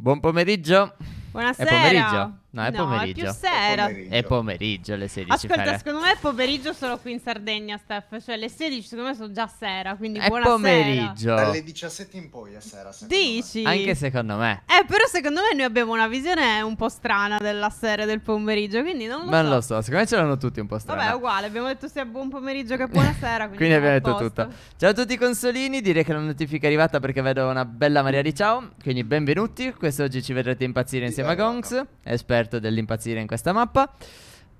Buon pomeriggio. Buonasera. È pomeriggio. No, è no, pomeriggio. È più sera. È pomeriggio, è pomeriggio alle 16. Ascolta, fare. secondo me è pomeriggio solo qui in Sardegna, Steph. Cioè, le 16 secondo me sono già sera, quindi è buona pomeriggio. Dalle 17 in poi è sera, Dici? Me. Anche secondo me. Eh, però secondo me noi abbiamo una visione un po' strana della sera e del pomeriggio, quindi non lo Ma so. Non lo so, secondo me ce l'hanno tutti un po' strana. Vabbè, è uguale, abbiamo detto sia buon pomeriggio che buonasera, quindi, quindi abbiamo detto tutto. Ciao a tutti i consolini, direi che la notifica è arrivata perché vedo una bella Maria di ciao. quindi benvenuti. Quest'oggi ci vedrete impazzire insieme a Gonks e spero sofferto dell'impazzire in questa mappa.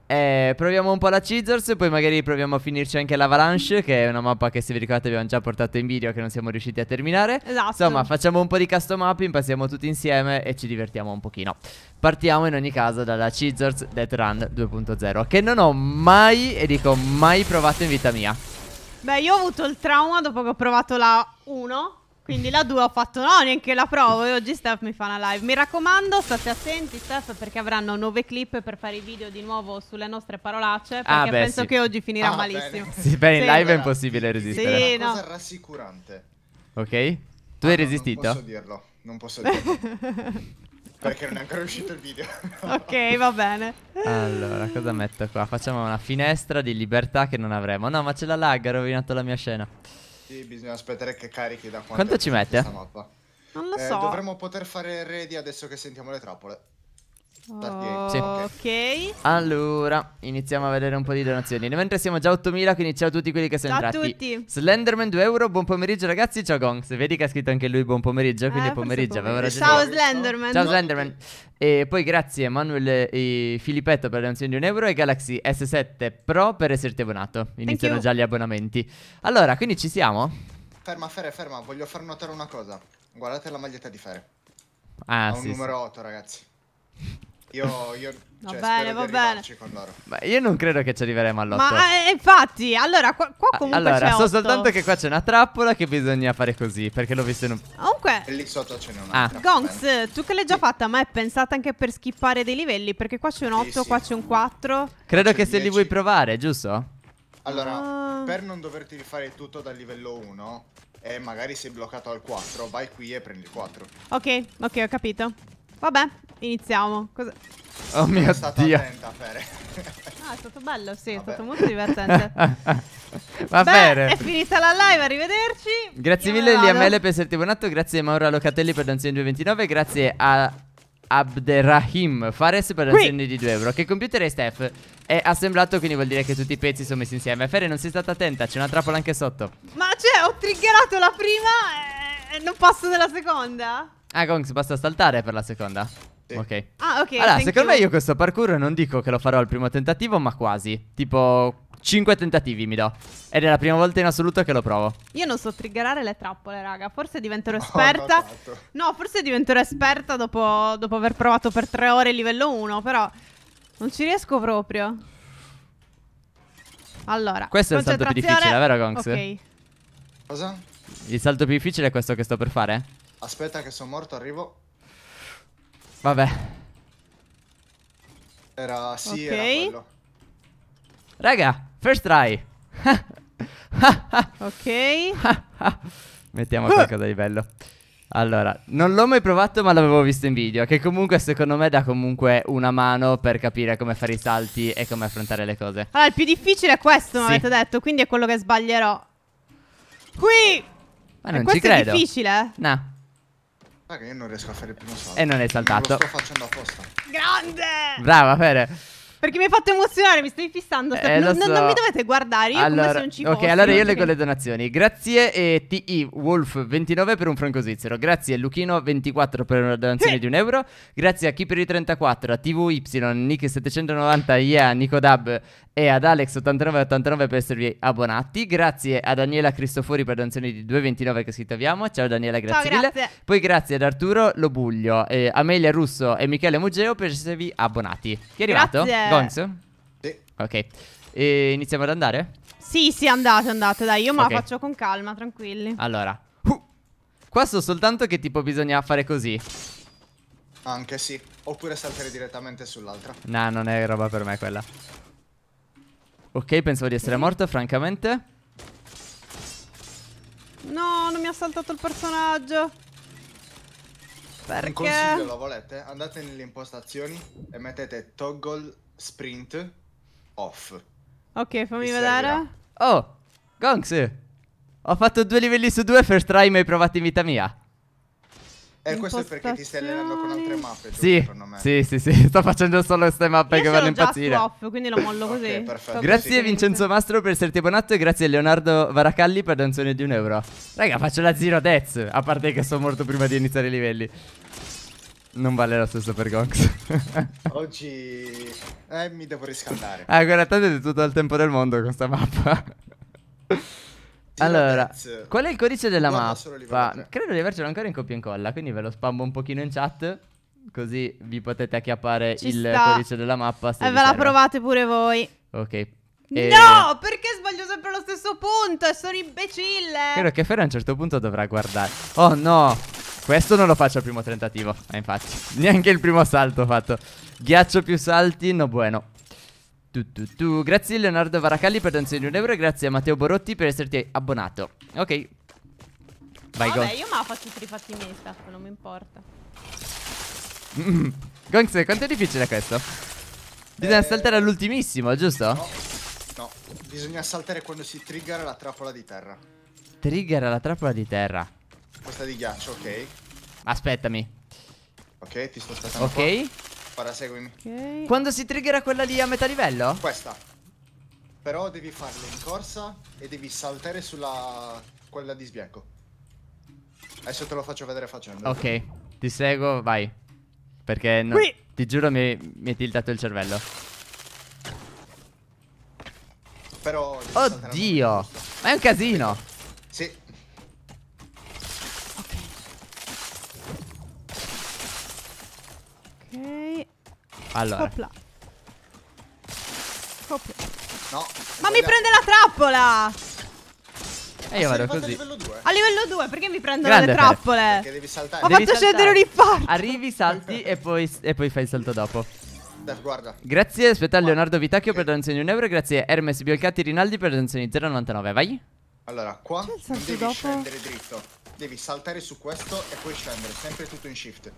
Eh, proviamo un po' la Scissors, poi magari proviamo a finirci anche l'Avalanche, che è una mappa che se vi ricordate abbiamo già portato in video, che non siamo riusciti a terminare. Esatto. Insomma, facciamo un po' di custom mapping, passiamo tutti insieme e ci divertiamo un pochino. Partiamo in ogni caso dalla Scissors Dead Run 2.0, che non ho mai, e dico mai provato in vita mia. Beh, io ho avuto il trauma dopo che ho provato la 1, quindi la 2 ho fatto no, neanche la provo e oggi Steph mi fa una live. Mi raccomando, state attenti Steph perché avranno 9 clip per fare i video di nuovo sulle nostre parolacce ah, perché ah, beh, penso sì. che oggi finirà ah, malissimo. Bene. Sì, beh, in live è impossibile resistere. Sì, no. una cosa rassicurante. Ok? Tu ah, hai resistito? Non posso dirlo, non posso dirlo. perché non è ancora uscito il video. ok, va bene. Allora, cosa metto qua? Facciamo una finestra di libertà che non avremo. No, ma ce la lag, ha rovinato la mia scena. Sì, bisogna aspettare che carichi da quanto. Quanto ci mette? Non lo eh, so. Dovremmo poter fare redi adesso che sentiamo le trappole. Sì. Ok. Allora, iniziamo a vedere un po' di donazioni. Mentre siamo già 8000, quindi ciao a tutti quelli che sono ciao entrati. Ciao a tutti. Slenderman 2 euro, buon pomeriggio ragazzi, ciao Gong Se Vedi che ha scritto anche lui buon pomeriggio, eh, quindi eh, pomeriggio, aveva ragione. Ciao Slenderman. Ciao Slenderman. E poi grazie Manuel e Filippetto per la donazione di un euro e Galaxy S7 Pro per esserti abbonato. Iniziano già gli abbonamenti. Allora, quindi ci siamo? Ferma, Fere, ferma, voglio far notare una cosa. Guardate la maglietta di Fere. Ah, ha sì, un numero 8, ragazzi. Io, io va cioè, bene, va bene. Ma io non credo che ci arriveremo all'8. Ma eh, eh, infatti, allora qua, qua ah, comunque Allora, so soltanto che qua c'è una trappola che bisogna fare così, perché l'ho visto in un... Comunque... E lì sotto ce n'è una. Ah. Gonks, eh. tu che l'hai già fatta, ma è pensata anche per skippare dei livelli, perché qua c'è un 8, sì, sì. qua c'è un 4. Credo che se 10. li vuoi provare, giusto? Allora, uh... per non doverti rifare tutto dal livello 1, e eh, magari sei bloccato al 4, vai qui e prendi il 4. Ok, ok, ho capito. Vabbè, Iniziamo. Cosa... Oh mio stato Dio. Attenta, Fere. No, ah, è stato bello, sì, Vabbè. è stato molto divertente. Va bene. È finita la live, arrivederci. Grazie Io mille Liamele per essere abbonato, grazie Maura Locatelli per Danzini 229, grazie a Abderrahim Fares per l'azione di 2 euro Che computer è Steph? È assemblato quindi vuol dire che tutti i pezzi sono messi insieme Ferre non sei stata attenta c'è una trappola anche sotto Ma cioè ho triggerato la prima e non passo nella seconda? Ah Gongs, basta saltare per la seconda Ok. Ah, ok. Allora, secondo you. me io questo parkour non dico che lo farò al primo tentativo, ma quasi. Tipo 5 tentativi mi do. Ed è la prima volta in assoluto che lo provo. Io non so triggerare le trappole, raga. Forse diventerò esperta. Oh, no, esatto. no, forse diventerò esperta dopo, dopo aver provato per 3 ore il livello 1, però non ci riesco proprio. Allora, questo è il salto più difficile, vero Gonks? Ok. Cosa? Il salto più difficile è questo che sto per fare? Aspetta che sono morto, arrivo. Vabbè. Era, sì, okay. era quello. Raga, first try. ok. Mettiamo qualcosa di bello. Allora, non l'ho mai provato ma l'avevo visto in video Che comunque secondo me dà comunque una mano per capire come fare i salti e come affrontare le cose Allora, il più difficile è questo, sì. mi avete detto Quindi è quello che sbaglierò Qui! Ma e non eh, ci credo è difficile? Eh. No ma che io non riesco a fare il primo salto. E non è saltato. Non lo sto facendo apposta. Grande! Brava, Fere. Perché mi hai fatto emozionare, mi stai fissando. Eh, non, so. non, mi dovete guardare, io allora, come se non Ok, allora io leggo le donazioni. Grazie e TI Wolf 29 per un franco svizzero. Grazie Luchino 24 per una donazione di un euro. Grazie a Chi 34, a TVY, Nick 790, IA, Yeah, Nicodab e ad Alex8989 per esservi abbonati. Grazie a Daniela Cristofori per donazioni di 2,29 che scriviamo. Ciao Daniela, grazie, Ciao, grazie. mille. Poi grazie ad Arturo Lobuglio, eh, Amelia Russo e Michele Mugeo per esservi abbonati. Chi è arrivato? Grazie. Eh. Gonz? Sì. Ok. E iniziamo ad andare? Sì, sì, andate, andate, dai, io me okay. la faccio con calma, tranquilli. Allora. Uh, qua so soltanto che tipo bisogna fare così. Anche sì. Oppure saltare direttamente sull'altra. No, non è roba per me quella. Ok, pensavo di essere morto, francamente. No, non mi ha saltato il personaggio. Perché? Un consiglio lo volete? Andate nelle impostazioni e mettete toggle sprint, off. Ok, fammi Mi vedere. Oh, Gonks, ho fatto due livelli su due, first try mai provato in vita mia. E eh, questo è perché ti stai allenando con altre mappe. Sì, sì, sì, sì, sto facendo solo queste mappe Io che vanno a impazzire. Off, quindi lo mollo così. perfetto, grazie sì. Vincenzo Mastro per esserti abbonato e grazie a Leonardo Varacalli per danzone di un euro. Raga, faccio la zero death, a parte che sono morto prima di iniziare i livelli. Non vale lo stesso per Gox. Oggi... Eh, mi devo riscaldare. Ah, guarda, tanto tutto il tempo del mondo con questa mappa. allora, qual è il codice della mappa? Credo di avercelo ancora in copia e incolla, quindi ve lo spammo un pochino in chat. Così vi potete acchiappare Ci il sta. codice della mappa. E eh, ve la provate pure voi. Ok, e... No, perché sbaglio sempre lo stesso punto? E sono imbecille. Credo che Ferro a un certo punto dovrà guardare. Oh no, questo non lo faccio al primo tentativo eh, infatti Neanche il primo salto ho fatto Ghiaccio più salti, no bueno tu, tu, tu. Grazie Leonardo Varacalli per donazione di un euro E grazie a Matteo Borotti per esserti abbonato Ok Vai Vabbè, go. io me la faccio tutti i fatti miei staff, non mi importa mm. Gonx, quanto è difficile questo? Bisogna eh... saltare all'ultimissimo, giusto? No. no, bisogna saltare quando si triggera la trappola di terra Triggera la trappola di terra questa di ghiaccio, ok. Aspettami. Ok, ti sto aspettando. Ok. Ora seguimi. Okay. Quando si triggera quella lì a metà livello? Questa. Però devi farla in corsa e devi saltare sulla quella di sbianco. Adesso te lo faccio vedere facendo. Ok, ti seguo, vai. Perché no, Qui. ti giuro mi, mi è tiltato il cervello. Però... Oddio! Ma è un casino! Sì, Allora. Copla. Copla. No. Ma mi prende la trappola! E eh, io ah, vado così. A livello 2. perché mi prendono Grande le trappole? Perché devi saltare. Ho devi fatto saltare. scendere un infarto. Arrivi, salti e poi, e poi fai il salto dopo. Guarda. Grazie, aspetta Guarda. Leonardo Vitacchio okay. per di 1 euro. Grazie Hermes Biolcati Rinaldi per di 0,99. Vai. Allora, qua devi dopo? scendere dritto. Devi saltare su questo e poi scendere, sempre tutto in shift.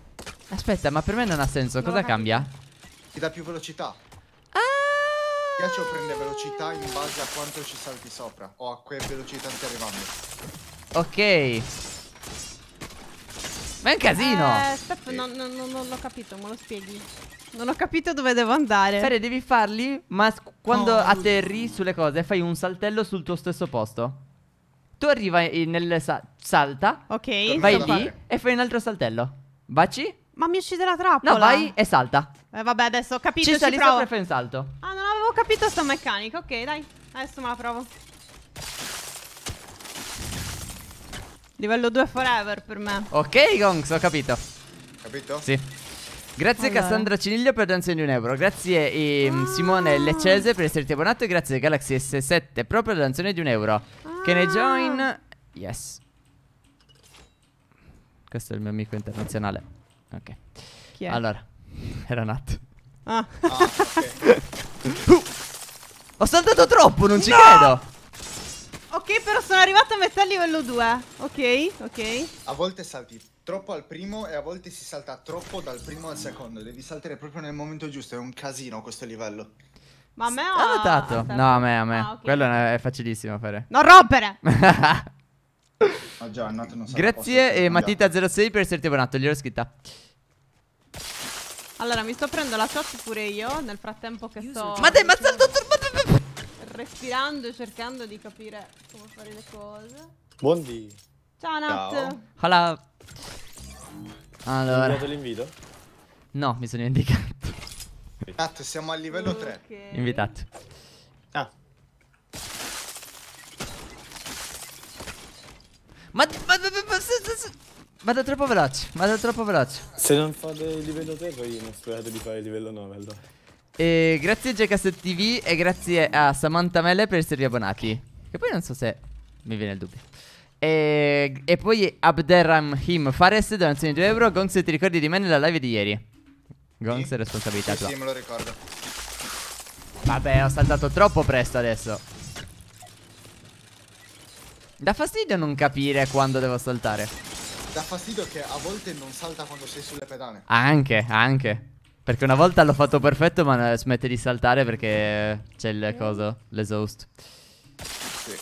Aspetta, ma per me non ha senso. Cosa no, cambia? Ti dà più velocità. Ah! Mi piace prende velocità in base a quanto ci salti sopra o a che velocità stai arrivando. Ok. Ma è un casino. Eh, aspetta, sì. non, non, non l'ho capito, me lo spieghi. Non ho capito dove devo andare. Fede, devi farli, ma quando oh. atterri sulle cose fai un saltello sul tuo stesso posto. Tu arriva eh, nel sa salta, ok, vai lì e fai un altro saltello. Baci ma mi uccide la trappola. No, vai e salta. Eh, vabbè, adesso ho capito. Ci, ci sali sopra e fai un salto. Ah, non avevo capito sta meccanica. Ok, dai. Adesso me la provo. Livello 2 forever per me. Ok, Gongs, ho capito. Capito? Sì. Grazie allora. Cassandra Ciniglio per la di un euro. Grazie ehm, ah. Simone Leccese per esserti abbonato. E grazie Galaxy S7 proprio per la di un euro. Ah. Che ne join? Yes. Questo è il mio amico internazionale. Ok. Chi è? Allora, era Nat. Ah. ah okay. ho saltato troppo, non ci no! credo. Ok, però sono arrivato a metà livello 2. Ok, ok. A volte salti troppo al primo e a volte si salta troppo dal primo al secondo. Devi saltare proprio nel momento giusto, è un casino questo livello. Ma a me ha notato. no, a me, a me. Ah, okay. Quello è facilissimo fare. Non rompere! oh, già, Grazie e Matita06 per esserti abbonato, ho scritta. Allora, mi sto prendendo la shot pure io, nel frattempo che sto... Ma dai, ma sta tutto... Respirando e cercando di capire come fare le cose. Buondì. Ciao, Nat. Ciao. Hola. Allora... Hai l'invito? No, mi sono dimenticato. Nat, siamo al livello okay. 3. Invitato. Ah. Ma... ma, ma, ma Vado troppo veloce, vado troppo veloce. Se non fate il livello 3 poi non sperate di fare il livello 9 allora. E grazie a Jcast TV e grazie a Samantha Melle per essere abbonati. Che poi non so se mi viene il dubbio. E, e poi Abderrahim Fares donazione di 2 euro. Gonz se ti ricordi di me nella live di ieri. Gonz sì. responsabilità sì, Sì, me lo ricordo. Vabbè, ho saltato troppo presto adesso. Da fastidio non capire quando devo saltare. Dà fastidio che a volte non salta quando sei sulle pedane. Anche, anche. Perché una volta l'ho fatto perfetto ma eh, smette di saltare perché c'è il coso, l'eshaust. Sì.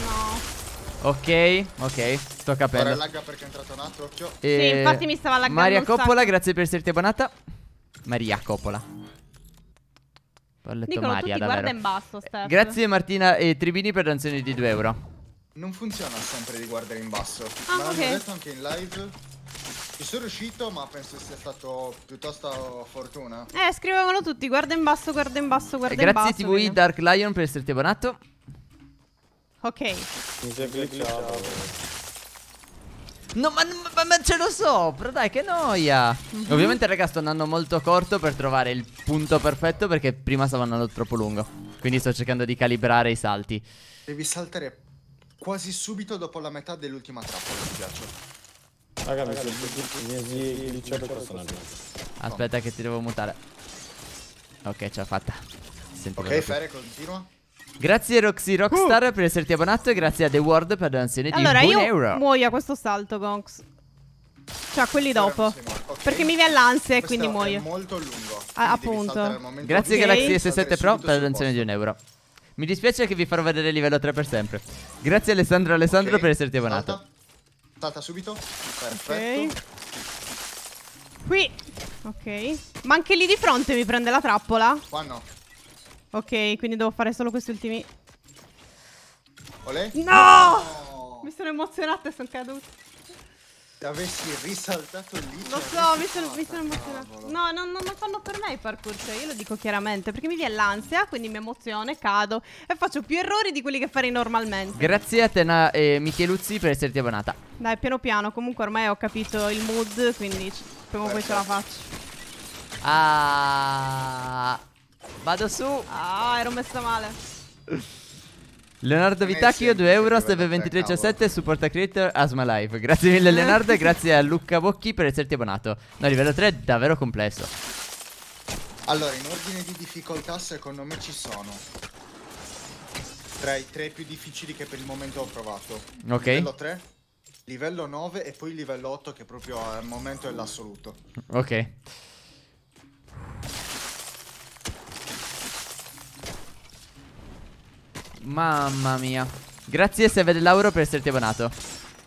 No. Ok, ok, sto capendo. Ora lagga perché è entrato un altro occhio. E... Eh, sì, infatti mi stava laggando Maria Coppola, sacco. grazie per esserti abbonata. Maria Coppola. Ho letto Maria, davvero. Basso, grazie Martina e Tribini per l'azione di 2 euro. Non funziona sempre di guardare in basso. Ah, ma okay. l'ho detto anche in live. Ci sono riuscito, ma penso sia stato piuttosto fortuna. Eh, scrivevano tutti, guarda in basso, guarda in basso, guarda eh, in basso. Grazie TV quindi. Dark Lion per esserti abbonato. Ok. Mi sei No, ma, ma, ma ce lo sopra, dai, che noia. Mm -hmm. Ovviamente, raga, sto andando molto corto per trovare il punto perfetto perché prima stavo andando troppo lungo. Quindi sto cercando di calibrare i salti. Devi saltare Quasi subito dopo la metà dell'ultima trappola, mi piace. Raga, mi sono mesi 18 personaggi. Aspetta che ti devo mutare. Ok, ce l'ho fatta. Sentivo ok, Fere, continua. Grazie Roxy Rockstar uh. per esserti abbonato e grazie a The World per la donazione allora, di 1 euro. Allora, io muoio a questo salto, Gonks. Cioè, quelli dopo. Okay. Perché mi viene l'ansia e quindi muoio. È molto lungo. Ah, appunto. Grazie okay. Galaxy S7 Pro per la donazione di 1 euro. Mi dispiace che vi farò vedere il livello 3 per sempre. Grazie Alessandro Alessandro okay. per esserti abbonato. Salta. Salta subito. Perfetto. Okay. Qui. Ok. Ma anche lì di fronte mi prende la trappola? Qua no. Ok, quindi devo fare solo questi ultimi. Olè? No! no! Mi sono emozionata e sono caduta avessi risaltato lì. Lo so, mi sono, mi sono emozionato. No, non, no, non fanno per me i parkour, cioè io lo dico chiaramente, perché mi viene l'ansia, quindi mi emoziono, cado e faccio più errori di quelli che farei normalmente. Grazie a te, na, eh, Micheluzzi, per esserti abbonata. Dai, piano piano, comunque ormai ho capito il mood, quindi prima o poi ce la faccio. Ah, vado su. Ah, ero messa male. Leonardo eh, Vitacchio 2 euro, Steve 2317 supporta creator Asma Live. Grazie mille Leonardo e grazie a Luca Bocchi per esserti abbonato. No, livello 3 è davvero complesso. Allora, in ordine di difficoltà secondo me ci sono. Tra i tre più difficili che per il momento ho provato. Ok. Livello 3, livello 9 e poi livello 8 che proprio al momento è l'assoluto. Ok. Mamma mia Grazie Seve dell'Auro per esserti abbonato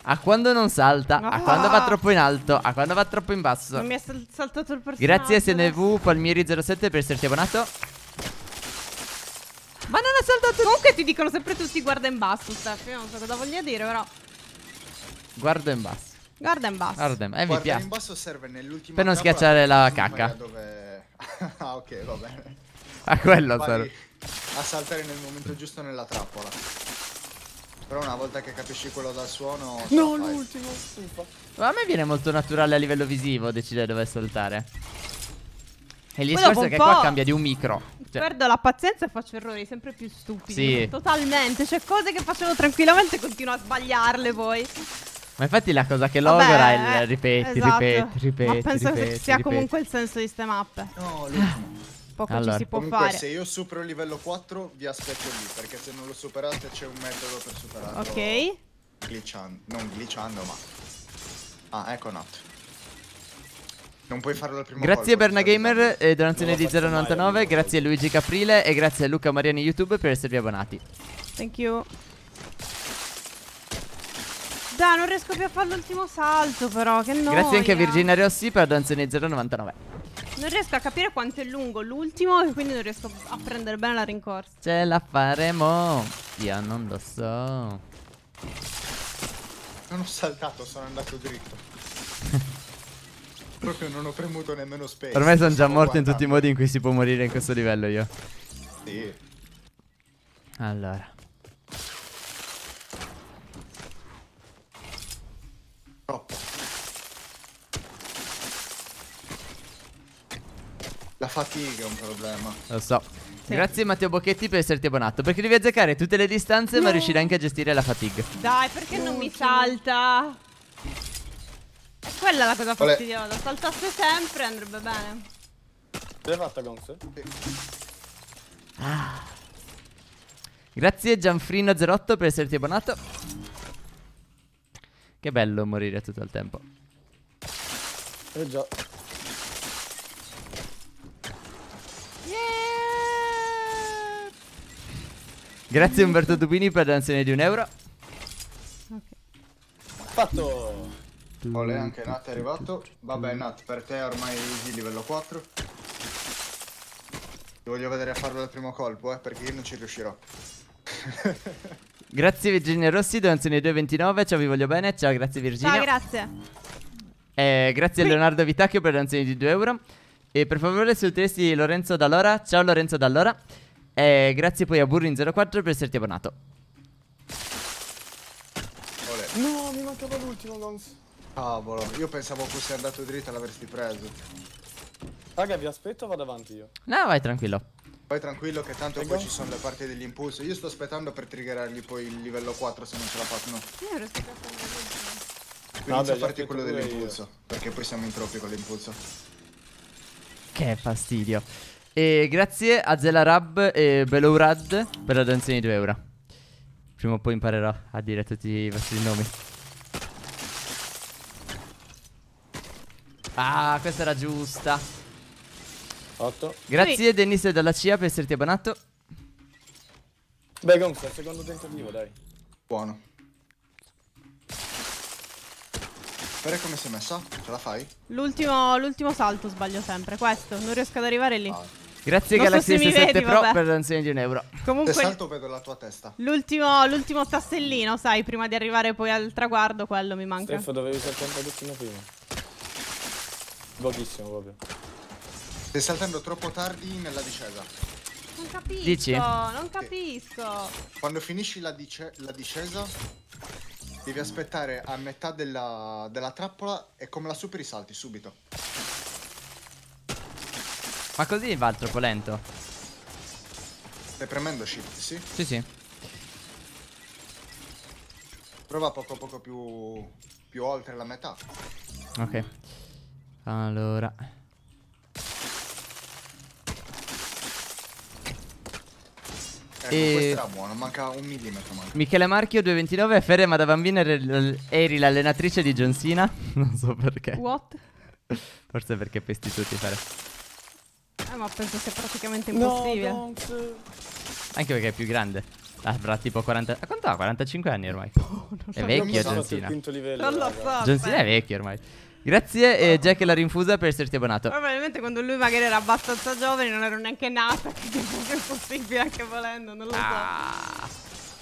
A quando non salta ah. A quando va ah. troppo in alto A quando va troppo in basso Non mi ha sal saltato il personaggio Grazie SNV Palmieri07 per esserti abbonato Ma non ha saltato Comunque ti dicono sempre tutti guarda in basso Steph Io non so cosa voglia dire però Guarda in basso Guarda in basso Guarda in, eh, mi piace. in basso serve nell'ultima Per non schiacciare la, la cacca dove... ah ok va bene A quello serve a saltare nel momento giusto nella trappola. Però una volta che capisci quello dal suono... No, l'ultimo! Ma a me viene molto naturale a livello visivo decidere dove saltare. E lì discorso è che qua cambia di un micro. Cioè. Perdo la pazienza e faccio errori sempre più stupidi. Sì. Totalmente. Cioè, cose che facevo tranquillamente continuo a sbagliarle poi. Ma infatti la cosa che logora è il eh, ripeti, esatto. ripeti, ripeti. Ma penso ripeti, che sia ripeti. comunque il senso di ste mappe. No, l'ultimo. Poco allora. ci si può Comunque, fare. se io supero il livello 4 vi aspetto lì, perché se non lo superate c'è un metodo per superarlo. Ok. Glitchando, non glitchando ma... Ah, ecco un altro. Non puoi farlo al primo Grazie Bernagamer, eh, donazione di 0,99, mai, grazie Luigi Caprile e grazie a Luca Mariani YouTube per esservi abbonati. Thank you. Da, non riesco più a fare l'ultimo salto però, che noia. Grazie anche a Virginia Rossi per la donazione di 0,99. Non riesco a capire quanto è lungo l'ultimo e quindi non riesco a prendere bene la rincorsa. Ce la faremo. Io non lo so. Non ho saltato, sono andato dritto. Proprio non ho premuto nemmeno space. Per me sono già morto guardando. in tutti i modi in cui si può morire in questo livello io. Sì. Allora. Troppo. La fatica è un problema. Lo so. Sì. Grazie Matteo Bocchetti per esserti abbonato Perché devi azzeccare tutte le distanze no. ma riuscire anche a gestire la fatica Dai perché non mi salta? È quella la cosa fastidiosa Saltasse sempre andrebbe bene L'hai fatta con sé? Ah. Grazie Gianfrino08 per esserti abbonato Che bello morire tutto il tempo Eh già Grazie Umberto Tupini per la di un euro. Okay. Fatto! Ole, anche Nat è arrivato. Vabbè Nat, per te ormai di livello 4. Ti voglio vedere a farlo dal primo colpo, eh, perché io non ci riuscirò. grazie Virginia Rossi, donazione 229, ciao vi voglio bene, ciao grazie Virginia. Ciao, grazie. Eh, grazie a Leonardo Vitacchio per la donazione di 2 euro. E per favore saluteresti Lorenzo Dallora, ciao Lorenzo Dallora. E eh, grazie poi a Burrin04 per esserti abbonato. No, mi mancava l'ultimo, Gons. Cavolo, io pensavo fosse andato dritto e l'avresti preso. Raga, vi aspetto o vado avanti io? No, vai tranquillo. Vai tranquillo che tanto e poi ci sono le parti dell'impulso. Io sto aspettando per triggerargli poi il livello 4 se non ce la fanno. Io ero aspettando Quindi Vabbè, inizio a farti quello dell'impulso. Perché poi siamo in troppi con l'impulso. Che fastidio. E grazie a Zelarab e Belourad per la donazione di 2 euro. Prima o poi imparerò a dire tutti i vostri nomi. Ah, questa era giusta. 8. Grazie Dennis dalla CIA per esserti abbonato. Beh, comunque, secondo tentativo, dai. Buono. Però come si è messa? Ce la fai? L'ultimo salto sbaglio sempre, questo. Non riesco ad arrivare lì. Ah. Grazie non Galaxy so S7 vedi, Pro vabbè. per l'insieme di un euro. Comunque, salto vedo la tua testa. L'ultimo, l'ultimo tassellino, sai, prima di arrivare poi al traguardo, quello mi manca. Steffo, dovevi saltare un pochettino prima. Pochissimo proprio. Stai saltando troppo tardi nella discesa. Non capisco, Dici? non capisco. Quando finisci la, dice la discesa, devi aspettare a metà della, della trappola e come la superi salti subito. Ma così va troppo lento. Stai premendo shift, sì? Sì, sì. Prova poco poco più, più oltre la metà. Ok. Allora. Eh, e... questo era buono, manca un millimetro manca. Michele Marchio 229 Ferre ma da bambina eri l'allenatrice di John Cena Non so perché What? Forse perché pesti tutti fare eh, ma penso sia praticamente impossibile. No, Anche perché è più grande. Avrà tipo 40. quanto ha? 45 anni ormai. Oh, è vecchio Gensina. Livello, non lo so. Gensina è eh. vecchio ormai. Grazie, eh, Jack e la rinfusa, per esserti abbonato. probabilmente quando lui magari era abbastanza giovane, non ero neanche nata. Quindi è possibile anche volendo, non lo so. Ah.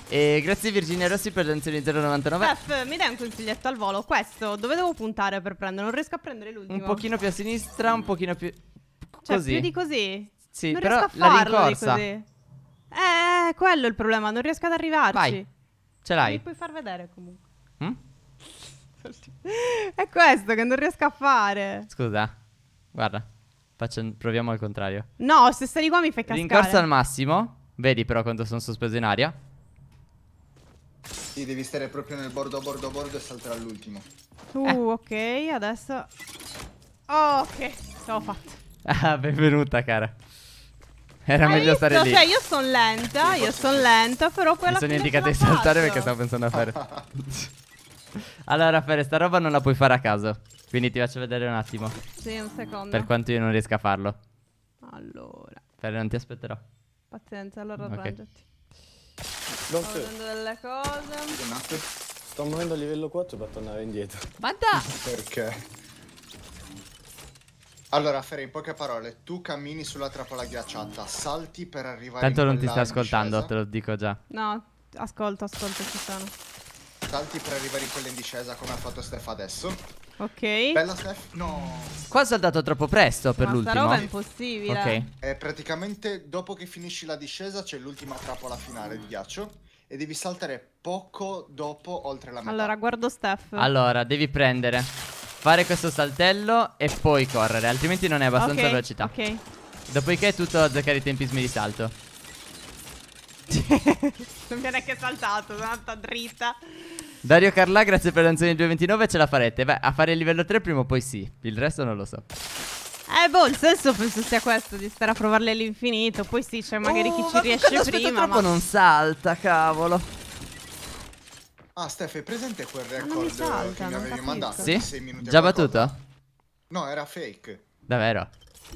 E grazie Virginia Rossi per l'anzione 099. Chef, mi dai un consiglietto al volo? Questo, dove devo puntare per prendere? Non riesco a prendere l'ultimo. Un pochino più a sinistra, un pochino più. Cioè, così. più di così. Sì, non però riesco a farlo la rincorsa. così. Eh, quello è il problema, non riesco ad arrivarci. Vai. Ce l'hai. Mi puoi far vedere comunque. Mm? è questo che non riesco a fare. Scusa. Guarda. Faccio, proviamo al contrario. No, se stai qua mi fai cascare. Rincorsa al massimo. Vedi però quanto sono sospeso in aria. Sì, devi stare proprio nel bordo, bordo, bordo e saltare all'ultimo. Uh, eh. ok, adesso... Oh, ok, ce l'ho fatta. Ah, benvenuta, cara. Era Hai meglio visto? stare lì. Cioè, io sono lenta, io sono lenta, però poi Mi sono indicata di saltare perché stavo pensando a fare. allora, Fere, sta roba non la puoi fare a caso. Quindi ti faccio vedere un attimo. Sì, un secondo. Per quanto io non riesca a farlo. Allora. Fere, non ti aspetterò. Pazienza, allora okay. arrangiati. sto vedendo delle cose. Sto muovendo a livello 4 per tornare indietro. Ma da! Perché? Allora, Ferri, in poche parole, tu cammini sulla trappola ghiacciata, salti per arrivare Tanto non ti sta ascoltando, discesa. te lo dico già. No, ascolto, ascolto, ci sono. Salti per arrivare in quella in discesa, come ha fatto Steph adesso. Ok. Bella Steph. No. Qua ho saltato troppo presto per l'ultimo. Ma roba è impossibile. Ok. Eh, praticamente, dopo che finisci la discesa, c'è l'ultima trappola finale di ghiaccio e devi saltare poco dopo oltre la metà. Allora, guardo Steph. Allora, devi prendere Fare questo saltello e poi correre Altrimenti non è abbastanza okay, velocità Ok Dopodiché è tutto azzeccare i tempismi di salto Non mi è neanche saltato Sono andata dritta Dario Carla grazie per l'anzione 229 Ce la farete Beh a fare il livello 3 prima o poi sì Il resto non lo so eh boh, il senso penso sia questo di stare a provarle all'infinito. Poi sì, cioè magari oh, chi ci riesce prima. Ma troppo non salta, cavolo. Ah, Steph, è presente quel record salta, che mi avevi mandato? Sì? Già battuto? No, era fake. Davvero?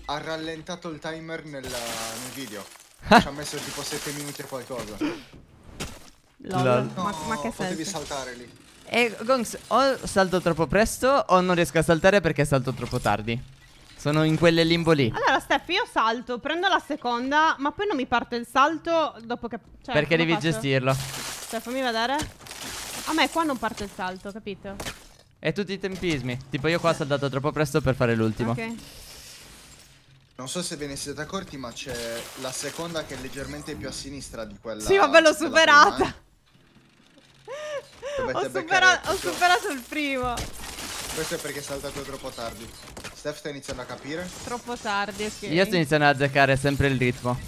Ha rallentato il timer nel, nel video. Ci ha messo tipo 7 minuti o qualcosa. Lol. No, ma, ma che senso? Devi saltare lì. E Gongs, o salto troppo presto o non riesco a saltare perché salto troppo tardi. Sono in quelle limbo lì. Allora, Steph, io salto, prendo la seconda, ma poi non mi parte il salto dopo che... Cioè, perché devi faccio? gestirlo. Steph, fammi vedere. A me qua non parte il salto, capito? E tutti i tempismi. Tipo io qua ho saltato troppo presto per fare l'ultimo. Ok. Non so se ve ne siete accorti, ma c'è la seconda che è leggermente più a sinistra di quella. Sì, vabbè, l'ho superata. ho, supera ho, superato il primo. Questo è perché è saltato troppo tardi. Steph sta iniziando a capire? Troppo tardi, ok. Io sto iniziando a azzeccare sempre il ritmo.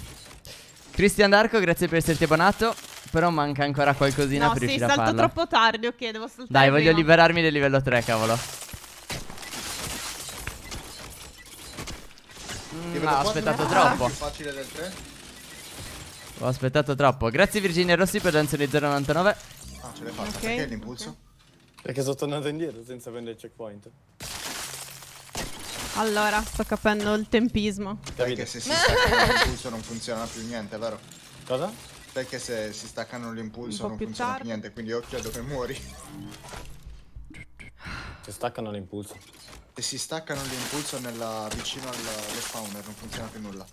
Cristian D'Arco, grazie per esserti abbonato. Però manca ancora qualcosina no, per sì, riuscire a farlo. No, sì, salto troppo tardi, ok, devo saltare Dai, voglio liberarmi del livello 3, cavolo. Mm, ho aspettato troppo. facile del 3? Ho aspettato troppo. Grazie Virginia Rossi per di 099. Ah, ce l'hai fatta. Okay. Perché l'impulso? Okay. Perché sono tornato indietro senza prendere il checkpoint. Allora, sto capendo il tempismo. Perché se si stacca l'impulso non funziona più niente, vero? Cosa? Perché se si staccano l'impulso non funziona più niente, quindi occhio a dove muori. Se staccano l'impulso. Se si staccano l'impulso vicino allo spawner non funziona più nulla.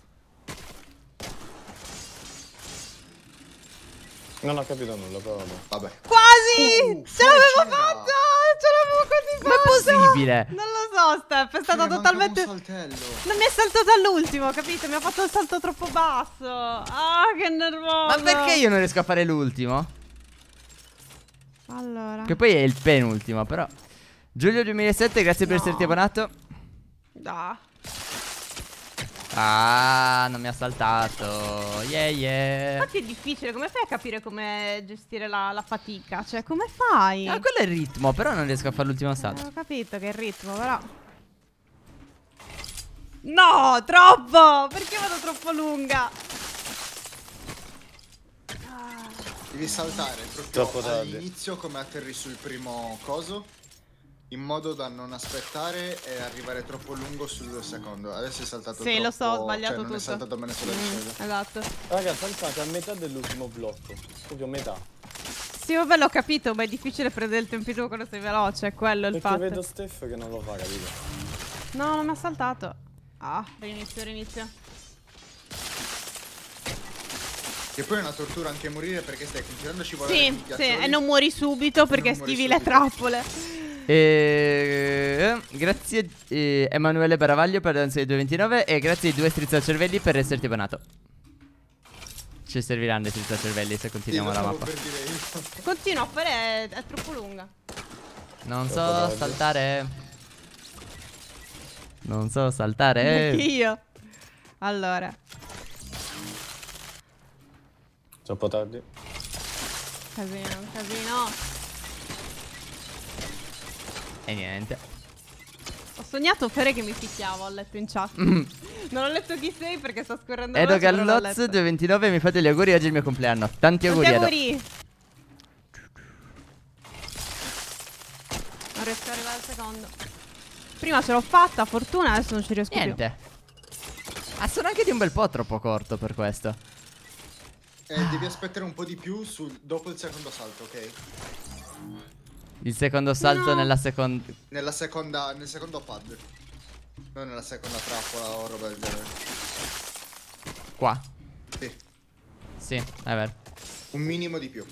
Non ho capito nulla, però vabbè. Quasi! Uh, ce uh, l'avevo fatta! Ce l'avevo quasi fatta! Ma è possibile? Non lo so, Steph, è stato totalmente... Non mi è saltato all'ultimo, capito? Mi ha fatto il salto troppo basso. Ah, che nervoso! Ma perché io non riesco a fare l'ultimo? Allora... Che poi è il penultimo, però... Giulio 2007, grazie no. per esserti abbonato. Da. Ah, non mi ha saltato. Yeah, yeah. Infatti è difficile, come fai a capire come gestire la, la fatica? Cioè, come fai? Ah, quello è il ritmo, però non riesco a fare l'ultimo salto. ho capito che è il ritmo, però... No, troppo! Perché vado troppo lunga? Devi saltare proprio troppo all'inizio come atterri sul primo coso in modo da non aspettare e arrivare troppo lungo sul secondo. Adesso è saltato sì, troppo. lo so, ho sbagliato cioè, tutto. è saltato bene sulla mm, discesa. esatto. Ragazzi, pensate a metà dell'ultimo blocco. Proprio metà. Sì, vabbè, l'ho capito, ma è difficile prendere il tempismo quando sei veloce, è quello il Perché fatto. Perché vedo Steph che non lo fa, capito? No, non ha saltato. Ah, rinizio, rinizio. Che poi è una tortura anche morire perché stai continuando a scivolare. Sì, sì, e non muori subito perché schivi le trappole. E... Ehm, grazie eh, Emanuele Baravaglio per l'ansia di 229 E grazie ai due strizzacervelli per esserti banato Ci serviranno i strizzacervelli se continuiamo la mappa Continua a fare, è, è troppo lunga Non so saltare Non so saltare Io Allora Troppo tardi Casino, casino e niente. Ho sognato Fere che mi picchiavo, ho letto in chat. Mm. Non ho letto chi sei perché sta scorrendo la Edo Galloz229 mi fate gli auguri, oggi è il mio compleanno. Tanti auguri, Tanti auguri. Edo. Non riesco a arrivare al secondo. Prima ce l'ho fatta, fortuna, adesso non ci riesco Niente. più. Ah, sono anche di un bel po' troppo corto per questo. Eh, devi aspettare un po' di più sul, dopo il secondo salto, ok? Il secondo salto no. nella seconda... Nella seconda... Nel secondo pad. Non nella seconda trappola o roba del genere. Qua. Sì. Sì, è vero. Un minimo di più.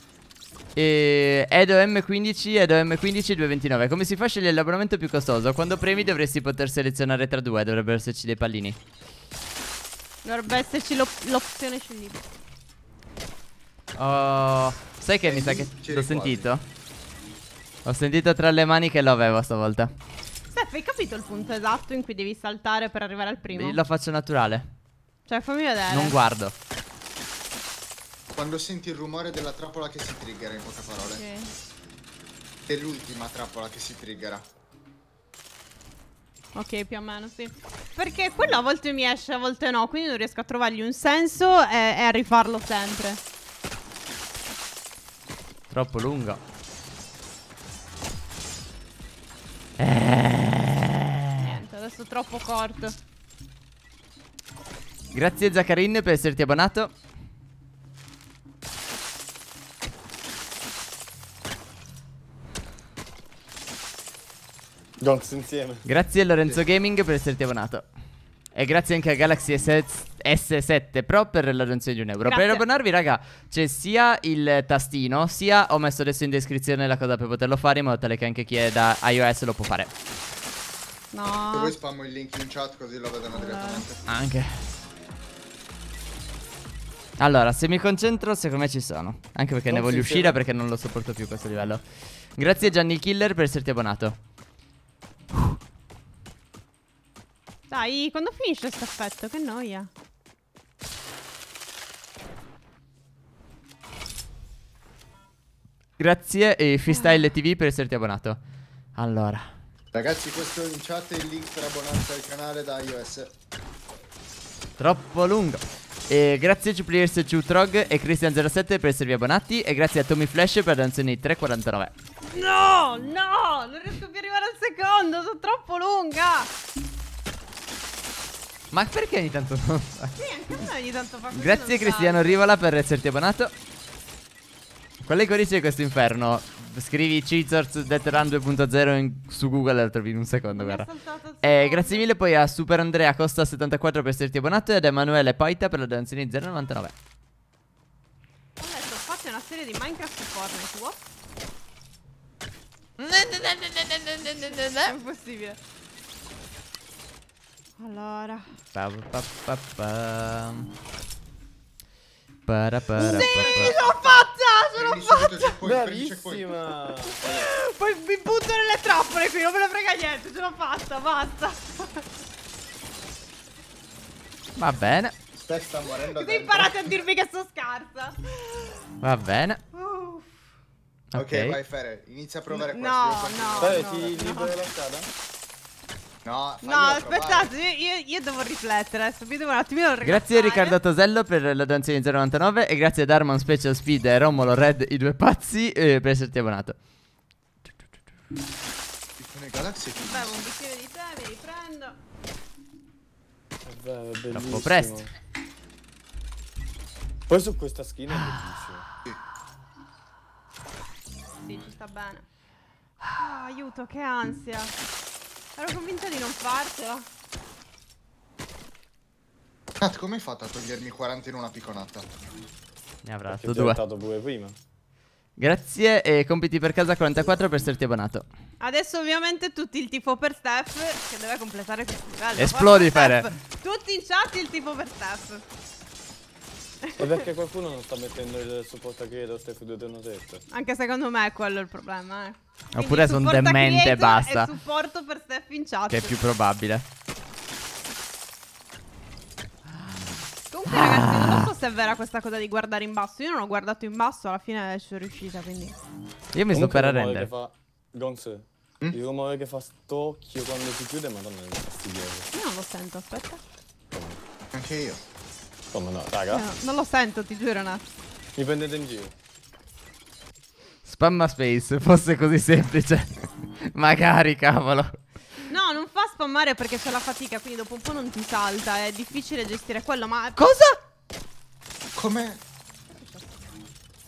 E Edo M15, Edo M15 229 Come si fa a scegliere l'abbonamento più costoso? Quando premi dovresti poter selezionare tra due Dovrebbero esserci dei pallini Dovrebbe esserci l'opzione op Oh, sai che e mi sa che l'ho sentito? Ho sentito tra le mani che lo aveva stavolta. Steph, hai capito il punto esatto in cui devi saltare per arrivare al primo? Lo faccio naturale. Cioè, fammi vedere. Non guardo. Quando senti il rumore della trappola che si triggera, in poche parole. Sì. È l'ultima trappola che si triggera. Ok, più o meno, sì. Perché quello a volte mi esce, a volte no, quindi non riesco a trovargli un senso e, e a rifarlo sempre. Troppo lungo. Eh. Niente, adesso troppo corto. Grazie Zaccarin per esserti abbonato. Gonz insieme. Grazie a Lorenzo Gaming per esserti abbonato. E grazie anche a Galaxy S S7 Pro per la donazione di un euro. Grazie. Per abbonarvi, raga, c'è sia il tastino, sia ho messo adesso in descrizione la cosa per poterlo fare in modo tale che anche chi è da iOS lo può fare. No. E poi spammo il link in chat così lo vedono direttamente. Anche. Allora, se mi concentro, secondo me ci sono. Anche perché non ne oh, voglio uscire perché non lo sopporto più questo livello. Grazie Gianni Killer per esserti abbonato. Dai, quando finisce questo effetto? Che noia. Grazie e Freestyle TV per esserti abbonato. Allora. Ragazzi, questo è in chat è il link per abbonarsi al canale da iOS. Troppo lungo. E grazie a Cplayers Chutrog e Christian07 per esservi abbonati e grazie a Tommy Flash per la donazione 3,49. No, no, non riesco più a arrivare al secondo, sono troppo lunga. Ma perché ogni tanto non fa? Sì, anche a me ogni tanto fa così Grazie Cristiano Rivola per esserti abbonato. Qual è il codice di questo inferno? Scrivi Cheezers Death Run 2.0 su Google e trovi in un secondo, Mi guarda. Eh, grazie mille poi a Super Andrea Costa 74 per esserti abbonato ed a Emanuele Paita per la donazione di 099. Ho letto, fate una serie di Minecraft e Fortnite, what? È impossibile. Allora. Pa, pa, pa, Para para sì, sono fatta! Sono fatta! Bravissima! Poi mi butto nelle trappole qui, non me ne frega niente, ce l'ho fatta, basta! Va bene. Stai sta morendo. Così imparate a dirmi che sono scarsa. Va bene. Uh. Ok, vai Fere, inizia a provare no, questo. No, no, Vabbè, no, ti no. libero la strada? No, no aspettate, io, io, devo riflettere adesso, mi devo un attimino Grazie a Riccardo Tosello per la donazione di 099 e grazie a Darman Special Speed e Romolo Red, i due pazzi, eh, per esserti abbonato. Galaxy. Bevo un bicchiere di tè, mi riprendo. Vabbè, Troppo presto. Poi su questa skin è ah. bellissimo. Sì, ci sta bene. Oh, aiuto, che ansia. Ero convinta di non farcela. Cat, come hai fatto a togliermi 40 in una picconata? Ne avrà dato due. due prima. Grazie e compiti per casa 44 per esserti abbonato. Adesso ovviamente tutti il tifo per Steph che deve completare questo livello. Esplodi Fere. Tutti in chat il tifo per Steph. Ma perché qualcuno non sta mettendo il supporto a stai fudendo una testa. Anche secondo me è quello il problema, eh. Oppure sono demente e basta. E supporto per Steph in chat. Che è più probabile. Comunque, ah. ragazzi, non so se è vera questa cosa di guardare in basso. Io non ho guardato in basso, alla fine ci sono riuscita, quindi. Io mi Comunque sto per arrendere. Fa... Gonze, mm? il rumore che fa st'occhio quando si chiude, madonna, è fastidioso. Io non lo sento, aspetta. Anche io. Come no, raga? No, eh, non lo sento, ti giuro, Nat. Mi prendete in giro. Spamma space, fosse così semplice. Magari, cavolo. No, non fa spammare perché c'è la fatica, quindi dopo un po' non ti salta. È difficile gestire quello, ma... Cosa? Come?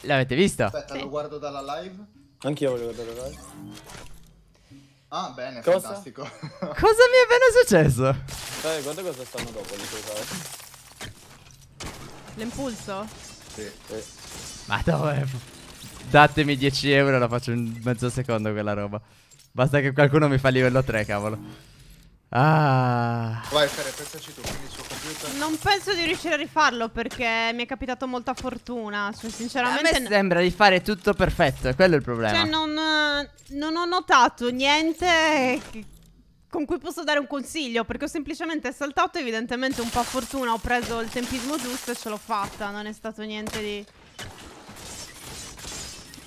L'avete visto? Aspetta, sì. lo guardo dalla live. Anch'io voglio guardare la live. Ah, bene, cosa? fantastico. cosa mi è appena successo? Eh, guarda cosa stanno dopo di quei L'impulso? Sì, eh. Ma dove? Datemi 10 euro, la faccio in mezzo secondo quella roba. Basta che qualcuno mi fa livello 3, cavolo. Ah. Vai Fere, pensaci tu, quindi il suo computer. Non penso di riuscire a rifarlo perché mi è capitato molta fortuna. Cioè, sinceramente. A me sembra di fare tutto perfetto, quello è il problema. Cioè, non, eh, non ho notato niente. Che con cui posso dare un consiglio, perché ho semplicemente saltato, evidentemente un po' a fortuna, ho preso il tempismo giusto e ce l'ho fatta, non è stato niente di...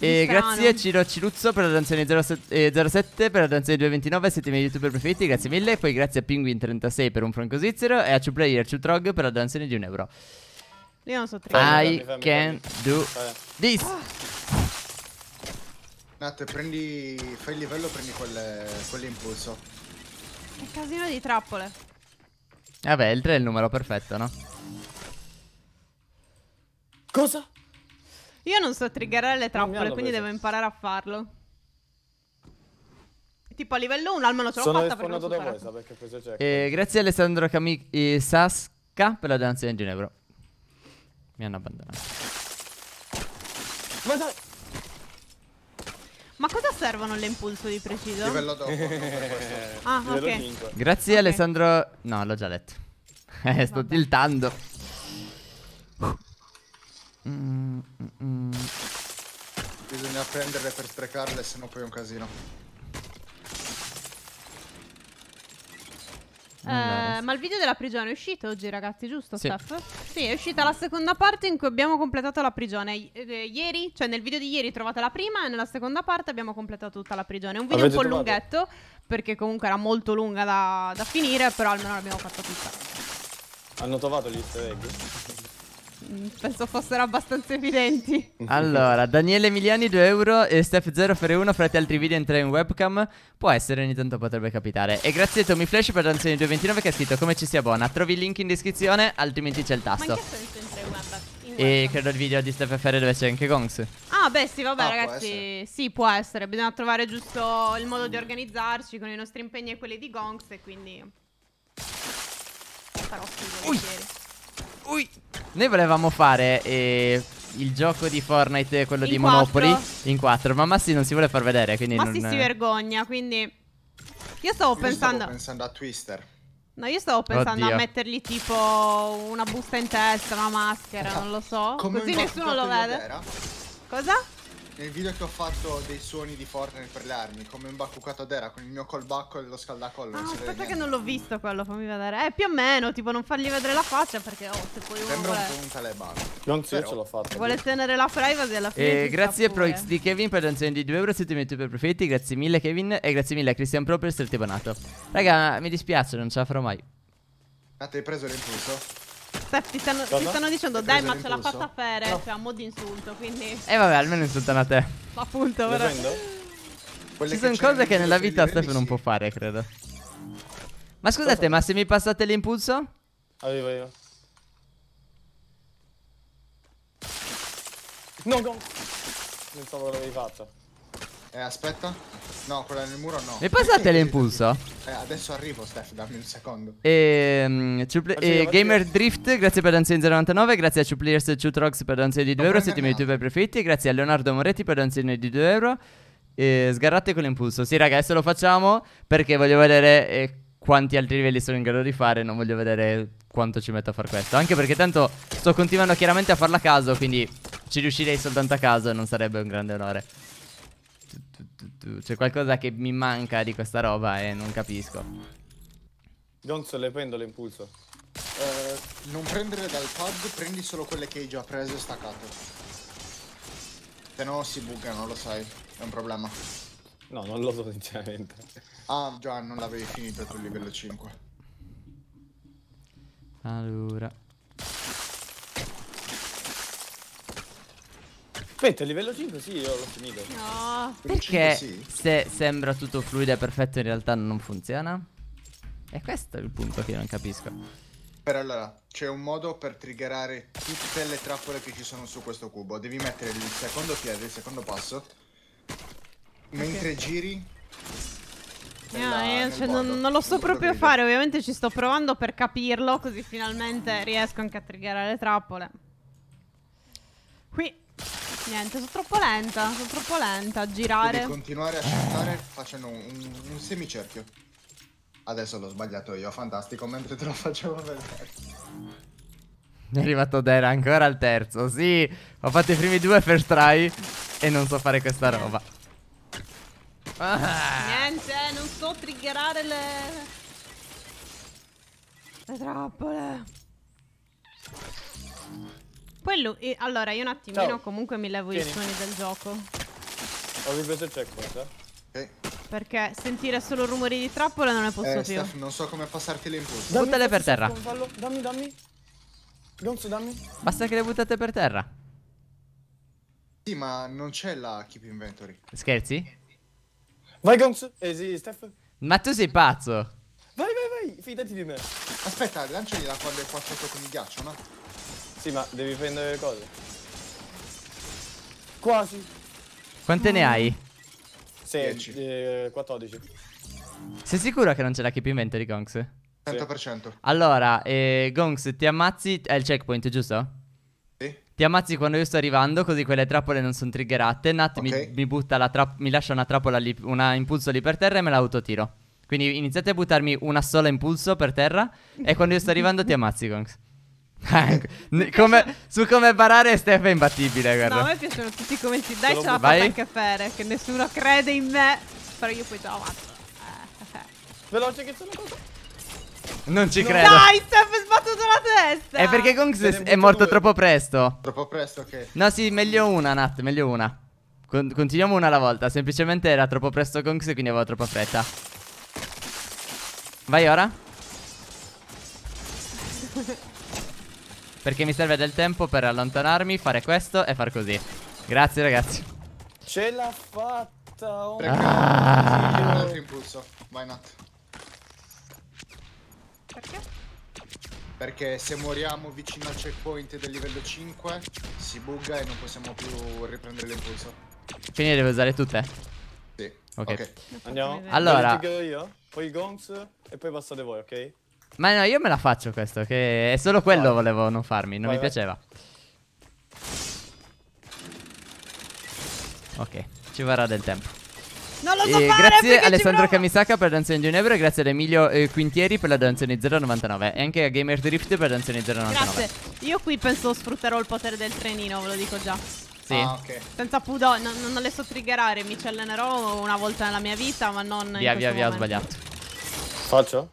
E grazie a Ciro Ciruzzo per la danzione 07, eh, 07 per la danzione 229, siete i miei youtuber preferiti, grazie mille. Poi grazie a Penguin36 per un franco svizzero e a Chuplayer Chutrog per la danzione di un euro. Io non so tre. I fammi, can fammi. do Vabbè. this. Nat, prendi, fai il livello, prendi quell'impulso. Quel che casino di trappole. Vabbè, il 3 è il numero perfetto, no? Cosa? Io non so triggerare le trappole, quindi devo imparare a farlo. Tipo a livello 1 almeno ce l'ho fatta per non da voi, perché eh, questo c'è. grazie Alessandro Cami e eh, Sasca per la danza di Ginevra. Mi hanno abbandonato. Ma dai! Ma cosa servono le impulso di preciso? Livello dopo. ah, ok. Livello Grazie okay. Alessandro. No, l'ho già detto. Eh, sto tiltando. Mm, mm, Bisogna prenderle per sprecarle, se no poi è un casino. Eh, ma il video della prigione è uscito oggi, ragazzi, giusto, sì. Steph? Sì, è uscita la seconda parte in cui abbiamo completato la prigione. Eh, ieri, cioè nel video di ieri trovate la prima e nella seconda parte abbiamo completato tutta la prigione. È un video Avete un po' trovato? lunghetto, perché comunque era molto lunga da, da finire, però almeno l'abbiamo fatta tutta. Hanno trovato gli easter egg? penso fossero abbastanza evidenti. Allora, Daniele Emiliani 2 euro e Steph 0 per 1, frate altri video entra in webcam. Può essere, ogni tanto potrebbe capitare. E grazie a Tommy Flash per l'azione 229 che ha scritto come ci sia buona. Trovi il link in descrizione, altrimenti c'è il tasto. E credo il video di Steph FR dove c'è anche Gongs. Ah, beh, sì, vabbè, ah, ragazzi. Può sì, può essere. Bisogna trovare giusto il modo di organizzarci con i nostri impegni e quelli di Gongs. E quindi. Farò più volentieri. Ui. Noi volevamo fare eh, il gioco di Fortnite, quello in di Monopoly, 4. in quattro. ma Massi non si vuole far vedere, quindi Massi non... si vergogna, quindi... Io stavo io pensando... Stavo pensando a Twister. No, io stavo pensando Oddio. a mettergli tipo una busta in testa, una maschera, non lo so. Come Così nessuno lo vede. Cosa? nel video che ho fatto dei suoni di Fortnite per le armi, come un ad era con il mio colbacco e lo scaldacollo. Ah, aspetta che non l'ho visto quello, fammi vedere. Eh, più o meno, tipo non fargli vedere la faccia perché oh, se poi uno Sembra vuole... un po' un talebano. Non so, ce l'ho fatto. Vuole tenere la privacy alla fine. Eh, grazie pro XD Kevin per donazione di 2 euro, 7 minuti per perfetti, grazie mille Kevin e grazie mille a Christian Pro per esserti abbonato. Raga, mi dispiace, non ce la farò mai. Ah, ti hai preso l'impulso? Steph, ti stanno, ti stanno dicendo dai ma ce l'ha fatta fare, no. cioè a mo' di insulto, quindi... E eh, vabbè, almeno insultano a te. Ma appunto, però... Ci sono cose che nella vita Steph non può fare, credo. Ma scusate, ma se mi passate l'impulso? Arrivo io. No, no. Non so Pensavo l'avevi fatto. Eh, aspetta. No, quella nel muro no. E passate l'impulso? Eh, adesso arrivo, Steph, dammi un secondo. E, um, e Gamer Drift, grazie per danzini 099. Grazie a Chuplayers e Chutrox per danzini di 2 euro. Siete i miei youtuber preferiti. Grazie a Leonardo Moretti per danzini di 2 euro. E sgarrate con l'impulso. Sì, ragazzi, adesso lo facciamo perché voglio vedere eh, quanti altri livelli sono in grado di fare. Non voglio vedere quanto ci metto a fare questo. Anche perché tanto sto continuando chiaramente a farla a caso, quindi ci riuscirei soltanto a caso e non sarebbe un grande onore. C'è qualcosa che mi manca di questa roba e non capisco. Non se le prendo l'impulso. Uh, eh, non prendere dal pad, prendi solo quelle che hai già preso e staccato. Se no si buggano, lo sai. È un problema. No, non lo so sinceramente. Ah, già, non l'avevi finito tu il livello 5. Allora. Aspetta, a livello 5 sì, io l'ho finito. No. Perché sì. se sembra tutto fluido e perfetto in realtà non funziona? E questo è il punto che io non capisco. Per allora, c'è un modo per triggerare tutte le trappole che ci sono su questo cubo. Devi mettere il secondo piede, il secondo passo. Mentre giri... no, io, cioè, non, non, lo so proprio fare, ovviamente ci sto provando per capirlo, così finalmente riesco anche a triggerare le trappole. Qui Niente, sono troppo lenta, sono troppo lenta a girare. Devi continuare a scettare facendo un, un, semicerchio. Adesso l'ho sbagliato io, fantastico, mentre te lo facevo vedere. È arrivato Dera ancora al terzo Sì Ho fatto i primi due first try E non so fare questa roba ah! Niente Non so triggerare le Le trappole quello, eh, allora io un attimino Ciao. comunque mi levo Tieni. i suoni del gioco. Ho ripreso il checkpoint, eh. Ok. Perché sentire solo rumori di trappola non è posso eh, più. Steph, non so come passarti le impulse. Buttale per terra. Dammi, dammi. Gonzo, dammi. Basta che le buttate per terra. Sì, ma non c'è la keep inventory. Scherzi? Vai, Gonzo. Eh sì, Steph. Ma tu sei pazzo. Vai, vai, vai. Fidati di me. Aspetta, lanciali la quando è qua sotto con il ghiaccio, no? Sì, ma devi prendere le cose. Quasi. Quante mm. ne hai? 16. Eh, 14. Sei sicuro che non c'è la keep inventory, Gonks? 100%. Allora, eh, Gonks, ti ammazzi... È il checkpoint, giusto? Sì. Ti ammazzi quando io sto arrivando, così quelle trappole non sono triggerate. Nat okay. mi, mi, butta la trappola... Mi lascia una trappola lì, un impulso lì per terra e me la autotiro Quindi iniziate a buttarmi una sola impulso per terra e quando io sto arrivando ti ammazzi, Gonks. Ecco. come, su come barare Steph è imbattibile. No, a me piacciono tutti i commenti. Dai, ce la fatta anche fare. Che nessuno crede in me. Però io poi ce la faccio. Eh, Veloce che sono cosa. Non ci no. credo. Dai, Steph è sbattuto la testa. È perché Kongs è morto due. troppo presto. Troppo presto, ok. No, sì, meglio una, Nat. Meglio una. Con continuiamo una alla volta. Semplicemente era troppo presto Gongs quindi avevo troppa fretta. Vai ora. Perché mi serve del tempo per allontanarmi, fare questo e far così Grazie ragazzi Ce l'ha fatta oh ah. Altro impulso Vai Nat Perché? Perché se moriamo vicino al checkpoint del livello 5 Si bugga e non possiamo più riprendere l'impulso Quindi le devo usare tutte? Sì Ok, okay. Andiamo Allora Poi io, poi i gongs e poi passate voi ok? Ma no, io me la faccio questo, che è solo quello vai. volevo non farmi, non vai, mi piaceva. Ok, ci vorrà del tempo. Non lo so eh, fare, Grazie a Alessandro Camisacca per la in Ginevra, grazie ad Emilio eh, Quintieri per la danza 099 e anche a Gamer Drift per la 099. Grazie. Io qui penso sfrutterò il potere del trenino, ve lo dico già. Sì. Ah, okay. Senza pudo, no, non le so triggerare, mi ci allenerò una volta nella mia vita, ma non Via, via, via, ho sbagliato. Faccio?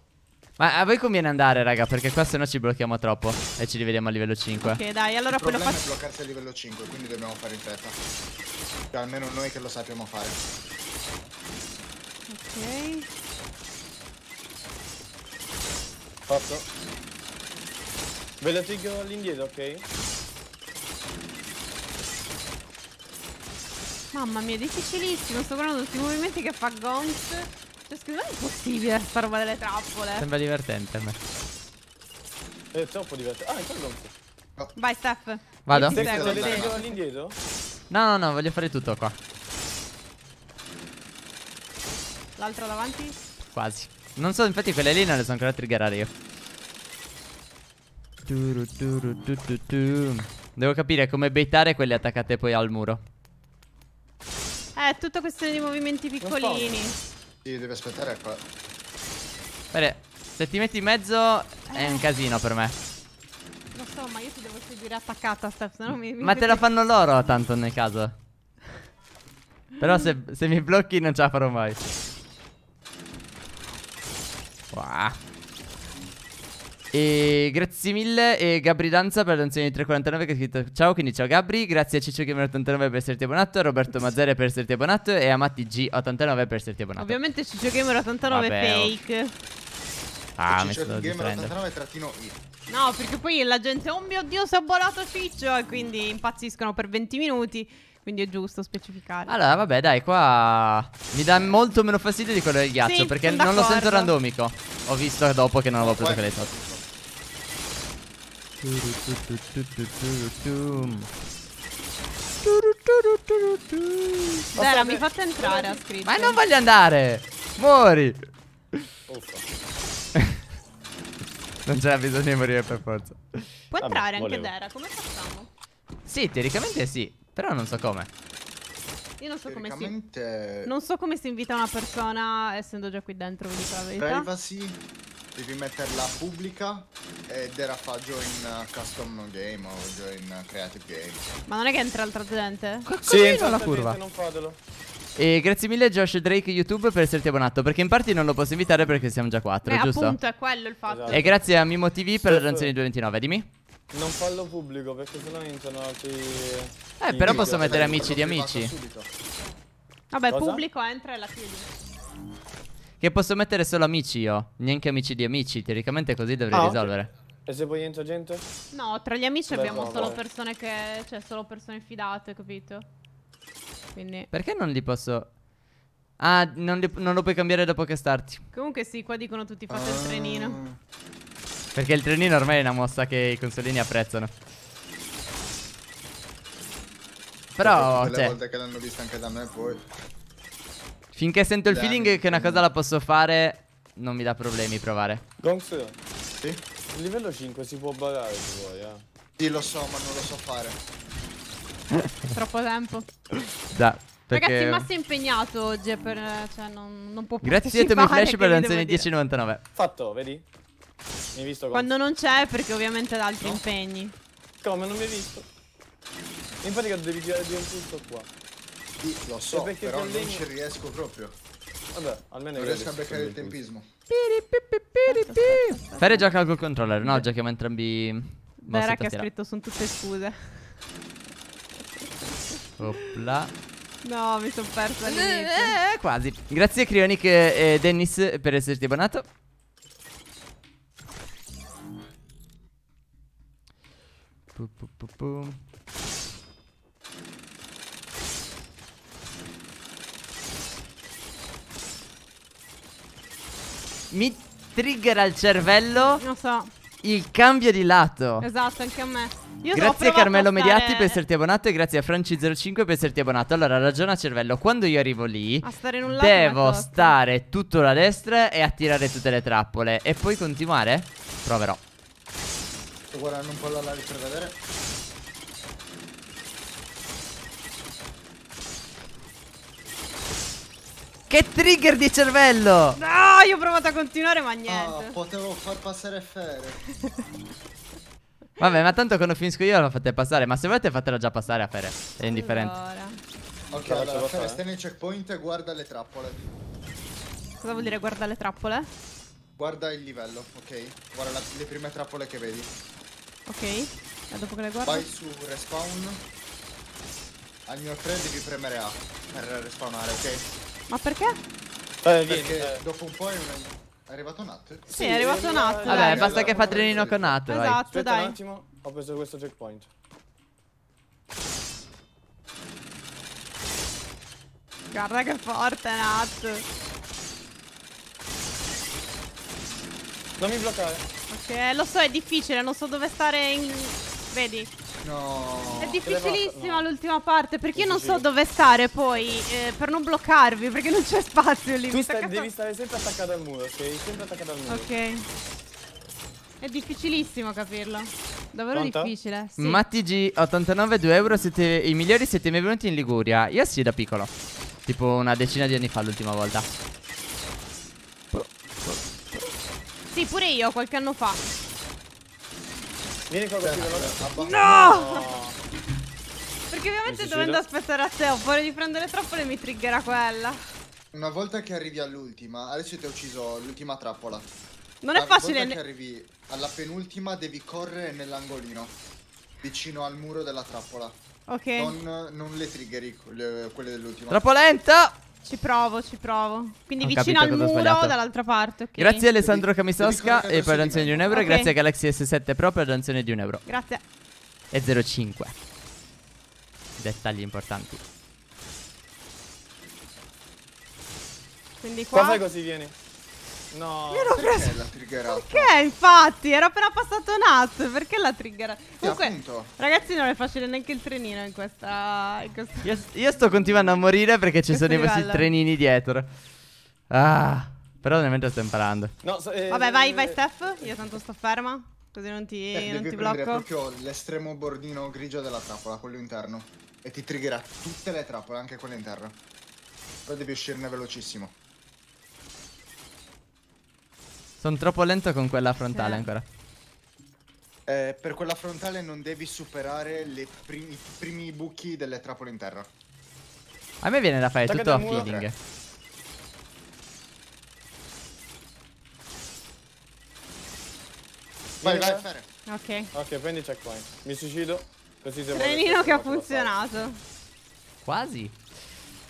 Ma a voi conviene andare, raga, perché qua sennò ci blocchiamo troppo. E ci rivediamo a livello 5. Ok, dai, allora Il poi lo faccio. Il bloccarsi a livello 5, quindi dobbiamo fare in fretta. Cioè, almeno noi che lo sappiamo fare. Ok. Fatto. Ve lo dico all'indietro, ok? Mamma mia, è difficilissimo, sto guardando tutti i movimenti che fa Gonz. Cioè, secondo me è impossibile far roba delle trappole. Sembra divertente a me. Eh, un po' divertente. Ah, intanto non Vai, Steph. Vado? Sì, seguo, No, no, no, voglio fare tutto qua. L'altro davanti? Quasi. Non so, infatti quelle lì non le sono ancora triggerare io. Devo capire come baitare quelle attaccate poi al muro. Eh, è tutta questione di movimenti piccolini. Sì, devi aspettare qua. Ecco. Bene, se ti metti in mezzo è un casino per me. Lo so, ma io ti devo seguire attaccata, Steph, se no mi... Ma te la fanno loro tanto nel caso. Però se, se mi blocchi non ce la farò mai. Wow. E grazie mille e Gabri Danza per l'anzione di 349 che ha scritto ciao, quindi ciao Gabri, grazie a Ciccio Gamer 89 per esserti abbonato, a Roberto Mazzere per esserti abbonato e a Matti G 89 per esserti abbonato. Ovviamente Ciccio Gamer 89 Vabbè, è oh. fake. Oh. Ah, Ciccio Gamer 89 trattino io. No, perché poi la gente, oh mio Dio, si è abbonato Ciccio e quindi impazziscono per 20 minuti. Quindi è giusto specificare. Allora, vabbè, dai, qua mi dà molto meno fastidio di quello del ghiaccio. Sì, perché non lo sento randomico. Ho visto dopo che non avevo preso quelle sotto. Dara, mi fate entrare, ha scritto. Ma non voglio andare! Muori! non c'è bisogno di morire per forza. Può entrare anche Dera, come facciamo? Sì, teoricamente sì, però non so come. Io non so come si. Non so come si invita una persona essendo già qui dentro, vi dico la verità. Privacy devi metterla pubblica ed era fa join custom game o join creative game. Ma non è che entra altra gente? Qualcuno sì, entra la curva. Non fatelo. E grazie mille Josh Drake YouTube per esserti abbonato Perché in parte non lo posso invitare perché siamo già quattro, Beh, giusto? appunto, è quello il fatto esatto. E grazie a Mimo TV per la canzone 229, dimmi Non fallo pubblico perché sennò entrano altri... Eh, però posso mettere amici di amici Vabbè, Cosa? pubblico entra e la chiedi che posso mettere solo amici io. Neanche amici di amici. Teoricamente così dovrei ah, risolvere. Okay. E se poi entra gente? No, tra gli amici Beh, abbiamo no, solo vai. persone che. Cioè, solo persone fidate, capito? Quindi. Perché non li posso. Ah, non, li, non lo puoi cambiare dopo che starti. Comunque, sì, qua dicono tutti fate ah. il trenino. Perché il trenino ormai è una mossa che i consolini apprezzano. Però. Tutte cioè... le volte che l'hanno vista anche da me poi. Finché sento il Dai. feeling che una cosa la posso fare, non mi dà problemi provare. Gonf, sì? Il livello 5 si può bagare se vuoi, eh. Sì, lo so, ma non lo so fare. Troppo tempo. Già. Perché... Ragazzi, Massa sei impegnato oggi per... Cioè, non, non può più Grazie a Tommy Flash per l'anzione 10,99. Fatto, vedi? Mi hai visto come? Quando non c'è perché ovviamente ha altri no. impegni. Come, non mi hai visto? In pratica devi tirare di un punto qua. Sì, lo so, però non ci riesco proprio. Vabbè, almeno non riesco a beccare il tempismo. Ferre gioca col controller, no? Giochiamo entrambi. Vera che ha scritto sono tutte scuse. Opla. No, mi sono persa eh, all'inizio. Eh, eh, quasi. Grazie Crionic e Dennis per esserti abbonato. Pu, pu, pu, mi trigger al cervello. Lo so. Il cambio di lato. Esatto, anche a me. Io grazie a Carmelo Mediatti per esserti abbonato e grazie a Franci05 per esserti abbonato. Allora, ragiona cervello, quando io arrivo lì, stare devo stare tutto la destra e attirare tutte le trappole. E poi continuare? Proverò. Sto guardando un po' la per vedere. Che trigger di cervello! No, io ho provato a continuare ma niente. Ah, potevo far passare Fere. Vabbè, ma tanto quando finisco io la fate passare, ma se volete fatela già passare a Fere. È indifferente. Allora. Ok, allora, Fere, stai nel checkpoint e guarda le trappole. Cosa vuol dire guarda le trappole? Guarda il livello, ok? Guarda la, le prime trappole che vedi. Ok, e dopo che le guardi? Vai su respawn. Al mio 3 devi premere A per respawnare, ok? Ma perché? Eh, vieni, perché eh. dopo un po' è, è arrivato Nat. Sì, sì, è arrivato Nat. Vabbè, dai. basta che fa trenino con Nat. Esatto, vai. Aspetta dai. un attimo, ho preso questo checkpoint. Guarda che forte Nat. Non mi bloccare. Ok, lo so, è difficile, non so dove stare in... Vedi? No. È difficilissima l'ultima parte perché io non so dove stare poi eh, per non bloccarvi perché non c'è spazio lì. Tu sta, devi stare sempre attaccato al muro, ok? Sempre attaccato al muro. Ok. È difficilissimo capirlo. Davvero Pronto? difficile. Sì. Matti G 89 2 euro siete i migliori siete mai venuti in Liguria. Io sì da piccolo. Tipo una decina di anni fa l'ultima volta. Sì, pure io qualche anno fa. Vieni con lo schivolo. No! no! Perché ovviamente dovendo aspettare a te, ho paura di prendere trappole mi triggerà quella. Una volta che arrivi all'ultima, adesso ti ho ucciso l'ultima trappola. Non La è facile. Una volta che arrivi alla penultima devi correre nell'angolino, vicino al muro della trappola. Ok. Non, non le triggeri eh, quelle dell'ultima. Trappolenta! Ci provo, ci provo. Quindi Ho vicino al muro dall'altra parte. Okay. Grazie Alessandro Camisosca e per la donazione di un euro. Okay. Grazie a Galaxy S7 Pro per la di un euro. Grazie. E 0,5. Dettagli importanti. Quindi qua... Qua fai così vieni. No, ero perché preso... l'ha triggerata? Perché, infatti, era appena passato Nat, perché l'ha triggerata? Comunque, appunto. ragazzi, non è facile neanche il trenino in questa... In questa... Io, io, sto continuando a morire perché ci sono i vostri trenini dietro. Ah, però ovviamente sto imparando. No, so, eh, Vabbè, vai, eh, vai, Steph, io tanto sto ferma. Così non ti, eh, non ti blocco. proprio l'estremo bordino grigio della trappola, quello interno. E ti triggerà tutte le trappole, anche quelle interne Però devi uscirne velocissimo. Sono troppo lento con quella frontale sì. ancora. Eh, per quella frontale non devi superare i primi, primi buchi delle trappole in terra. A me viene da fare Attacca tutto a muro. feeling. Okay. Vai, vai, Fere. Ok. Ok, prendi checkpoint. Mi suicido. Così se Trenino che ha funzionato. Quasi.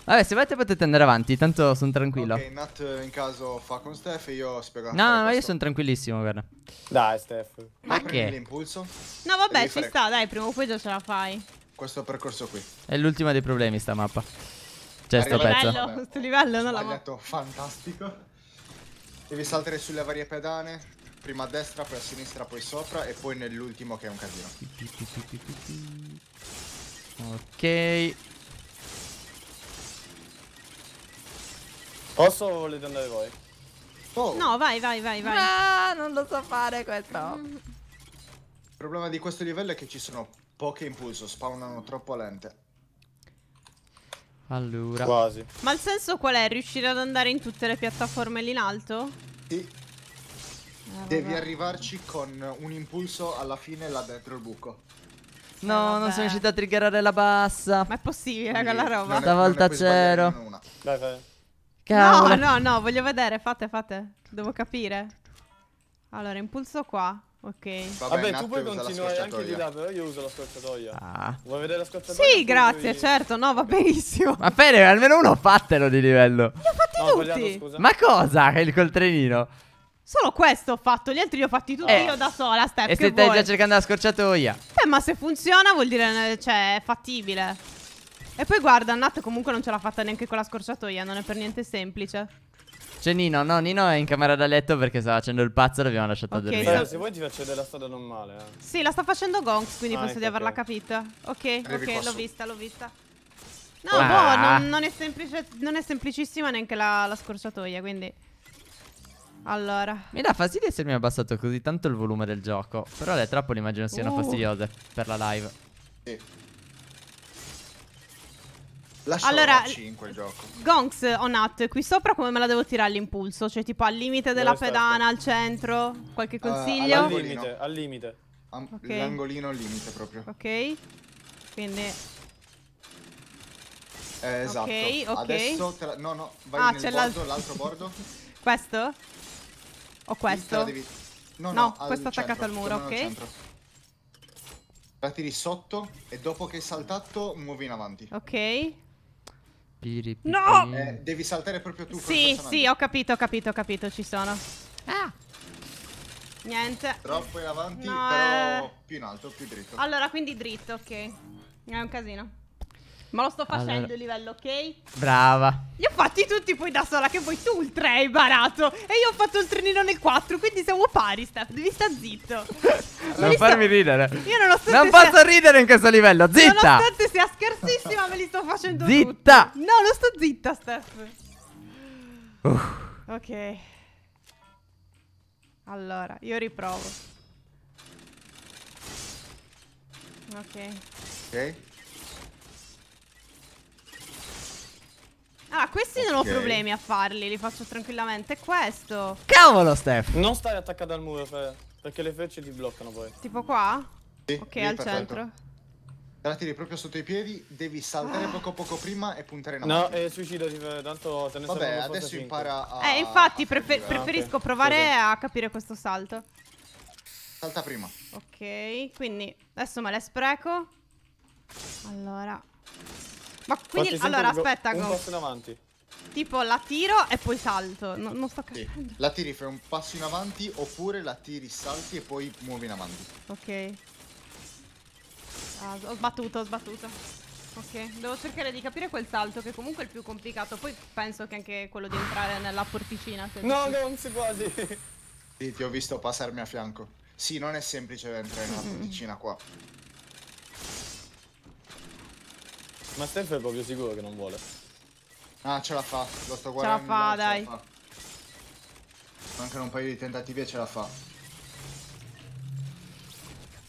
Vabbè, se volete potete andare avanti, tanto sono tranquillo. Ok, Nat in caso fa con Steph e io spiego. No, no, no, io sono tranquillissimo, guarda. Dai, Steph. Ma ah, che? l'impulso. No, vabbè, ci fare... sta, dai, prima o poi già ce la fai. Questo percorso qui. È l'ultima dei problemi sta mappa. Cioè, sto pezzo. Livello, questo livello non l'ho mai detto, fantastico. Devi saltare sulle varie pedane. Prima a destra, poi a sinistra, poi sopra e poi nell'ultimo che è un casino. Ok. Posso o volete andare voi? Oh. No, vai, vai, vai, vai. Ah, non lo so fare questo. Il problema di questo livello è che ci sono poche impulso, spawnano troppo lente. Allora. Quasi. Ma il senso qual è? Riuscire ad andare in tutte le piattaforme lì in alto? Sì. Ah, Devi arrivarci con un impulso alla fine là dentro il buco. Eh, no, ah, non sono riuscito a triggerare la bassa. Ma è possibile quella roba? Stavolta c'ero. Dai, vai. Cavolo. No, no, no, voglio vedere, fate, fate. Devo capire. Allora, impulso qua. Ok. Vabbè, tu puoi continuare anche di là, però io uso la scorciatoia. Ah. Vuoi vedere la scorciatoia? Sì, grazie, certo. No, va benissimo. Va bene, almeno uno fatelo di livello. Li ho fatti no, tutti. Sbagliato, Ma cosa? Il coltrenino? Solo questo ho fatto, gli altri li ho fatti tutti eh. io da sola, Steph. E se stai vuoi? già cercando la scorciatoia? Eh, ma se funziona vuol dire, cioè, è fattibile. E poi guarda, Nat comunque non ce l'ha fatta neanche con la scorciatoia, non è per niente semplice. C'è Nino, no, Nino è in camera da letto perché stava facendo il pazzo e l'abbiamo lasciato okay, dormire. Però, se vuoi ti faccio della strada non male. Eh. Sì, la sta facendo Gonks, quindi ah, penso ecco, di averla okay. capita. Ok, ok, l'ho vista, l'ho vista. No, ah. boh, non, non, è non, è semplicissima neanche la, la scorciatoia, quindi... Allora Mi dà fastidio essermi abbassato così tanto il volume del gioco Però le trappole immagino siano uh. fastidiose per la live Sì Lascialo allora, 5 il eh, gioco. Gonks o Nat, qui sopra come me la devo tirare all'impulso? Cioè tipo al limite della Dove pedana, al centro? Qualche eh, consiglio? Uh, al limite, al limite. okay. L'angolino al limite proprio. Ok. Quindi... Eh, esatto. Ok, ok. Adesso la... No, no, vai ah, nel bordo, l'altro bordo. questo? O questo? Devi... No, no, no questo attaccato al muro, ok. Al la tiri sotto e dopo che hai saltato muovi in avanti. Ok. Piripipiri. No! Eh, devi saltare proprio tu. Sì, sì, ho capito, ho capito, ho capito, ci sono. Ah! Niente. Troppo in avanti, no, però eh... più in alto, più dritto. Allora, quindi dritto, ok. È un casino. Ma lo sto facendo allora. il livello, ok? Brava. Li ho fatti tutti poi da sola, che poi tu il 3 hai barato. E io ho fatto il trenino nel 4, quindi siamo pari, Steph. Devi stare zitto. non farmi ridere. Io non lo nonostante Non posso sia... ridere in questo livello, zitta. Nonostante sia scarsissima, me li sto facendo zitta. Tutti. No, non sto zitta, Steph. Uh. Ok. Allora, io riprovo. Ok. Ok. Ah, questi non ho problemi a farli, li faccio tranquillamente. Questo. Cavolo, Steph. Non stare attaccata al muro, Fe, perché le frecce ti bloccano poi. Tipo qua? Sì, ok, al perfetto. centro. Te la tiri proprio sotto i piedi, devi saltare ah. poco poco prima e puntare in avanti. No, eh, suicidati, tanto te ne Vabbè, adesso 5. impara a... Eh, infatti, a prefer preferisco ah, okay. provare okay. a capire questo salto. Salta prima. Ok, quindi adesso me le spreco. Allora, ma quindi, allora, aspetta, un passo in avanti. Tipo la tiro e poi salto. No, non sto capendo. Sì. La tiri, fai un passo in avanti oppure la tiri, salti e poi muovi in avanti. Ok. Ah, ho sbattuto, ho sbattuto. Ok, devo cercare di capire quel salto che comunque è il più complicato. Poi penso che anche quello di entrare nella porticina. No, no, non si può Sì, ti ho visto passarmi a fianco. Sì, non è semplice entrare nella porticina qua. Ma Steph è proprio sicuro che non vuole. Ah, ce la fa, lo sto guardando. Ce la fa, dai. Mancano un paio di tentativi e ce la fa.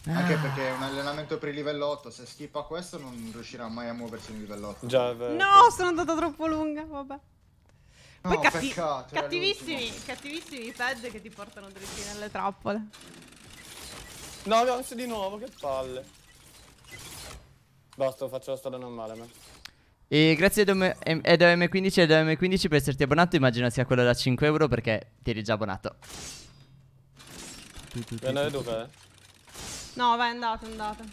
Ah. Anche perché è un allenamento per il livello 8, se schippa questo non riuscirà mai a muoversi in livello 8. Già, beh, no, sono andata troppo lunga, vabbè. Poi no, peccato, cattivissimi, cattivissimi fed che ti portano dritti nelle trappole. No, adesso di nuovo, che palle. Basta, faccio la strada normale. Man. E grazie Edo M15 Edo M15 per esserti abbonato. Immagino sia quello da 5 euro perché ti eri già abbonato. andate dove? Eh. No, vai, andate, andate.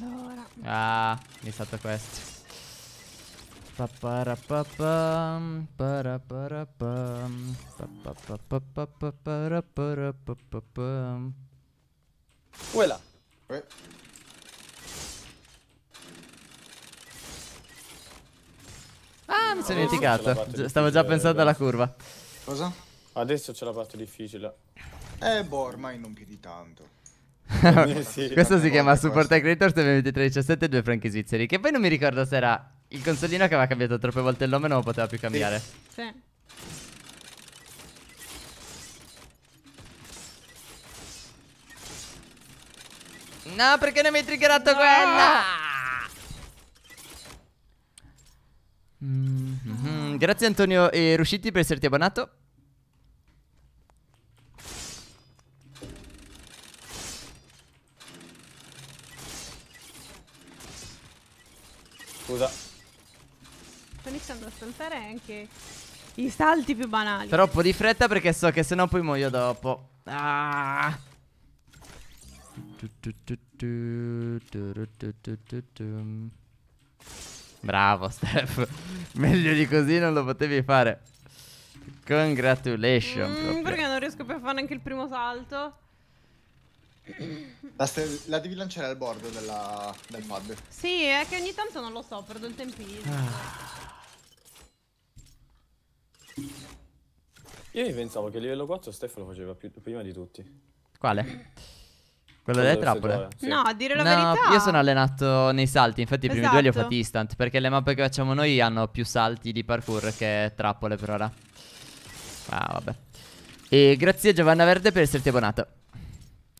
Allora. Ah, mi è stato questo. Pa Où est là Ouais. Ah, mi sono dimenticato. Stavo già pensando alla curva. Cosa? Adesso c'è la parte difficile. Eh, boh, ormai non più di tanto. Eh, sì, questo si chiama Support Tech Creators 2317 e due franchi svizzeri. Che poi non mi ricordo se era il consolino che aveva cambiato troppe volte il nome non lo poteva più cambiare. Sì. sì. No, perché non mi hai triggerato no. quella? Mm -hmm. Grazie Antonio e Rusciti per esserti abbonato. Scusa. Sto iniziando a saltare anche i salti più banali. Troppo di fretta perché so che sennò poi muoio dopo. Ah. Bravo Steph Meglio di così non lo potevi fare Congratulation mm, Perché non riesco più a fare neanche il primo salto la, la, devi lanciare al bordo della, del pad Sì, è che ogni tanto non lo so, perdo il tempismo ah. Io pensavo che a livello 4 Steph lo faceva più, prima di tutti Quale? Quello delle trappole? Sì. No, a dire la no, verità. Io sono allenato nei salti, infatti i primi esatto. due li ho esatto. fatti instant, perché le mappe che facciamo noi hanno più salti di parkour che trappole per ora. Ah, vabbè. E grazie Giovanna Verde per esserti abbonato.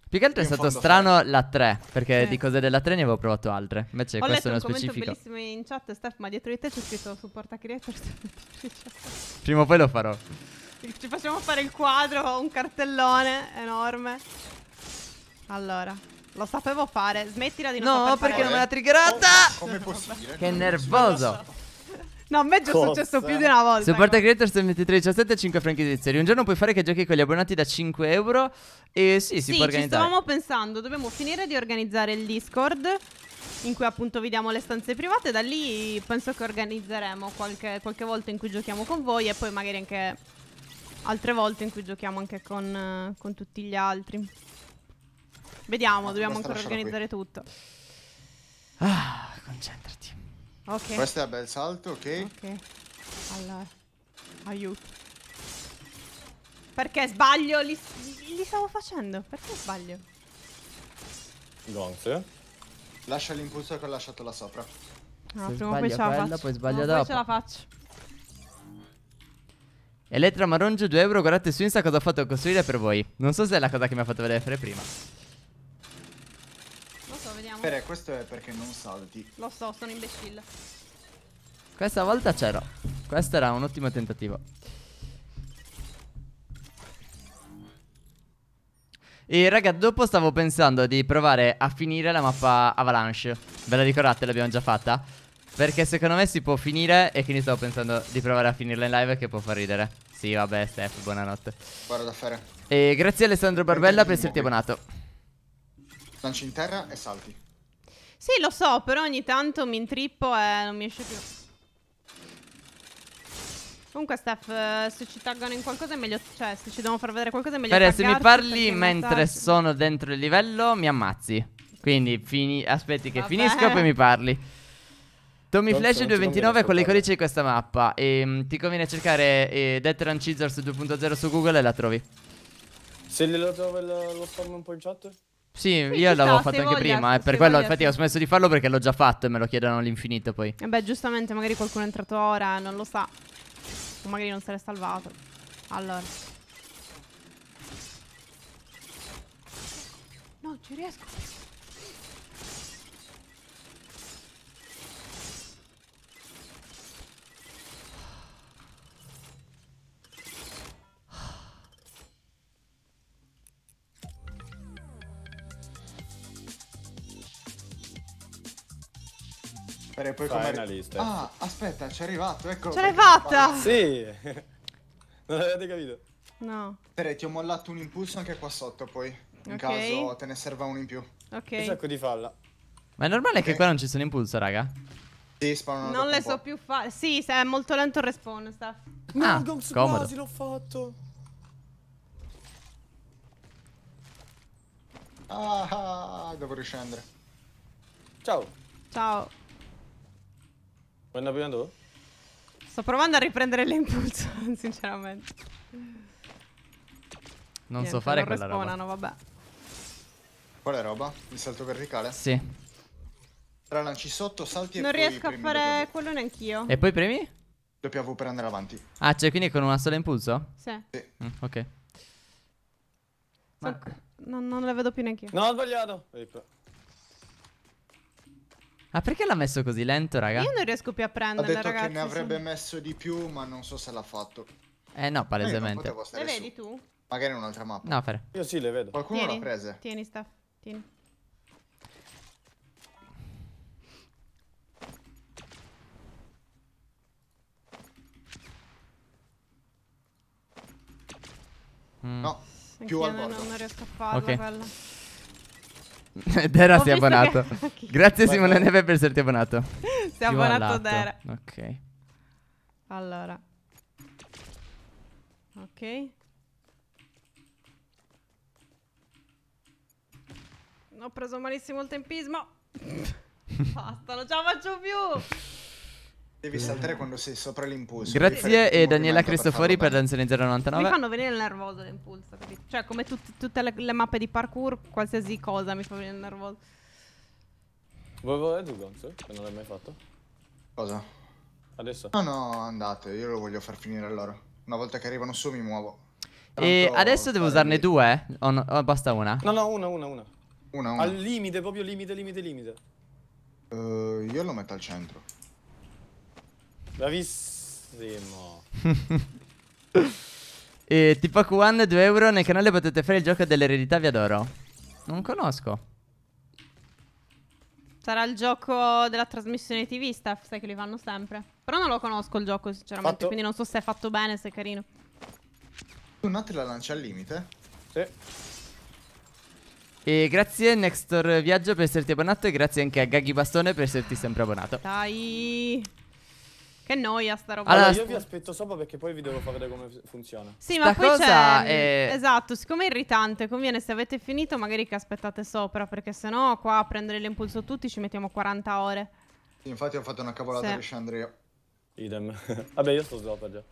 Più che altro è stato strano fare. la 3, perché eh. di cose della 3 ne avevo provato altre. Invece Ho questo è uno specifico. Ho letto bellissimo in chat, Steph, ma dietro di te c'è scritto supporta creator. Prima o poi lo farò. Ci facciamo fare il quadro, un cartellone enorme. Allora, lo sapevo fare. Smettila di non No, saper perché non me l'ha triggerata. Come possibile? Che nervoso. No, a me è già successo più di una volta. Supporta creator 7317 5 franchi di zeri. Un giorno puoi fare che giochi con gli abbonati da 5 euro. E sì, si sì, può organizzare. Ci stavamo pensando, dobbiamo finire di organizzare il Discord. In cui appunto vediamo le stanze private. Da lì penso che organizzeremo qualche, qualche volta in cui giochiamo con voi. E poi magari anche altre volte in cui giochiamo anche con, eh, con tutti gli altri. Vediamo, dobbiamo ancora organizzare qui. tutto. Ah, concentrati. Ok. Questo è a bel salto, ok? Ok. Allora, aiuto. Perché sbaglio? Li, li stavo facendo. Perché sbaglio? Gonfio. Lascia l'impulso che ho lasciato là sopra. No, prima poi ce la faccio. Poi sbaglio prima dopo. Poi ce la faccio. Elettra Marongio 2 euro, guardate su Insta cosa ho fatto costruire per voi. Non so se è la cosa che mi ha fatto vedere prima torniamo. Bene, questo è perché non salti. Lo so, sono imbecille. Questa volta c'ero. Questo era un ottimo tentativo. E raga, dopo stavo pensando di provare a finire la mappa Avalanche. Ve la ricordate? L'abbiamo già fatta? Perché secondo me si può finire e quindi stavo pensando di provare a finirla in live che può far ridere. Sì, vabbè, Steph, buonanotte. Guarda da fare. E grazie Alessandro Barbella per esserti abbonato. Lanci in terra e salti. Sì, lo so, però ogni tanto mi intrippo e non mi esce più. Comunque, Steph, eh, se ci taggano in qualcosa è meglio... Cioè, se ci devono far vedere qualcosa è meglio Però se mi parli mentre mettarci. sono dentro il livello, mi ammazzi. Quindi fini... aspetti che Vabbè. finisca e poi mi parli. Tommy non Flash 229 con le codici di questa mappa. E, ehm, mh, ti conviene cercare eh, Death Scissors 2.0 su Google e la trovi. Se lo trovo lo, lo spam un po' in chat? Sì, Quindi io l'avevo fatto anche voglia, prima, eh, per quello voglia, infatti sì. ho smesso di farlo perché l'ho già fatto e me lo chiedono all'infinito poi. E eh beh, giustamente, magari qualcuno è entrato ora, non lo sa. O magari non se l'è salvato. Allora. No, ci riesco. Per poi Fai come... lista. Ah, aspetta, ci è arrivato, eccolo. Ce l'hai fatta! Parla. Sì! non avete capito? No. Pere, ti ho mollato un impulso anche qua sotto poi. In okay. caso te ne serva uno in più. Ok. Un sacco di falla. Ma è normale okay. che qua non ci sia un impulso, raga? Sì, spawnano Non le so più fare. Sì, è molto lento il respawn, sta. No, ah, non quasi l'ho fatto. Ah, ah, ah, ah devo riscendere. Ciao. Ciao. Vuoi andare prima Sto provando a riprendere l'impulso, sinceramente. Non Niente, so fare non quella roba. vabbè. Qual è roba? Il salto verticale? Sì. Tra lanci sotto, salti non e Non riesco a fare quello neanch'io. E poi premi? W per andare avanti. Ah, cioè quindi con una sola impulso? Sì. sì. Mm, ok. Ma... non, non le vedo più neanch'io. No, ho sbagliato. Ah, perché l'ha messo così lento, raga? Io non riesco più a prenderla, ragazzi. Ha detto ragazzi, che ne avrebbe messo di più, ma non so se l'ha fatto. Eh no, palesemente. Le vedi su. tu? Magari in un'altra mappa. No, Fer. Io sì, le vedo. Qualcuno l'ha presa. Tieni, Staff. Tieni. No, più Anch'io al bordo. Non riesco a farlo, okay. quella. Dera Ho si è abbonato. che- ok. Grazie Simone Neve per esserti abbonato. Si è abbonato Dera. Ok. Allora. Ok. Ho preso malissimo il tempismo. Basta, non ce la faccio più. Devi saltare quando sei sopra l'impulso. Grazie e Daniela Cristofori per, per Danzone 099. Mi fanno venire nervoso l'impulso. Cioè, come tut- tutte le, le, mappe di parkour, qualsiasi cosa mi fa venire nervoso. Vuoi volare tu, Gonzo, che non l'hai mai fatto. Cosa? Adesso? No, no, andate, io lo voglio far finire loro. Una volta che arrivano su mi muovo. Tanto e adesso devo usarne lì. due? Eh? O, no, o, basta una? No, no, una, una, una. Una, una. Al limite, proprio limite, limite, limite. Uh, io lo metto al centro. Bravissimo. e tipo One 2 euro nel canale potete fare il gioco dell'eredità via d'oro. Non conosco. Sarà il gioco della trasmissione TV, Steph, sai che li fanno sempre. Però non lo conosco il gioco, sinceramente, fatto. quindi non so se è fatto bene, se è carino. Tu attimo la lancia al limite. Sì. E grazie Nextor Viaggio per esserti abbonato e grazie anche a Gaghi Bastone per esserti sempre abbonato. Dai. Che noia sta roba. Allora, io vi aspetto sopra perché poi vi devo far vedere come funziona. Sì, ma sta c'è... Mm, è... Esatto, siccome è irritante, conviene se avete finito magari che aspettate sopra, perché sennò qua a prendere l'impulso tutti ci mettiamo 40 ore. Sì, infatti ho fatto una cavolata sì. di Shandria. Idem. Vabbè, io sto sopra già.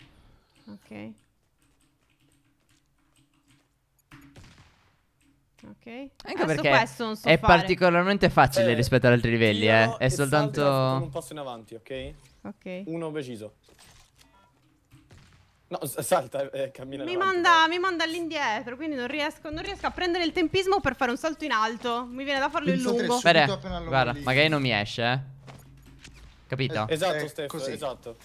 Ok. Ok. Anche Adesso eh, perché so è fare. particolarmente facile eh, rispetto ad altri livelli, eh. È soltanto... Un passo in avanti, ok? Ok. Uno preciso. No, salta e eh, cammina. Mi avanti, manda, all'indietro, quindi non riesco, non riesco, a prendere il tempismo per fare un salto in alto. Mi viene da farlo Penso in lungo. Bene, guarda, lì. magari non mi esce, eh. Capito? Eh, esatto, eh, Stefano, così. esatto.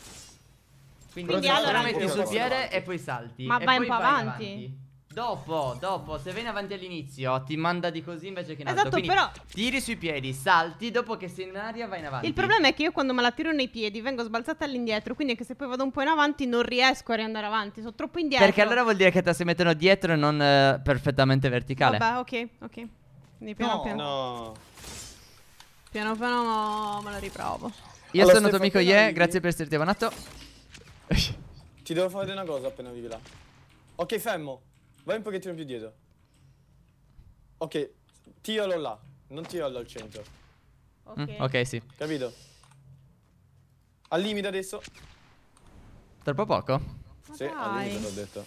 Quindi, quindi allora metti sul piede e poi salti. Ma vai un po' avanti. avanti. Dopo, dopo, se vieni avanti all'inizio ti manda di così invece che in alto Esatto, però tiri sui piedi, salti, dopo che sei in aria vai in avanti Il problema è che io quando me la tiro nei piedi vengo sbalzata all'indietro Quindi anche se poi vado un po' in avanti non riesco a riandare avanti, sono troppo indietro Perché allora vuol dire che te la si mettono dietro e non eh, perfettamente verticale Vabbè, ok, ok Quindi piano no, piano no. Piano piano me la riprovo Io allora, sono tuo amico Ye, grazie per esserti abbonato Ti devo fare una cosa appena vivi là Ok, fermo Vai un pochettino più dietro. Ok, tiralo là. Non tiralo al centro. Ok, mm, okay sì. Capito? Al limite adesso. Troppo poco? Ma sì, dai. al limite l'ho detto.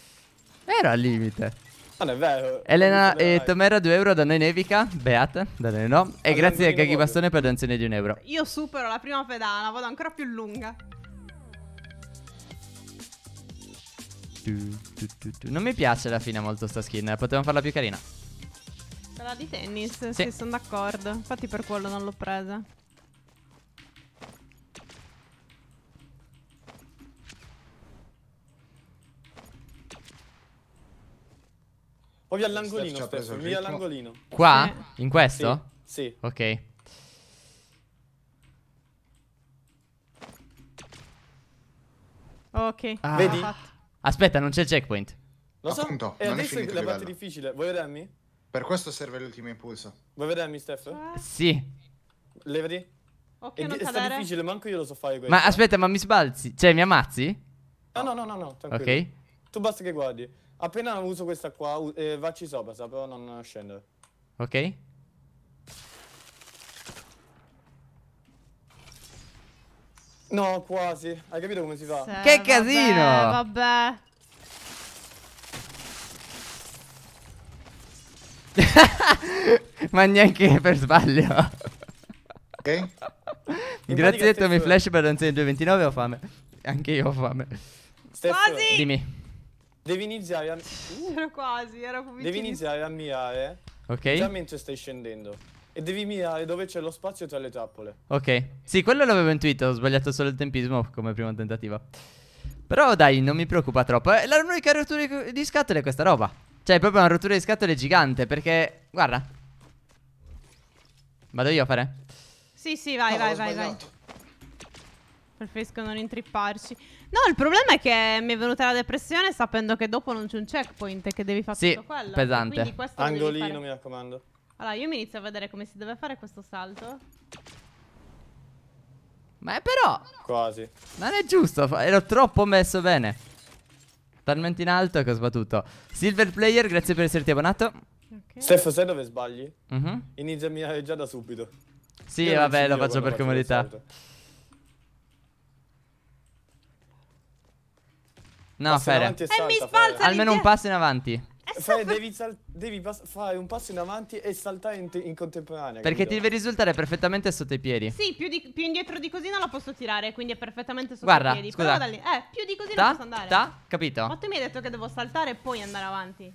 Era al limite. Ah, non è vero. Elena e eh, Tomera 2 euro da noi nevica. Beat, da noi no. E allora, grazie a Gaghi Bastone per donazione di un euro. Io supero la prima pedana, vado ancora più lunga. Non mi piace la fine molto sta skin, eh, potevamo farla più carina. Quella di tennis, sì, sì sono d'accordo. Infatti per quello non l'ho presa. Ovvio all'angolino spesso, via all'angolino. Qua? Sì. In questo? Sì. sì. Ok. Ok. Ah. Vedi? Fatto. Aspetta, non c'è il checkpoint. Lo so, Appunto, e eh, adesso è la parte difficile. Vuoi vedermi? Per questo serve l'ultimo impulso. Vuoi vedermi, Steph? Eh. Sì. Levati. Ok, è, non sta cadere. difficile, manco io lo so fare questo. Ma aspetta, ma mi sbalzi? Cioè, mi ammazzi? No, ah, no, no, no, no tranquillo. Ok. Tu basta che guardi. Appena uso questa qua, eh, vacci sopra, però non scendere. Ok. No, quasi. Hai capito come si fa? Sì, che vabbè, casino! Vabbè. Ma neanche per sbaglio. Ok. Grazie Tommy Flash per la 229 ho fame. Anche io ho fame. quasi! Dimmi. Devi iniziare a... Ero quasi, ero vicino. Devi iniziare a mirare. Ok. Già mentre stai scendendo. E devi mirare dove c'è lo spazio tra le trappole. Ok. Sì, quello l'avevo intuito. Ho sbagliato solo il tempismo come primo tentativo. Però dai, non mi preoccupa troppo. È eh, la unica rottura di scatole è questa roba. Cioè, è proprio una rottura di scatole gigante. Perché, guarda. Vado io a fare? Sì, sì, vai, no, vai, vai, vai. Preferisco non intripparci. No, il problema è che mi è venuta la depressione sapendo che dopo non c'è un checkpoint e che devi fare sì, tutto quello. Sì, Pesante. Angolino, mi raccomando. Allora, io mi inizio a vedere come si deve fare questo salto. Ma è però... Quasi. Non è giusto, ero troppo messo bene. Talmente in alto che ho sbattuto. Silver Player, grazie per esserti abbonato. Okay. Steph, sai dove sbagli? Uh mhm. -huh. Inizia a mirare già da subito. Sì, io vabbè, lo faccio per comodità. No, Fere. Eh, salta, Almeno un passo in avanti. Eh, fai, devi, devi fare un passo in avanti e saltare in, in contemporanea. Perché ti deve risultare perfettamente sotto i piedi. Sì, più, di, più, indietro di così non la posso tirare, quindi è perfettamente sotto Guarda, i piedi. Guarda, Però eh, più di così ta, non posso andare. Ta, capito? Ma tu mi hai detto che devo saltare e poi andare avanti.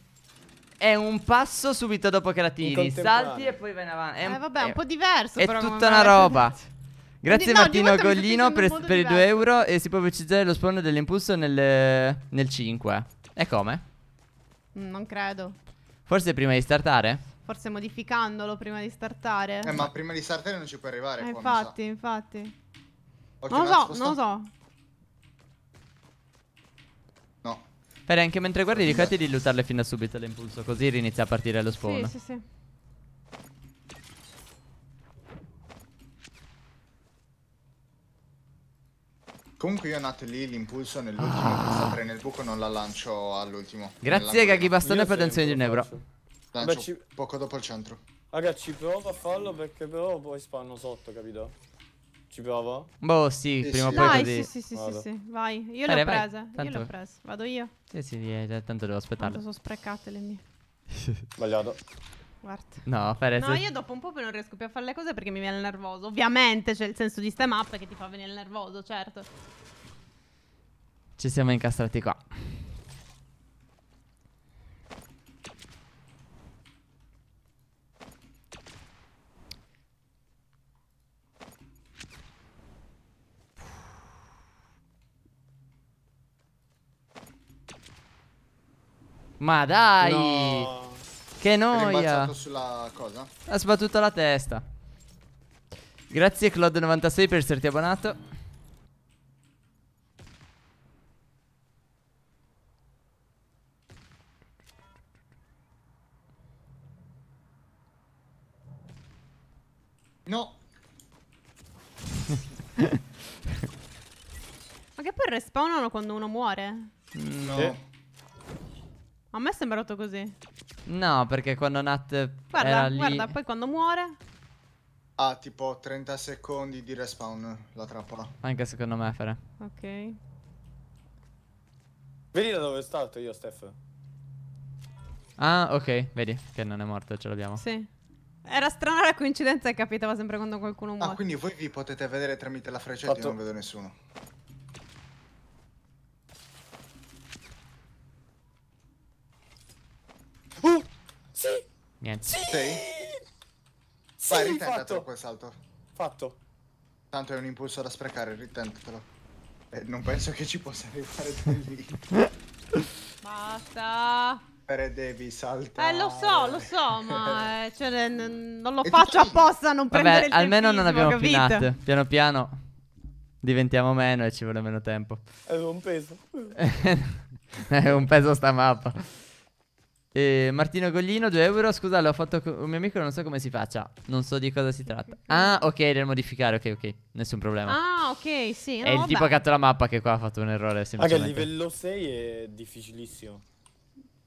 È un passo subito dopo che la tiri. Salti e poi vai in avanti. È eh, vabbè, è un po' diverso. È però, tutta una roba. Grazie no, Martino Gollino per, per i 2 euro. E si può velocizzare lo spawn dell'impulso nel, nel 5. E come? Mm, non credo. Forse prima di startare? Forse modificandolo prima di startare. Eh, ma prima di startare non ci puoi arrivare. Eh, qua, infatti, so. infatti. Okay, non lo so, non lo so. No. Fede, anche mentre guardi, ricordati di lootarle fin da subito l'impulso, così rinizia a partire lo spawn. Sì, sì, sì. Comunque io nato lì l'impulso nell'ultimo ah. per nel buco non la lancio all'ultimo. Grazie Gaghi Bastone per attenzione di Nebra. Lancio Beh, ci... poco dopo il centro. Raga ci provo a farlo perché però poi spanno sotto, capito? Ci provo? Boh sì, sì prima o poi Dai, così. Sì, sì, Vado. sì, sì, vai. Io l'ho eh, presa, Tanto... io l'ho presa. Vado io. Sì, sì, eh, tanto devo aspettare. Tanto sono sprecate le mie. Sbagliato. Guarda. No, Perez. No, io dopo un po' poi non riesco più a fare le cose perché mi viene nervoso. Ovviamente c'è il senso di stem up che ti fa venire il nervoso, certo. Ci siamo incastrati qua. Ma dai! No. Che noia. sulla cosa. Ha sbattuto la testa. Grazie Claude96 per esserti abbonato. No. Ma che poi respawnano quando uno muore? No. Sì. A me è sembrato così. No, perché quando Nat guarda, era lì... Guarda, poi quando muore... Ha tipo 30 secondi di respawn la trappola. Anche secondo me, Fere. Ok. Vedi da dove è stato io, Steph. Ah, ok, vedi che non è morto, ce l'abbiamo. Sì. Era strana la coincidenza che capitava sempre quando qualcuno ah, muore. Ah, quindi voi vi potete vedere tramite la freccia e non vedo nessuno. Niente. Sì! Sì, Vai, ritentatelo quel salto. Fatto. Tanto è un impulso da sprecare, ritentatelo. Eh, non penso che ci possa arrivare da lì. Basta. Però devi saltare. Eh, lo so, lo so, ma eh, cioè, non lo e faccio apposta a non Vabbè, prendere il almeno non abbiamo più pinate. Piano piano diventiamo meno e ci vuole meno tempo. È un peso. È un peso sta mappa. Eh, Martino Goglino, 2 euro. Scusa, l'ho fatto con un mio amico, non so come si faccia. Non so di cosa si tratta. Ah, ok, del modificare, ok, ok. Nessun problema. Ah, ok, sì. No, è il tipo che ha la mappa che qua ha fatto un errore. Anche il livello 6 è difficilissimo.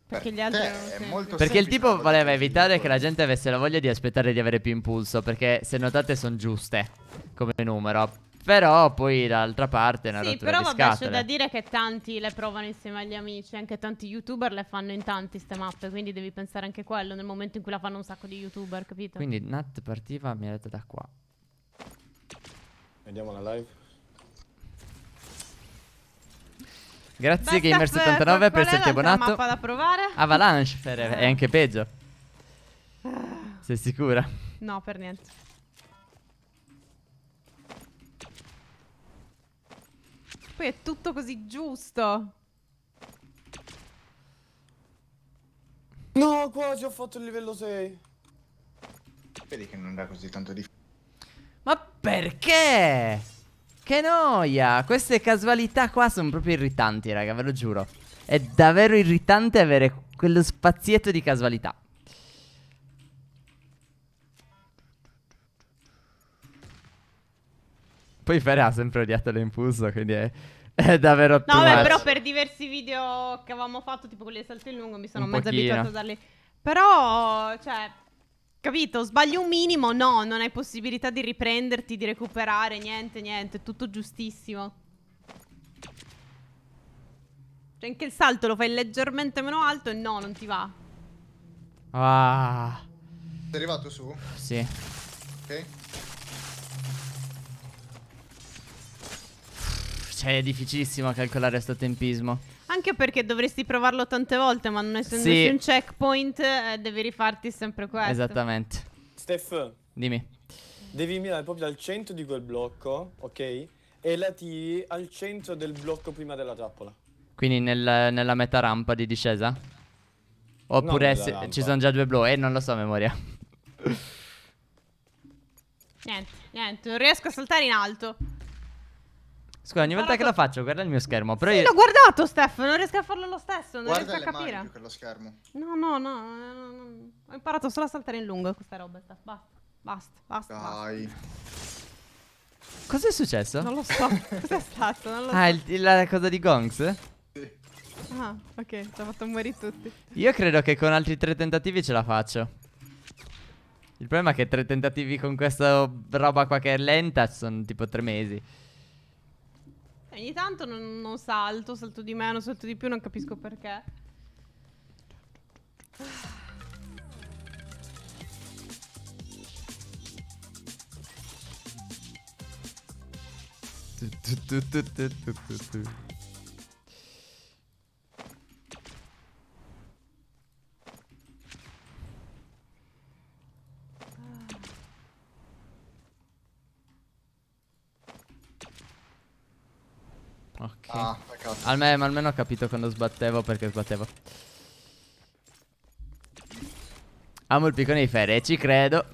Perché gli altri. Perché, perché il tipo voleva evitare che la gente avesse la voglia di aspettare di avere più impulso. Perché se notate sono giuste come numero. Però poi d'altra parte è una sì, però vabbè, scatole. c'è da dire che tanti le provano insieme agli amici, anche tanti youtuber le fanno in tanti ste mappe, quindi devi pensare anche quello nel momento in cui la fanno un sacco di youtuber, capito? Quindi Nat partiva, mi ha detto da qua. Andiamo alla live. Grazie Gamer79 per essere abbonato. mappa da provare? Avalanche, Fer, è anche peggio. Ah. Sei sicura? No, per niente. Poi è tutto così giusto. No, quasi ho fatto il livello 6. Vedi che non era così tanto difficile. Ma perché? Che noia! Queste casualità qua sono proprio irritanti, raga, ve lo giuro. È davvero irritante avere quello spazietto di casualità. Poi Fere ha sempre odiato l'impulso, quindi è, è davvero No, beh, però per diversi video che avevamo fatto, tipo quelli del salto in lungo, mi sono Un mezzo pochino. abituato a darli. Però, cioè, capito, sbaglio un minimo, no, non hai possibilità di riprenderti, di recuperare, niente, niente, tutto giustissimo. Cioè, anche il salto lo fai leggermente meno alto e no, non ti va. Ah. Sei arrivato su? Sì. Ok. cioè, è difficilissimo calcolare questo tempismo. Anche perché dovresti provarlo tante volte, ma non essendoci sì. un checkpoint, eh, devi rifarti sempre questo. Esattamente. Steph, dimmi. Devi mirare proprio al centro di quel blocco, ok? E la tiri al centro del blocco prima della trappola. Quindi nel, nella metà rampa di discesa? Oppure se, ci sono già due blow? Eh, non lo so a memoria. niente, niente, non riesco a saltare in alto. Scusa, ogni volta che lo faccio, guarda il mio schermo. Però sì, io... l'ho guardato, Steph. Non riesco a farlo lo stesso. Non guarda riesco a capire. Mani più che lo schermo. No, no, no, no, no. Ho imparato solo a saltare in lungo questa roba. Steph. Basta, basta, basta. Dai. Basta. Cos'è successo? Non lo so. Cos'è stato? Non lo ah, so. il, la cosa di Gongs? Sì. Ah, ok. Ci ha fatto morire tutti. Io credo che con altri tre tentativi ce la faccio. Il problema è che tre tentativi con questa roba qua che è lenta sono tipo tre mesi. Eh, ogni tanto non, non salto, salto di meno, salto di più, non capisco perché. Ah, peccato. Almeno, almeno ho capito quando sbattevo perché sbattevo. Amo il piccone di Fede, ci credo.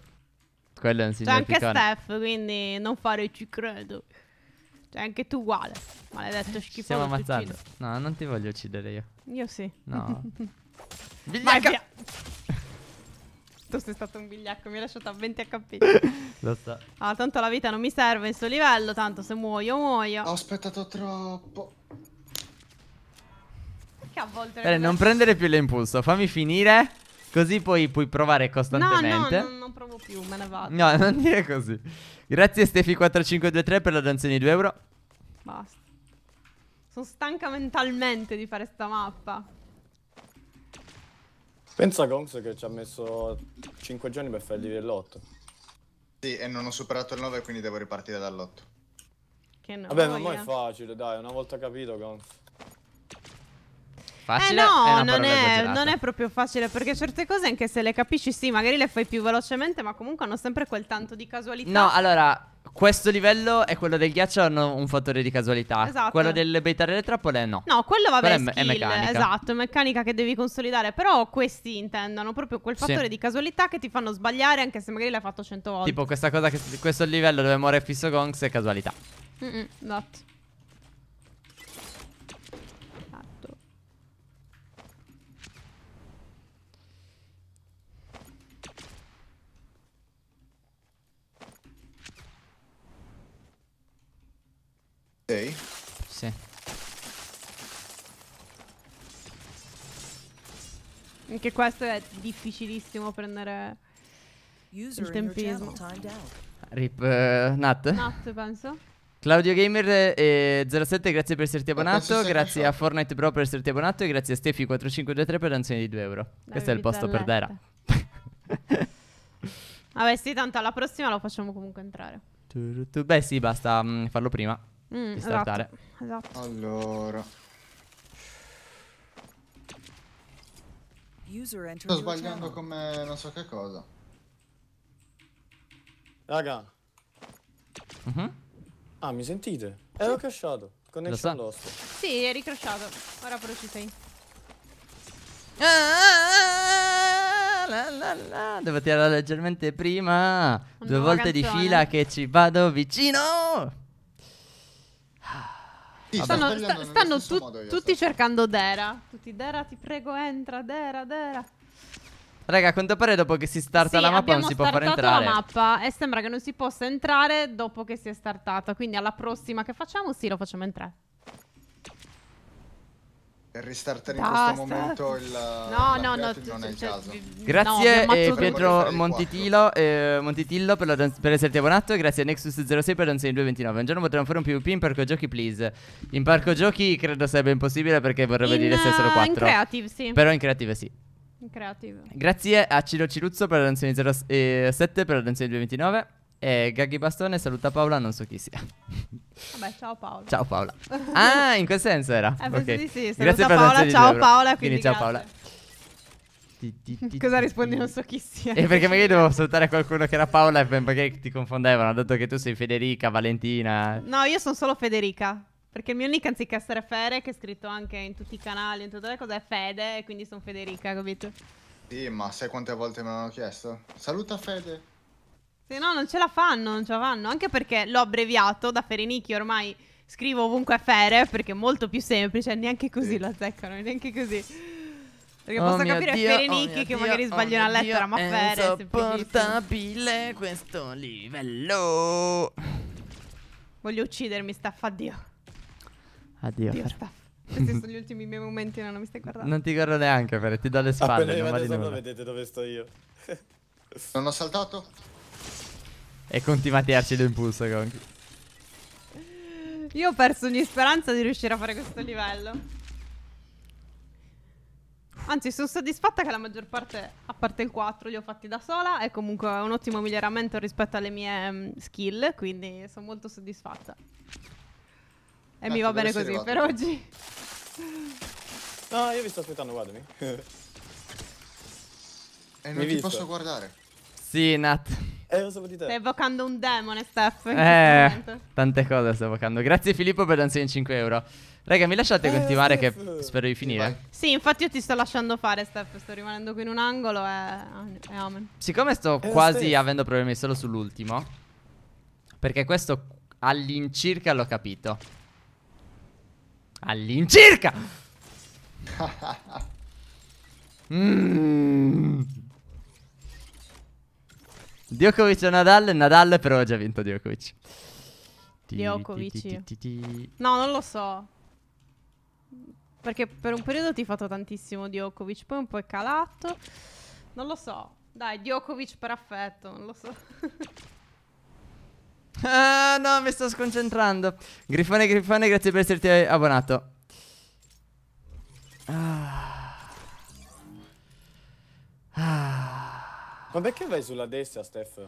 Quello è un signor C'è anche piccone. Steph, quindi non fare ci credo. C'è cioè, anche tu uguale. Maledetto schifo. Stiamo ammazzando. No, non ti voglio uccidere io. Io sì. No. Vai via tu sei stato un bigliacco, mi hai lasciato a 20 HP. Lo so. Ah, tanto la vita non mi serve in suo livello, tanto se muoio, muoio. Ho aspettato troppo. Perché a volte... Bene, non prendere più l'impulso, fammi finire. Così poi puoi provare costantemente. No, no, no, non provo più, me ne vado. No, non dire così. Grazie Stefi4523 per la danza di 2 euro. Basta. Sono stanca mentalmente di fare sta mappa. Pensa a Gonzo che ci ha messo 5 giorni per fare il livello 8. Sì, e non ho superato il 9, quindi devo ripartire dall'8. Che no. Vabbè, ma mo è facile, dai, una volta capito, Gonzo facile. Eh no, è non, è, non, è, proprio facile perché certe cose, anche se le capisci, sì, magari le fai più velocemente, ma comunque hanno sempre quel tanto di casualità. No, allora. Questo livello e quello del ghiaccio hanno un fattore di casualità. Esatto. Quello del beitare le trappole no. No, quello va quello è, skill, è meccanica. Esatto, meccanica che devi consolidare. Però questi intendono proprio quel fattore sì. di casualità che ti fanno sbagliare anche se magari l'hai fatto cento volte. Tipo questa cosa che questo livello dove muore fisso gongs è casualità. Mm-mm, esatto. Ehi? Sì. Anche questo è difficilissimo prendere il tempismo. Rip, uh, Nat? Nat, penso. Claudio Gamer eh, 07 grazie per esserti abbonato, grazie a Fortnite Pro per esserti abbonato e grazie a Steffi 4523 per l'azione di 2 euro. Dai, Questo è il posto per Dera. Vabbè sì, tanto alla prossima lo facciamo comunque entrare. Beh sì, basta mh, mm, farlo prima mm, di esatto, startare. Esatto, esatto. Allora. Sto sbagliando come non so che cosa. Raga. Uh mhm. -huh. Ah, mi sentite? Ero sì. crashato. Connection lost. Sì, eri crashato. Ora però ci sei. Ah, la, la, la. Devo tirare leggermente prima. Due volte canzone. di fila che ci vado vicino stanno, sta stanno tu tutti sto. cercando Dera. Tutti Dera, ti prego, entra, Dera, Dera. Raga, a quanto pare dopo che si starta sì, la mappa non si può far entrare. la mappa e sembra che non si possa entrare dopo che si è startata. Quindi alla prossima che facciamo, sì, lo facciamo entrare restartare Basta. in questo momento il No, no, no, non è il cioè, caso. Grazie no, eh, Pietro Montitillo, eh, Montitillo per, la, per esserti abbonato e grazie a Nexus06 per Danzani 229. Un giorno potremo fare un PvP in parco giochi, please. In parco giochi credo sarebbe impossibile perché vorrebbe in, dire se sono 4. In creative, sì. Però in creative sì. In creative. Grazie a Ciro Ciruzzo per la danzione eh, 07 per la danzione 229. E eh, Gaghi Bastone saluta Paola, non so chi sia. Vabbè, ciao Paola. Ciao Paola. Ah, in quel senso era. Eh, okay. sì, sì, grazie per Paola, ciao Paola, quindi, quindi ciao Paola. Ti, ti, ti, Cosa rispondi? Non so chi sia. E eh, perché magari dovevo salutare qualcuno che era Paola e perché ti confondevano, Ha detto che tu sei Federica, Valentina. No, io sono solo Federica. Perché il mio nick anziché essere Fere, che è scritto anche in tutti i canali, in tutte le cose, è Fede, quindi sono Federica, capito? Sì, ma sai quante volte me l'hanno chiesto? Saluta Fede. Se no non ce la fanno, non ce la fanno. Anche perché l'ho abbreviato da Ferenicchi ormai scrivo ovunque Fere perché è molto più semplice, neanche così lo azzeccano, neanche così. Perché oh posso capire Dio, oh Ferenicchi oh che Dio, magari sbaglio oh una lettera, ma Fere è insopportabile questo livello. Voglio uccidermi, staff, addio. Addio. Addio, staff. Questi sono gli ultimi miei momenti, non mi stai guardando. Non ti guardo neanche, Fere, ti do le spalle. Appena non vale nulla. vedete dove sto io. non ho saltato? E continua a tirarci l'impulso, Gronk. Io ho perso ogni speranza di riuscire a fare questo livello. Anzi, sono soddisfatta che la maggior parte, a parte il 4, li ho fatti da sola. E comunque è un ottimo miglioramento rispetto alle mie um, skill, quindi sono molto soddisfatta. E ah, mi va bene così arrivato. per oggi. No, io vi sto aspettando, guardami. e eh, non mi ti visto. posso guardare. Sì, Nat. Eh, lo sapevo di te. Stai evocando un demone, Steph. Eh, tante cose sto evocando. Grazie Filippo per l'ansio in 5 euro. Raga, mi lasciate eh, continuare Steph. che spero di finire. Sì, infatti io ti sto lasciando fare, Steph. Sto rimanendo qui in un angolo e, e amen. Siccome sto eh, quasi Steph. avendo problemi solo sull'ultimo, perché questo all'incirca l'ho capito. All'incirca! Mmm... Djokovic o Nadal? Nadal però ha già vinto Djokovic. Djokovic. No, non lo so. Perché per un periodo ti ho fatto tantissimo Djokovic, poi un po' è calato. Non lo so. Dai, Djokovic per affetto, non lo so. ah, no, mi sto sconcentrando. Grifone, Grifone, grazie per esserti abbonato. Ah. Ah. Ma perché vai sulla destra, Steph?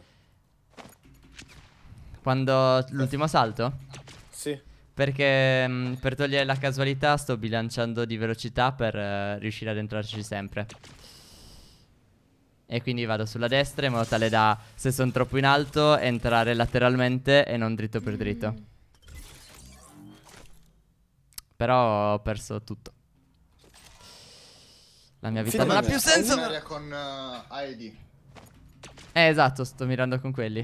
Quando... L'ultimo salto? Sì. Perché mh, mm, per togliere la casualità sto bilanciando di velocità per uh, riuscire ad entrarci sempre. E quindi vado sulla destra in modo tale da, se sono troppo in alto, entrare lateralmente e non dritto per dritto. Mm. Però ho perso tutto. La mia vita non ha più senso. Con uh, eh, esatto, sto mirando con quelli.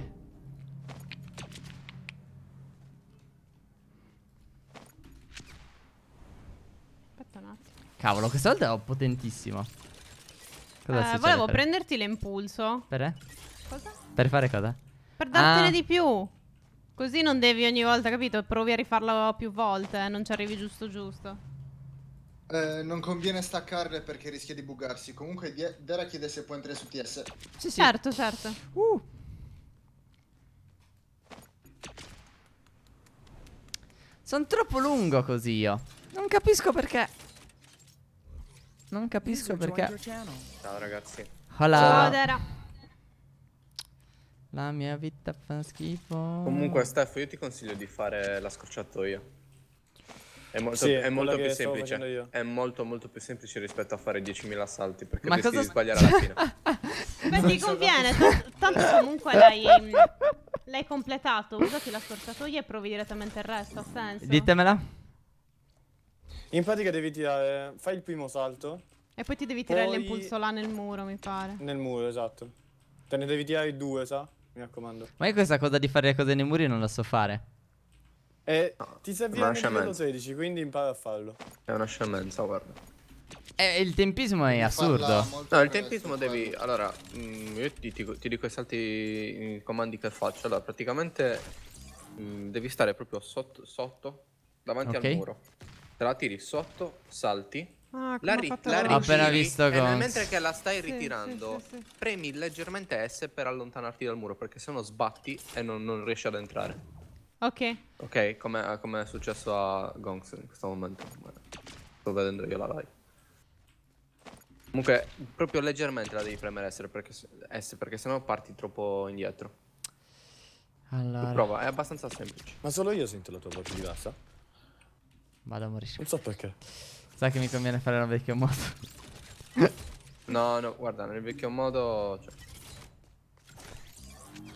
Aspetta un attimo. Cavolo, questa volta è potentissimo. Cosa eh, volevo per... prenderti l'impulso. Per? Eh? Cosa? Per fare cosa? Per dartene ah. di più. Così non devi ogni volta, capito? Provi a rifarlo più volte, eh, non ci arrivi giusto giusto. Eh, non conviene staccarle perché rischia di bugarsi. Comunque Dera chiede se può entrare su TS. Sì, sì. Certo, certo. Uh. Sono troppo lungo così io. Non capisco perché. Non capisco perché. Ciao ragazzi. Hola. Ciao Dera. La mia vita fa schifo. Comunque Steph, io ti consiglio di fare la scorciatoia. È molto, sì, è molto più semplice. È molto, molto più semplice rispetto a fare 10.000 salti. Perché Ma cosa... sbagliare alla fine. Beh, ti conviene. Tanto comunque l'hai. Mm, l'hai completato. Usati la scorciatoia e provi direttamente il resto. Ha senso. Ditemela. In pratica devi tirare. Fai il primo salto. E poi ti devi tirare poi... l'impulso là nel muro, mi pare. Nel muro, esatto. Te ne devi tirare due, sa? Mi raccomando. Ma io questa cosa di fare le cose nei muri non la so fare. Eh, ti servirà nel livello 16, quindi impara a farlo. È una scemenza, guarda. Eh, il tempismo è assurdo. No, il tempismo devi... Allora, mm, io ti, ti, ti dico questi altri comandi che faccio. Allora, praticamente mh, mm, devi stare proprio sotto, sotto davanti okay. al muro. Te la tiri sotto, salti, Ah, la, ri- la rigiri, appena visto con... mentre che la stai sì, ritirando sì, sì, premi leggermente S per allontanarti dal muro perché se no sbatti e non, non riesci ad entrare Ok. Ok, come, è successo a Gongs in questo momento. Sto vedendo io la live. Comunque, proprio leggermente la devi premere S perché, S perché sennò parti troppo indietro. Allora. prova, è abbastanza semplice. Ma solo io sento la tua voce diversa? Vado a morire. Non so perché. Sai che mi conviene fare un vecchio modo. no, no, guarda, nel vecchio modo... Cioè...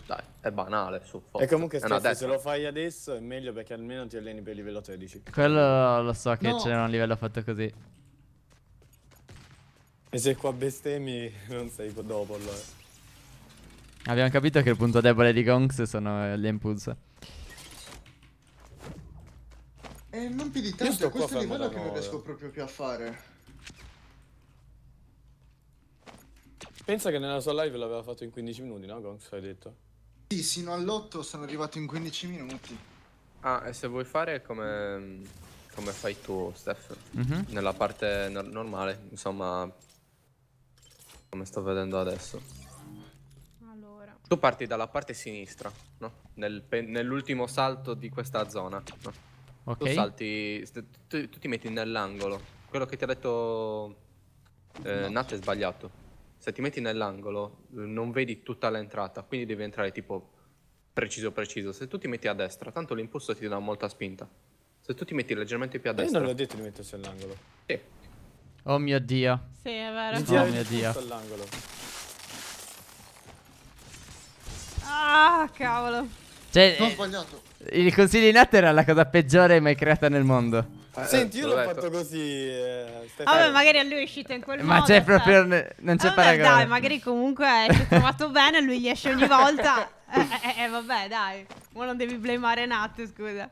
Dai, è banale su E comunque scherzo, se lo fai adesso è meglio perché almeno ti alleni per livello 13. Quello lo so che no. c'era un livello fatto così. E se qua bestemmi non sei dopo allora. Abbiamo capito che il punto debole di Gonks sono le impulse. Eh, non più di tanto, questo è il livello che non riesco proprio più a fare. Pensa che nella sua live l'aveva fatto in 15 minuti, no? Gonks, hai detto? Sì, sino all'8 sono arrivato in 15 minuti. Ah, e se vuoi fare come, come fai tu, Steph? Mm -hmm. Nella parte normale, insomma, come sto vedendo adesso. Allora. Tu parti dalla parte sinistra, no? Nel, nell'ultimo salto di questa zona, no? Ok. Tu salti, tu, tu ti metti nell'angolo. Quello che ti ha detto eh, no. Nat è sbagliato se ti metti nell'angolo non vedi tutta l'entrata, quindi devi entrare tipo preciso preciso. Se tu ti metti a destra, tanto l'impulso ti dà molta spinta. Se tu ti metti leggermente più a destra... Eh, io non l'ho detto di mettersi all'angolo. Sì. Oh mio Dio. Sì, è vero. Oh mio Dio. all'angolo. Ah, cavolo. Cioè, ho sbagliato. Eh, il consiglio in Nat era la cosa peggiore mai creata nel mondo. Eh, Senti, io l'ho fatto così. Eh, Vabbè, ah, magari a lui è uscito in quel ma modo. Ma c'è proprio. Ne, non c'è vabbè, paragone. Dai, magari comunque si è trovato bene. Lui gli esce ogni volta. E eh, eh, eh, vabbè, dai. Ma non devi blamare Nat, scusa.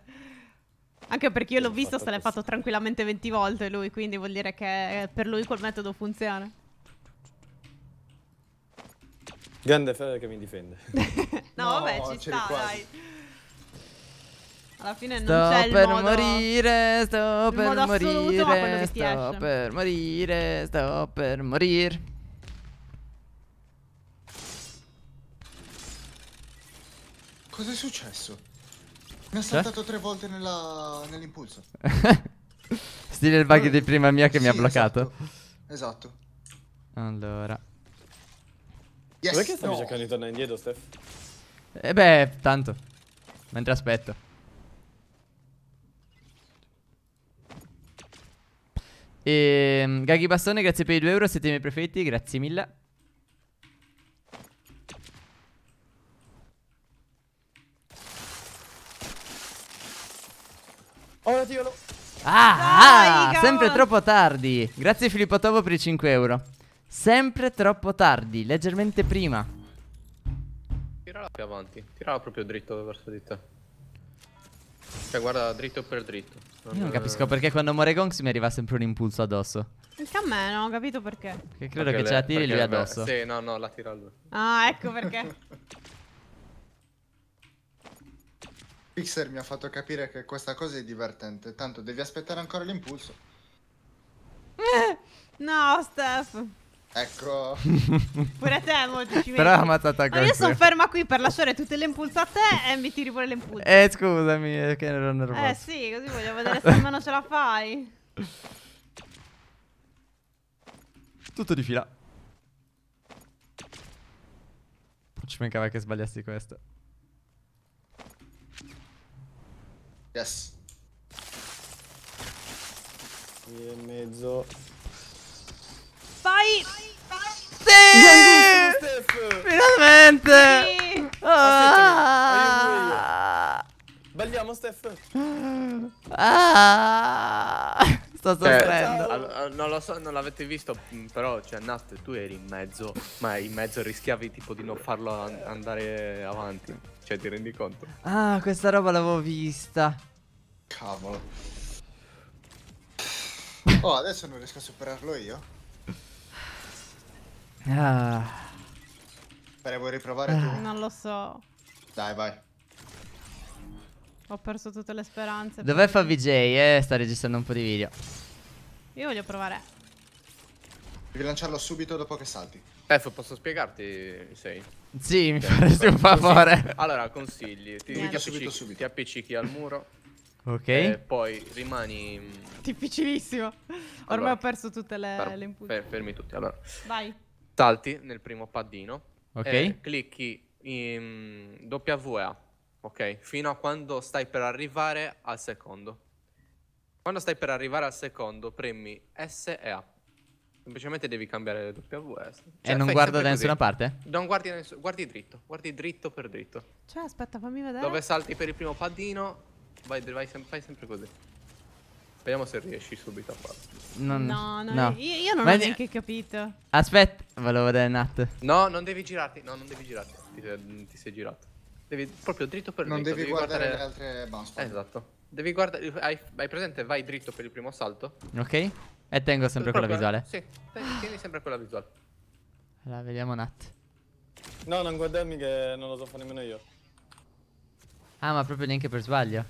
Anche perché io l'ho visto, se l'è fatto tranquillamente 20 volte lui. Quindi vuol dire che eh, per lui quel metodo funziona. Grande Fede che mi difende. no, no, vabbè, ci sta, quasi. dai. Alla fine sto non c'è il modo... morire, sto per morire, assoluto, sto per morire, sto per morire. Cos'è successo? Mi ha eh? saltato tre volte nell'impulso. Stile il bug di prima mia che sì, mi ha bloccato. Esatto. esatto. Allora. Yes, Perché stavi no. cercando di tornare indietro, Steph? eh beh, tanto. Mentre aspetto. E, ehm, Gaghi Bastone, grazie per i 2 euro, siete i miei preferiti, grazie mille. Oh, ti volo. Ah, Dai, ah sempre troppo tardi. Grazie Filippo Tobo per i 5 euro. Sempre troppo tardi, leggermente prima. Tirala più avanti, tirala proprio dritto verso di te. Cioè guarda dritto per dritto. Io non capisco perché quando muore Gonks mi arriva sempre un impulso addosso. Anche a me, non ho capito perché. Perché credo perché che ce la tiri lui addosso. Sì, no, no, la tira lui. Ah, ecco perché. Pixel mi ha fatto capire che questa cosa è divertente. Tanto devi aspettare ancora l'impulso. no, Steph. Ecco. pure a te, molto ci Però ammazzata così. Ma io sono ferma qui per lasciare tutte le impulse a te e mi tiri pure le impulse. Eh, scusami, è che ero nervoso. Eh, sì, così voglio vedere se almeno ce la fai. Tutto di fila. Ci mancava che sbagliassi questo. Yes. E mezzo. Vai! Sì! Finalmente! Sì. Ah. ah Balliamo Steph! Ah. Sto cioè, soffrendo. Eh, non lo so, non l'avete visto, mm, però, c'è cioè, Nast, tu eri in mezzo, ma in mezzo rischiavi tipo di non farlo an andare avanti. Cioè, ti rendi conto? Ah, questa roba l'avevo vista. Cavolo. Oh, adesso non riesco a superarlo io. Ah. Bene, vuoi riprovare ah. tu? Non lo so. Dai, vai. Ho perso tutte le speranze. Dov'è perché... FaVJ? Eh, sta registrando un po' di video. Io voglio provare. Devi lanciarlo subito dopo che salti. Adesso eh, posso spiegarti, sei? Sì, mi faresti un favore. Allora, consigli. Ti, ti, appiccichi, subito, ti appiccichi al muro. Ok. E poi rimani... Mm, Difficilissimo. Ormai allora, ho perso tutte le, per, le per, fermi tutti, allora. Vai salti nel primo paddino, okay. Eh, clicchi in WA, ok? Fino a quando stai per arrivare al secondo. Quando stai per arrivare al secondo, premi S e A. Semplicemente devi cambiare WS. Cioè, e non guarda da nessuna parte? Non guardi, guardi dritto, guardi dritto per dritto. Cioè, aspetta, fammi vedere. Dove salti per il primo paddino, vai, vai, vai fai sempre così. Vediamo se riesci subito a farlo. Non... No, no, no. Io, io non Ma ho ne... neanche capito. Aspetta, volevo vedere Nat. No, non devi girarti. No, non devi girarti. Ti, ti sei girato. Devi proprio dritto per non dritto. devi, guardare, guardare, le altre basso. esatto. Devi guardare. Hai, hai, presente? Vai dritto per il primo salto. Ok. E tengo sempre proprio, quella visuale. Sì, tieni sempre quella visuale. Allora, vediamo Nat. No, non guardarmi che non lo so fare nemmeno io. Ah, ma proprio neanche per sbaglio.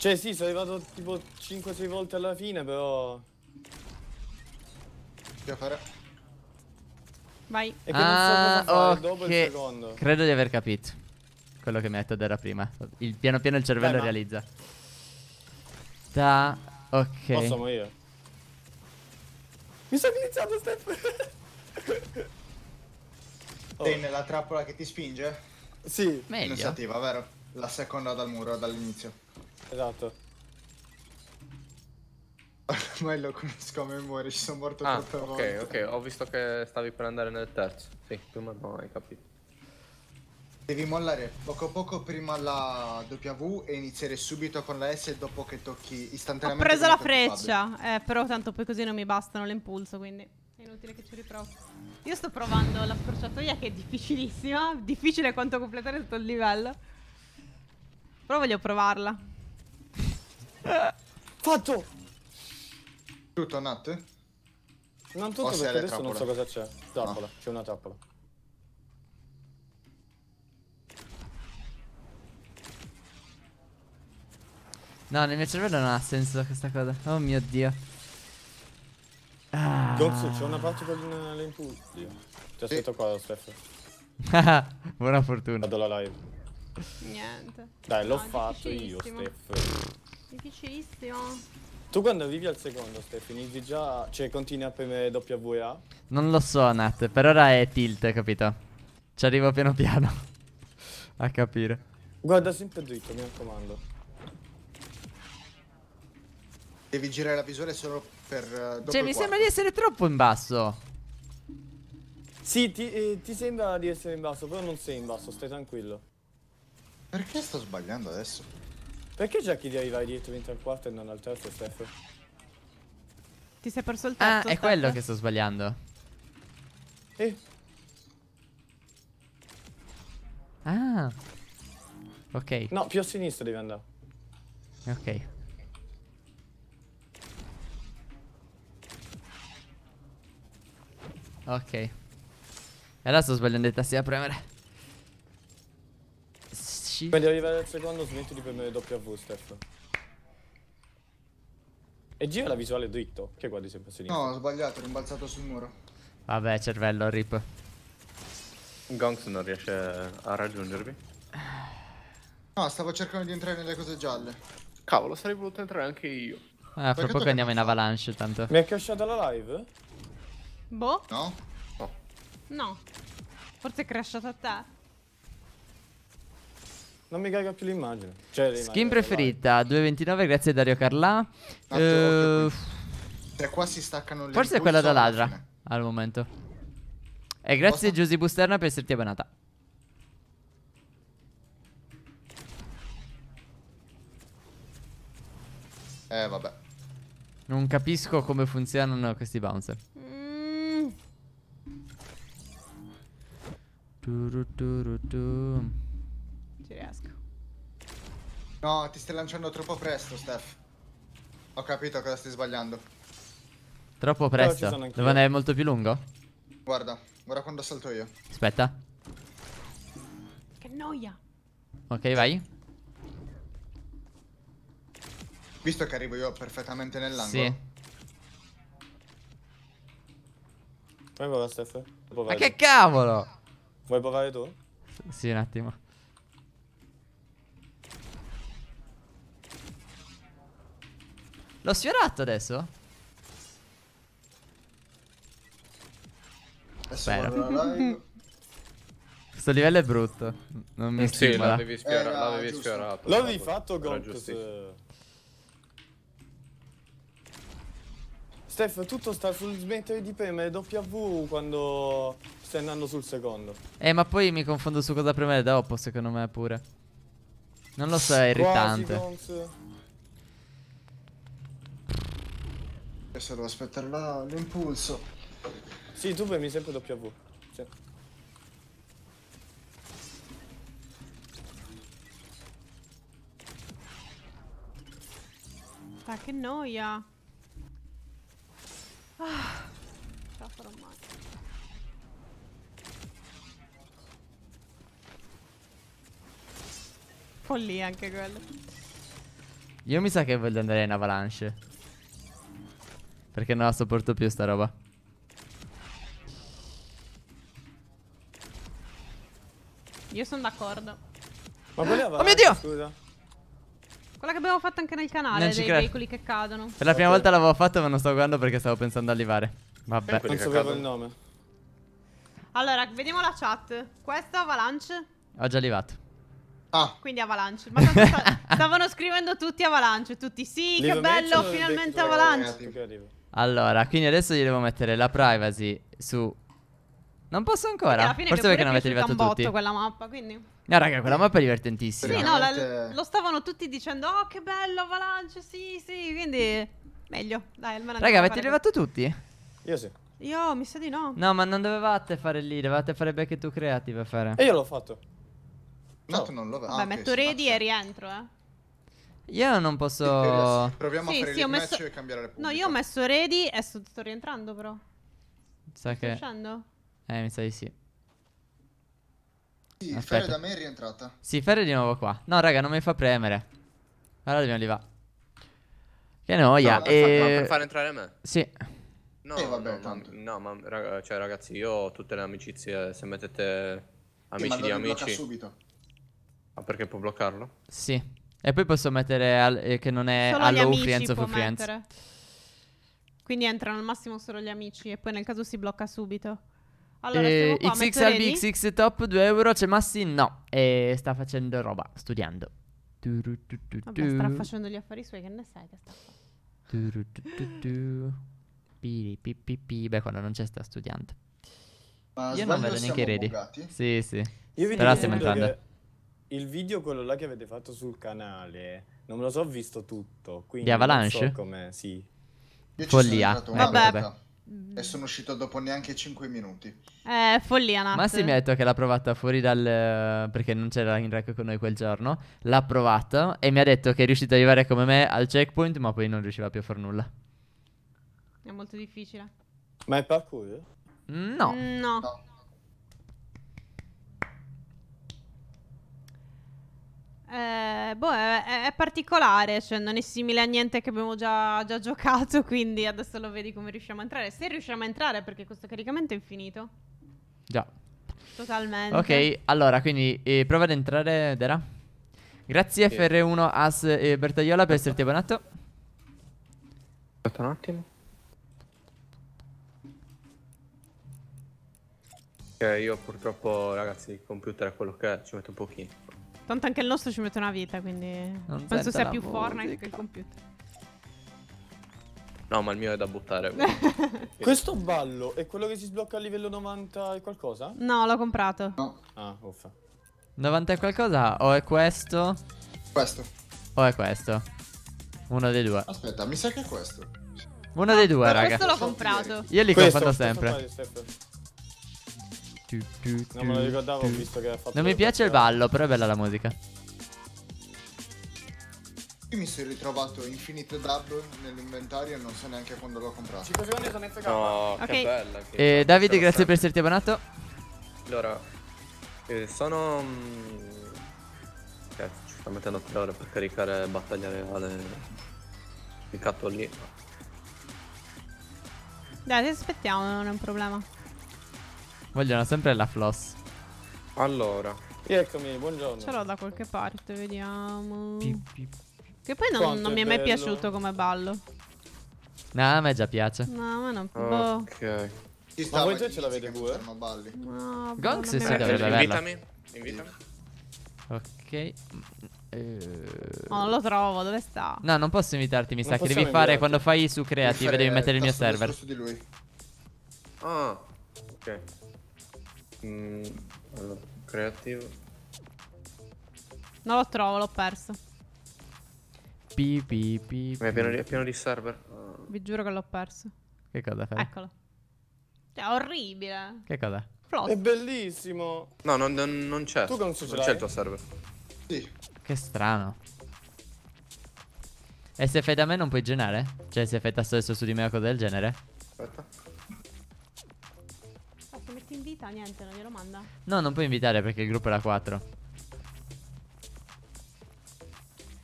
Cioè sì, sono arrivato tipo 5-6 volte alla fine, però... Devo fare... Vai. E ah, so okay. dopo il secondo. Credo di aver capito. Quello che mi ha detto era prima. Il piano piano il cervello Beh, ma... realizza. Da... Ok. Posso morire? Mi sono glitzato, Steph! oh. Sei nella trappola che ti spinge? Sì. Meglio. Iniziativa, vero? La seconda dal muro, dall'inizio. Esatto. Ormai lo conosco a memoria, ci sono morto ah, troppe okay, volte. Ok, ok, ho visto che stavi per andare nel terzo. Sì, prima non hai capito. Devi mollare poco a poco prima la W e iniziare subito con la S dopo che tocchi istantaneamente. Ho preso la freccia, eh, però tanto poi così non mi bastano l'impulso, quindi è inutile che ci riprovo. Io sto provando la scorciatoia che è difficilissima, difficile quanto completare tutto il livello. Però voglio provarla. Eh, fatto! Tutto, Nat? Non tutto o perché adesso trappole. non so cosa c'è. Trappola, no. c'è una trappola. No, nel mio cervello non ha senso questa cosa. Oh mio dio. Ah. Gozzo, c'è una particolina l'impulso. Ti aspetto sì. qua, Steph. Buona fortuna. Vado la live. Niente. Dai, l'ho no, fatto io, Steph. Difficilissimo. Tu quando arrivi al secondo, Ste, finisci già... Cioè, continui a premere WA? Non lo so, Nat. Per ora è tilt, capito? Ci arrivo piano piano. a capire. Guarda sempre dritto, mi raccomando. Devi girare la visore solo per... Uh, cioè, mi sembra di essere troppo in basso. Sì, ti, eh, ti, sembra di essere in basso, però non sei in basso, stai tranquillo. Perché sto sbagliando adesso? Perché cerchi di arrivare dietro vinto al quarto e non al terzo, Steph? Ti sei perso il terzo, Ah, Steph. è quello che sto sbagliando. Eh. Ah. Ok. No, più a sinistra devi andare. Ok. Ok. E allora sto sbagliando i tasti da premere. 10. Quindi arrivare al secondo smetti di premere W, Steph. E gira la visuale dritto, che guardi sempre a sinistra. No, ho sbagliato, ho rimbalzato sul muro. Vabbè, cervello, rip. Gonks non riesce a raggiungervi. No, stavo cercando di entrare nelle cose gialle. Cavolo, sarei voluto entrare anche io. Eh, fra poco andiamo in avalanche, tanto. Mi è crashato la live? Boh. No. No. Oh. No. Forse è crashato a te. Non mi caga più l'immagine. Cioè, Skin preferita, 2,29 grazie Dario Carlà. Tanto, uh, qua si staccano le Forse è quella da ladra al momento. E eh, grazie Posta? Giusy Busterna per esserti abbonata. Eh vabbè. Non capisco come funzionano questi bouncer. Mm. Du, du, du, ci riesco. No, ti stai lanciando troppo presto, Steph. Ho capito cosa stai sbagliando. Troppo presto. Dove andare molto più lungo? Guarda, guarda quando salto io. Aspetta. Che noia. Ok, vai. Visto che arrivo io perfettamente nell'angolo. Sì. Vai, vai, Steph. Ma che cavolo! Vuoi provare tu? Sì, un attimo. L'ho sfiorato adesso? Spero. Questo livello è brutto. Non mi eh sì, stimola. l'avevi sfiora eh, l'avevi sfiorato. L'avevi fatto gol. Se... Steph, tutto sta sul smettere di premere W quando stai andando sul secondo. Eh, ma poi mi confondo su cosa premere dopo, secondo me pure. Non lo so, è irritante. Quasi, Adesso devo aspettare l'impulso. Sì, tu premi sempre W. Cioè. Ma ah, che noia. Ah, ce la farò mai. Follia anche quello. Io mi sa che voglio andare in avalanche. Perché non la sopporto più sta roba Io sono d'accordo Ma voleva Oh mio dio Scusa quella che abbiamo fatto anche nel canale dei credo. veicoli che cadono. Per la prima okay. volta l'avevo fatto, ma non stavo guardando perché stavo pensando a arrivare. Vabbè, non sapevo il nome. Allora, vediamo la chat. Questo Avalanche. Ho già livato. Ah. Quindi Avalanche. Ma stavano scrivendo tutti Avalanche, tutti. Sì, Live che bello, finalmente Avalanche. Che arrivo. Allora, quindi adesso gli devo mettere la privacy su... Non posso ancora? Perché Forse perché non avete liberato tutti. quella mappa, quindi... No, raga, quella mappa è divertentissima. Sì, no, la, lo stavano tutti dicendo, oh, che bello, Avalanche, sì, sì, quindi... Meglio, dai, almeno... Raga, avete levato tutti? Io sì. Io mi sa di no. No, ma non dovevate fare lì, dovevate fare back to creative a fare. E io l'ho fatto. No. Tanto non lo vedo. Beh, ah, okay, metto ready e rientro, eh. Io non posso. Proviamo sì, a fare sì, il messo... e cambiare le pubblico. No, io ho messo ready e sto, sto rientrando, però. Sa che. Sto eh, mi sa di sì. Sì, Aspetta. Fere da me è rientrata. Sì, Ferre di nuovo qua. No, raga, non mi fa premere. Allora dobbiamo li va. Che noia. No, e... per, fa, eh, per far entrare me? Sì. No, eh, vabbè, no, tanto. no, ma raga, cioè, ragazzi, io ho tutte le amicizie. Se mettete amici eh, ma di amici. subito. Ma perché può bloccarlo? Sì. E poi posso mettere al, eh, che non è Solo Hello Friends of Friends. Mettere. Quindi entrano al massimo solo gli amici e poi nel caso si blocca subito. Allora, eh, qua, XX Top 2 euro, c'è Massi? No, e sta facendo roba, studiando. Du, du, du, Vabbè, sta facendo gli affari suoi, che ne sai che sta facendo? Beh, quando non c'è sta studiando. Ma Io non vedo neanche i redi. Sì, sì. Io Però stiamo entrando. Che il video quello là che avete fatto sul canale, non me lo so visto tutto. Quindi Di Avalanche? So come, sì. Io Follia. Ci eh, vabbè. vabbè. E sono uscito dopo neanche 5 minuti. Eh, follia, Nat. Ma mi ha detto che l'ha provata fuori dal... perché non c'era in rec con noi quel giorno. L'ha provata e mi ha detto che è riuscito ad arrivare come me al checkpoint, ma poi non riusciva più a fare nulla. È molto difficile. Ma è parkour? No. Mm, no. no. Eh, boh, è, è, particolare, cioè non è simile a niente che abbiamo già, già, giocato, quindi adesso lo vedi come riusciamo a entrare. Se riusciamo a entrare, perché questo caricamento è infinito. Già. Totalmente. Ok, allora, quindi eh, prova ad entrare, Dera. Grazie sì. FR1 As e Bertagliola per esserti abbonato. Aspetta un attimo. Ok, io purtroppo, ragazzi, il computer è quello che è, ci metto un pochino. Tanto anche il nostro ci mette una vita, quindi... Non penso sia più Fortnite che il computer. No, ma il mio è da buttare. Questo ballo è quello che si sblocca a livello 90 e qualcosa? No, l'ho comprato. No. Ah, uffa. 90 e qualcosa? O è questo? Questo. O è questo? Uno dei due. Aspetta, mi sa che è questo. Uno ah, dei due, raga. Questo l'ho comprato. Io li questo, compro sempre. Tu, tu, tu, non me lo ricordavo, ho visto che ha fatto. Non mi piace il ballo, però è bella la musica. Io mi sono ritrovato Infinite Dub nell'inventario e non so neanche quando l'ho comprato. 5 secondi sono mezzo No, okay. che bella. Che eh, Davide, grazie per esserti abbonato. Allora, eh, sono... Cazzo, mm, ci sto mettendo 3 ore per caricare battaglia reale. Cliccato lì. Dai, aspettiamo, non è un problema. Vogliono sempre la floss. Allora, eccomi, buongiorno. Ce l'ho da qualche parte, vediamo. Pip, pip. Che poi non, non mi è, è mai piaciuto come ballo. No, a me già piace. No, ma non. può. Ok. Boh. Ci sta, ma voi già ce l'avete due? No, Gonx si dovrebbe averla. Invitami, invitami. Ok. Oh, non lo trovo, dove sta? No, non posso invitarti, mi non sa che devi fare quando fai su creative, devi mettere il mio server. Su di lui. Ah, ok. Mm, allora, creative. Non lo trovo, l'ho perso. Pi, pi, pi, pi. È, pieno di, è pieno di server. Vi giuro che l'ho perso. Che cosa fai? Eccolo. Cioè, orribile. Che cosa? Floss. È bellissimo. No, non, non, non c'è. Tu non, so non c'è il tuo server. Sì. Che strano. E se fai da me non puoi genare? Cioè se fai tasto adesso su di me o cosa del genere? Aspetta invita, niente, non glielo manda. No, non puoi invitare perché il gruppo era 4.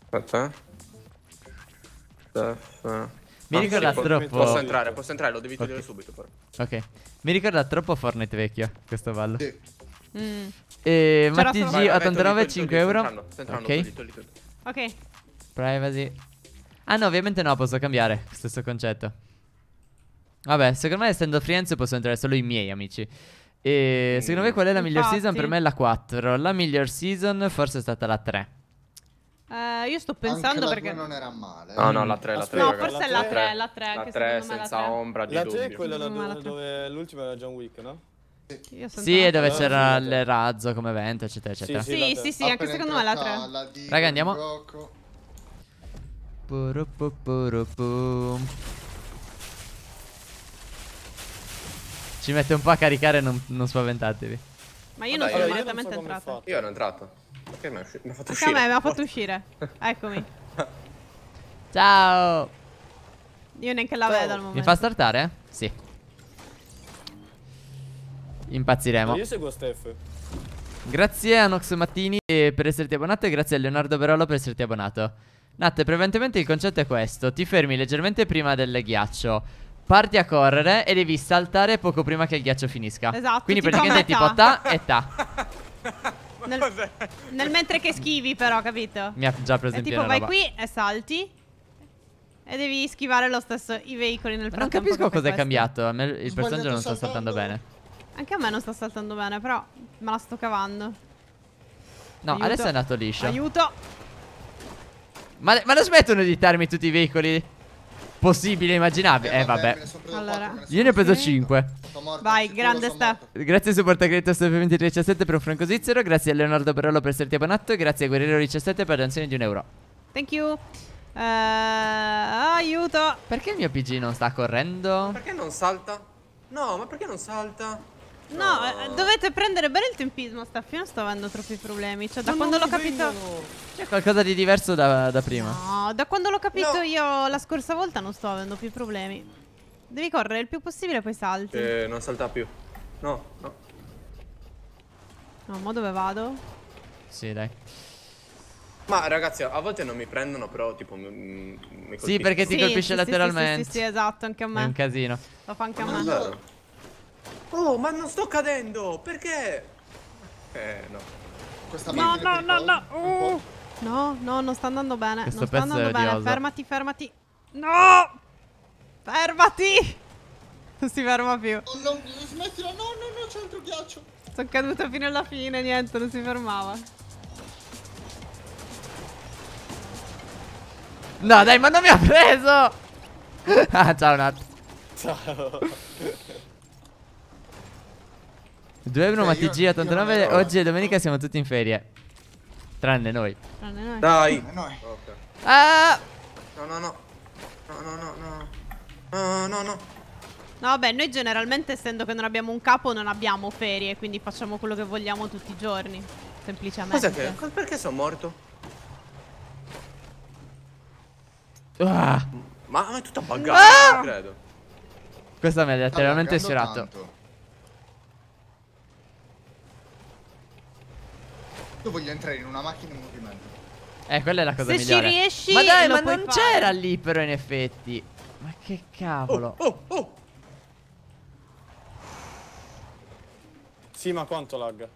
Aspetta. Def. Eh. Mi ah, ricorda sì, troppo. Posso entrare, posso entrare, lo devi okay. togliere subito. Però. Ok. Mi ricorda troppo Fortnite vecchio questo ballo. Sì. Mm. E Mattigi 89, 5 euro. ok. Ok. Privacy. Ah no, ovviamente no, posso cambiare. Stesso concetto. Vabbè, secondo me essendo friends posso entrare solo i miei amici. E secondo me qual è la miglior Infatti. season? Per me è la 4. La miglior season forse è stata la 3. Eh, io sto pensando Anche la perché. due non era male. No, no, la 3, la 3. No, ragazzi. forse è la La 3, la 3. La 3 senza ombra di La 3 è dubbio. quella mm, la Mm, ma dove, l'ultima era John Wick, no? Sì, è dove c'era il razzo come vento, eccetera, eccetera. Sì, la Sì, sì, sì, anche Appena secondo me è la 3. Raga, andiamo. Rocco. Puru pu puru Ci mette un po' a caricare, non, non spaventatevi. Ma io Vabbè, non sono direttamente so entrato. Io ero entrato. Perché mi ha fatto uscire? A mi ha fatto uscire. Eccomi. Ciao. Io neanche la Ciao. vedo al momento. Mi fa startare? Sì. Impazziremo. Ma io seguo Steph. Grazie a Nox Mattini per esserti abbonato e grazie a Leonardo Berolo per esserti abbonato. Nat, prevalentemente il concetto è questo. Ti fermi leggermente prima del ghiaccio. Parti a correre e devi saltare poco prima che il ghiaccio finisca. Esatto. Quindi tipo praticamente è tipo ta e ta. nel, nel, mentre che schivi, però, capito? Mi ha già preso è in tipo vai roba. qui e salti. E devi schivare lo stesso i veicoli nel frattempo. Non capisco cosa è cambiato. A me il personaggio non sta saltando bene. Anche a me non sta saltando bene, però me la sto cavando. No, Aiuto. adesso è andato liscio. Aiuto. Ma, ma non smettono di darmi tutti i veicoli? possibile immaginabile. Eh, vabbè. Allora. Io ne ho preso 5. Morto, Vai, grande sta. Grazie Supporta Tagretto SF2317 per un franco svizzero. Grazie a Leonardo Perello per esserti abbonato. E grazie a Guerriero17 per danzione di un euro. Thank you. Uh, aiuto. Perché il mio PG non sta correndo? Perché non salta? No, ma perché non salta? No, no, eh, eh, dovete prendere bene il tempismo, non sto avendo troppi problemi. Cioè, da Ma quando l'ho capito. C'è qualcosa di diverso da, da, prima. No, da quando l'ho capito no. io la scorsa volta non sto avendo più problemi. Devi correre il più possibile, poi salti. Eh, non salta più. No, no. No, ma dove vado? Sì, dai. Ma ragazzi, a volte non mi prendono, però tipo mi, mi Sì, perché ti sì, colpisce sì, lateralmente. Sì, sì, sì, esatto, anche a me. È un casino. Lo fa anche ma a me. Vero. Oh, ma non sto cadendo! Perché? Eh, no. Questa no, no, no, no, oh. Uh. no. No, non sta andando bene. Questo non sta andando bene. Odioso. Fermati, fermati. No! Fermati! Non si ferma più. Oh, non, smettila, no, no, no, c'è altro ghiaccio. Sono caduta fino alla fine, niente, non si fermava. No, dai, ma non mi ha preso! ah, ciao Nat. Ciao. 2 euro, cioè, ma TG a 89. Oggi e domenica siamo tutti in ferie. Tranne noi. Tranne noi. Dai. Tranne noi. Okay. Ah. No, no, no. No, no, no, no. No, no, no. vabbè, noi generalmente, essendo che non abbiamo un capo, non abbiamo ferie, quindi facciamo quello che vogliamo tutti i giorni. Semplicemente. Cos'è che? Perché sono morto? Ah. Ma, è tutta buggata, ah. credo. Questa mi ha letteralmente sfiorato. Io voglio entrare in una macchina in movimento. Eh, quella è la cosa Se migliore. Se ci riesci, ma dai, ma non c'era lì, però, in effetti. Ma che cavolo. Oh, oh, oh. Sì, ma quanto lag?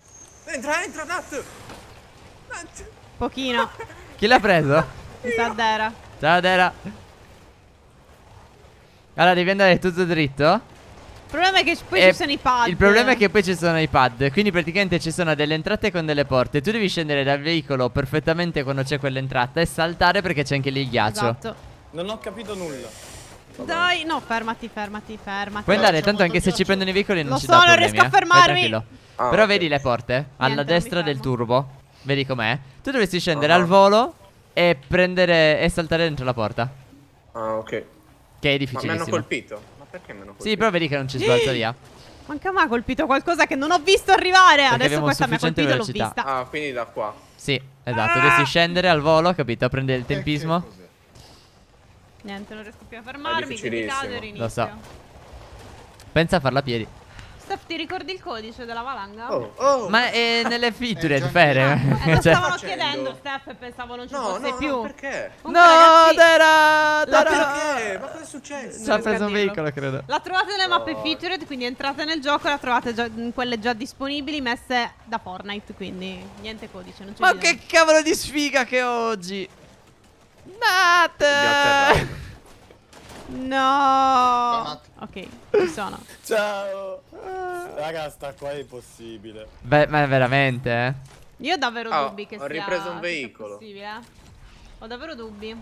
Entra, entra, Nat! Nat! Pochino. Chi l'ha preso? Tadera. Ciao Dera. Allora, devi andare tutto dritto. Il problema è che poi e eh, ci sono i pad. Il problema è che poi ci sono i pad. Quindi praticamente ci sono delle entrate con delle porte. Tu devi scendere dal veicolo perfettamente quando c'è quell'entrata e saltare perché c'è anche lì il ghiaccio. Esatto. Non ho capito nulla. Dai, no, fermati, fermati, fermati. Puoi andare, tanto anche se ci prendono i veicoli non Lo ci so, dà problemi. Lo so, non riesco a eh. fermarmi. Ah, Però okay. vedi le porte Niente, alla destra del turbo. Vedi com'è? Tu dovresti scendere ah. al volo e prendere e saltare dentro la porta. Ah, ok. Che è difficilissimo. Ma mi hanno colpito perché meno colpito? Sì, però vedi che non ci sbalza via. Manca ma ha colpito qualcosa che non ho visto arrivare. Perché Adesso questa mi ha colpito, l'ho vista. Ah, quindi da qua. Sì, esatto. Ah! Dovresti scendere al volo, capito? A prendere il tempismo. Niente, non riesco più a fermarmi. Quindi cado Lo so. Pensa a farla a piedi. Steph, ti ricordi il codice della valanga? Oh, oh. Ma è eh, nelle feature, eh, Fere. Eh, eh lo cioè. stavano chiedendo, Steph, e pensavo non ci no, fosse no, più. No, perché? Un no, ragazzi... Dara, dara. Perché? Ma cosa è successo? Ci ha preso un veicolo, credo. La trovate nelle mappe oh. featured, quindi entrate nel gioco e la trovate già, mm, quelle già disponibili, messe da Fortnite, quindi niente codice. Ma bisogno. che cavolo di sfiga che ho oggi! Nat! No! Ok, ci sono. Ciao! Raga, sta qua è impossibile. Beh, ma veramente, eh? Io ho davvero oh, dubbi che ho sia Ho ripreso un veicolo. Possibile. Eh. Ho davvero dubbi.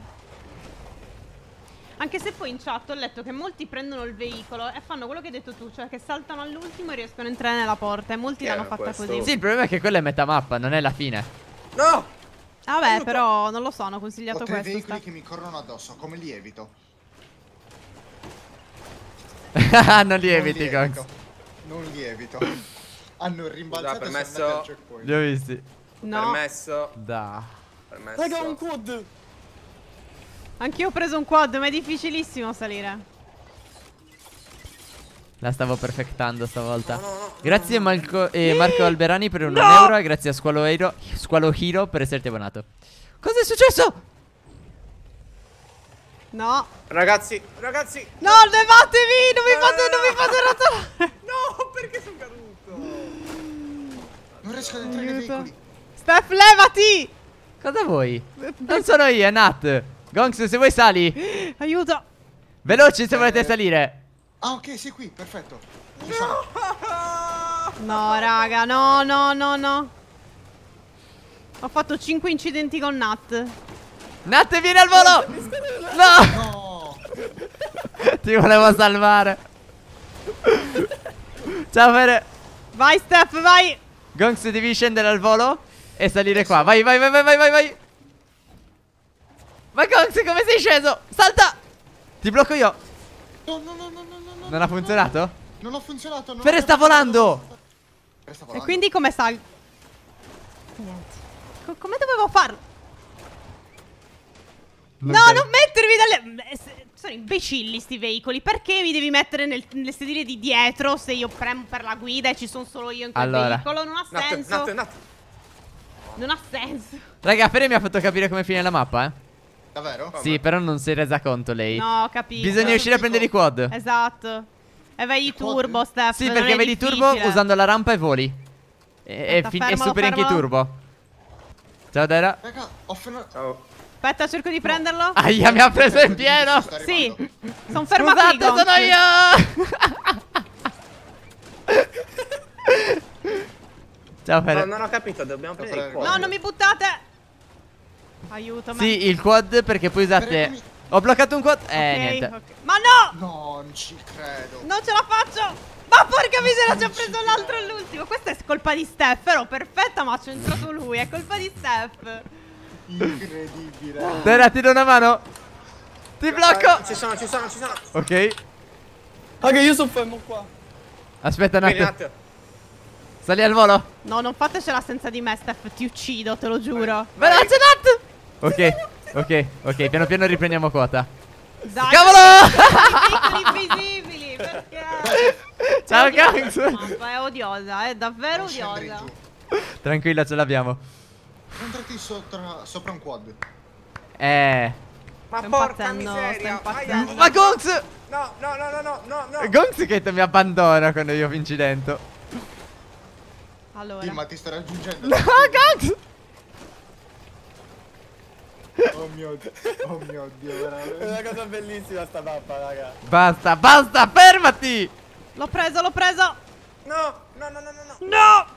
Anche se poi in chat ho letto che molti prendono il veicolo e fanno quello che hai detto tu, cioè che saltano all'ultimo e riescono a entrare nella porta. E molti l'hanno fatta questo? così. Sì, il problema è che quella è metà non è la fine. No! Vabbè, però non lo so, hanno consigliato ho tre questo. Ho veicoli sta... che mi corrono addosso, come li evito? non lieviti, non Non lievito. Hanno rimbalzato permesso. Li ho visti. No. Permesso. Da. Permesso. Raga, un quad. Anch'io ho preso un quad, ma è difficilissimo salire. La stavo perfettando stavolta. No, no, no, grazie Marco, eh, Marco Alberani per un euro e grazie a Squalo Hero, Squalo Hero per esserti abbonato. Cos'è successo? No. Ragazzi, ragazzi. No, levatevi, non mi eh. fate, non mi fate rotolare. No, perché sono caduto? Non riesco ad entrare nei veicoli. Steph, levati. Cosa vuoi? Eh, non sono io, è Nat. Gonks, se vuoi sali. Aiuto. Veloci se volete salire. Ah, ok, sei qui, perfetto. No. no, raga, no, no, no, no. Ho fatto 5 incidenti con Nat. Nat vieni al volo No, no. Ti volevo salvare Ciao Fere Vai Steph vai Gonks devi scendere al volo E salire qua Vai vai vai vai vai vai Ma Gonks come sei sceso Salta Ti blocco io No no no no no, no Non ha funzionato? Non ha funzionato non Fere sta volando E quindi come sal Niente come dovevo farlo? No, non mettermi dalle... Eh, sono imbecilli sti veicoli. Perché mi devi mettere nel, nel sedile di dietro se io premo per la guida e ci sono solo io in quel allora. veicolo? Non ha senso. Not, not, not. Non ha senso. Raga, Fere mi ha fatto capire come finire la mappa, eh. Davvero? Come? Sì, però non si è resa conto lei. No, ho capito. Bisogna riuscire a prendere i quad. Esatto. E vai di turbo, Steph. Sì, perché vedi di turbo usando la rampa e voli. E, Aspetta, e, fermalo, e superi fermalo. anche i turbo. Ciao, Dera. Raga, ho fermato. Ciao. Aspetta, cerco di prenderlo. Aia, mi ha preso in pieno. Sì, sono fermo a Scusate, sono io. Ciao, Fede. No, non ho capito, dobbiamo prendere il quad. No, non mi buttate. Aiuto, ma... Sì, il quad perché poi usate... Ho bloccato un quad. Eh, okay, niente. Okay. Ma no! non ci credo. Non ce la faccio. Ma porca miseria, ci ho preso l'altro all'ultimo. Questa è colpa di Steph. Ero perfetta, ma c'è entrato lui. È colpa di Steph. Incredibile. Dai, ti do una mano. Ti blocco. Ci sono, ci sono, ci sono. Ok. Ok, io sono fermo qua. Aspetta un attimo. Sali al volo. No, non fatecela senza di me, Steph. Ti uccido, te lo giuro. Veloce, Nat. Ok, ok, ok. Piano piano riprendiamo quota. Dai, Cavolo! I invisibili, perché? Ciao, Gangs. Ma eh, è odiosa, è davvero odiosa. Tranquilla, ce l'abbiamo entrati sopra, sopra un quad. Eh. Ma sto porca miseria. ma Gonz! No, no, no, no, no, no, Gonz che mi abbandona quando io vinci dentro. Allora. ma ti sto raggiungendo. No, ah, Gonz! Oh mio dio, oh mio dio, veramente. È una cosa bellissima sta mappa, raga. Basta, basta, fermati! L'ho preso, l'ho preso! No, no, no, no, no, no! No!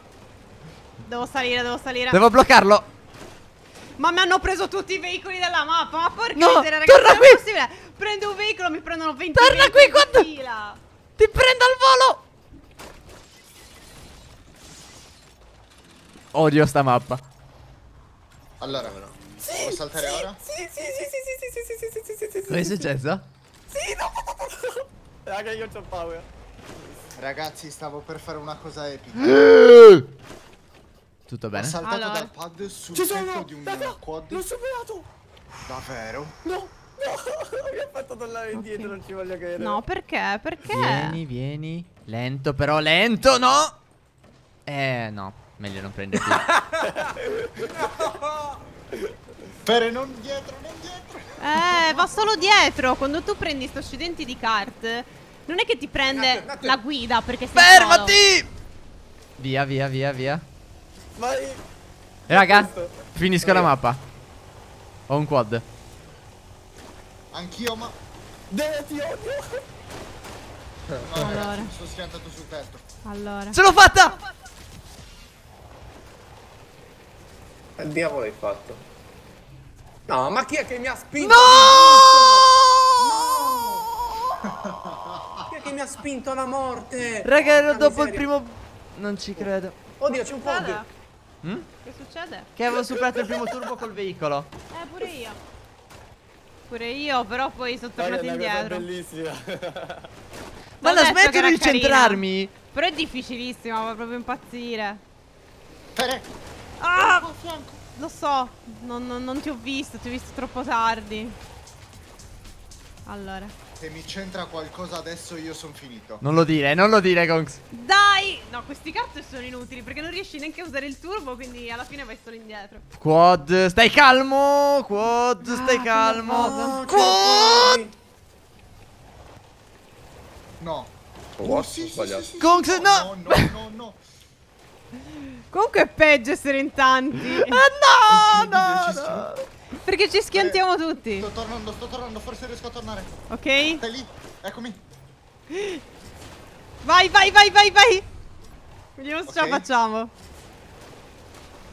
Devo salire, devo salire. Devo bloccarlo. Ma mi hanno preso tutti i veicoli della mappa. Ma porca no, miseria, ragazzi. Torna qui. Possibile. Prendo un veicolo, mi prendono 20 Torna qui quando... Fila. Ti prendo al volo. Odio sta mappa. Allora, però. Sì, Posso saltare sì, ora? Sì, sì, sì, sì, sì, sì, sì, sì, sì, sì. Cosa è successo? Sì, no. Raga, io ho paura. Ragazzi, stavo per fare una cosa epica. Tutto bene? Ho saltato allora. dal pad sul Ci sono! di un Daca! quad. L'ho superato! Davvero? No! No! Mi ha fatto tornare indietro, okay. non ci voglio credere. No, perché? Perché? Vieni, vieni. Lento però, lento, no! Eh, no. Meglio non prendere più. no! Fere, non dietro, non dietro! Eh, va solo dietro. Quando tu prendi sto studenti di kart, non è che ti prende la guida perché sei Fermati! Solo. Via, via, via, via. Vai. Eh, raga, finisco Vai. la mappa. Ho un quad. Anch'io, ma... De, ti odio. No, allora. Sono schiantato sul tetto. Allora. Ce l'ho fatta! Al diavolo hai fatto. No, ma chi è che mi ha spinto? No! no! chi è che mi ha spinto alla morte? Raga, ero dopo miseria. il primo... Non ci credo. Oddio, c'è un po'. Mm? Che succede? Che avevo superato il primo turbo col veicolo. Eh, pure io. Pure io, però poi sono tornato indietro. bellissima. Ma la smettila di centrarmi! Però è difficilissimo, va proprio impazzire. Ah! Oh, Lo so, non, non, non ti ho visto, ti ho visto troppo tardi. Allora. Se mi c'entra qualcosa adesso io sono finito. Non lo dire, non lo dire, Kongs. Dai! No, questi cazzo sono inutili perché non riesci neanche a usare il turbo, quindi alla fine vai solo indietro. Quad, stai calmo! Quad, ah, stai calmo! Quad! No. Oh, sì, sbagliato. Sì, sì, Kongs, no! No, no, no, no. Comunque è peggio essere in tanti. ah, no, no, no. Perché ci schiantiamo eh, tutti. Sto tornando, sto tornando, forse riesco a tornare. Ok. Stai lì, eccomi. Vai, vai, vai, vai, vai. Vediamo se okay. ce la facciamo.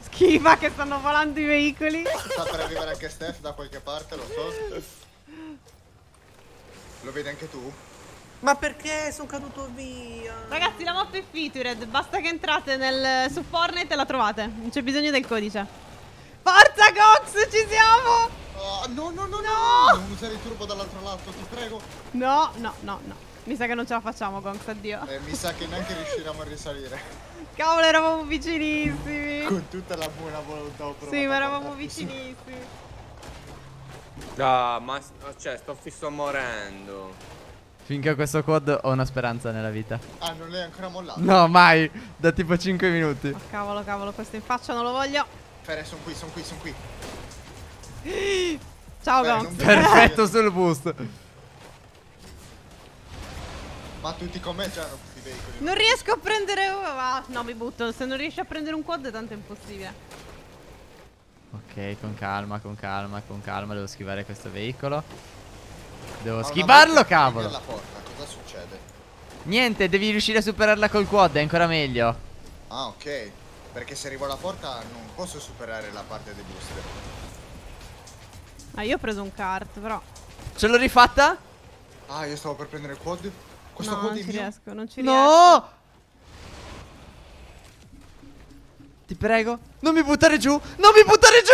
Schifa che stanno volando i veicoli. Sta per arrivare anche Steph da qualche parte, lo so. Lo vedi anche tu? Ma perché sono caduto via? Ragazzi, la mappa è featured, basta che entrate nel, su Fortnite e la trovate. Non c'è bisogno del codice. Forza Gox, ci siamo! Ah, no, no, no, no, Non usare il turbo dall'altro lato, ti prego. No, no, no, no. Mi sa che non ce la facciamo, Gonks, addio. Eh, mi sa che neanche riusciremo a risalire. Cavolo, eravamo vicinissimi. Con tutta la buona volontà ho provato. Sì, ma eravamo vicinissimi. Ah, ma cioè, sto fisso morendo. Finché ho questo quad ho una speranza nella vita. Ah, non l'hai ancora mollato? No, mai. Da tipo 5 minuti. Oh, cavolo, cavolo, questo in faccia non lo voglio. Fere, sono qui, sono qui, sono qui. Ciao, Gonz. Perfetto sul boost. Ma tutti con me c'hanno cioè, questi veicoli. Non riesco a prendere... Ah, no, mi butto. Se non riesci a prendere un quad è tanto impossibile. Ok, con calma, con calma, con calma. Devo schivare questo veicolo. Devo schivarlo, cavolo. Alla porta, cosa succede? Niente, devi riuscire a superarla col quad, è ancora meglio. Ah, ok. Perché se arrivo alla porta non posso superare la parte dei booster. Ah, io ho preso un kart, però. Ce l'ho rifatta? Ah, io stavo per prendere il quad. Questo no, quad non ci mio... riesco, non ci no! riesco. No! Ti prego, non mi buttare giù! Non mi buttare giù!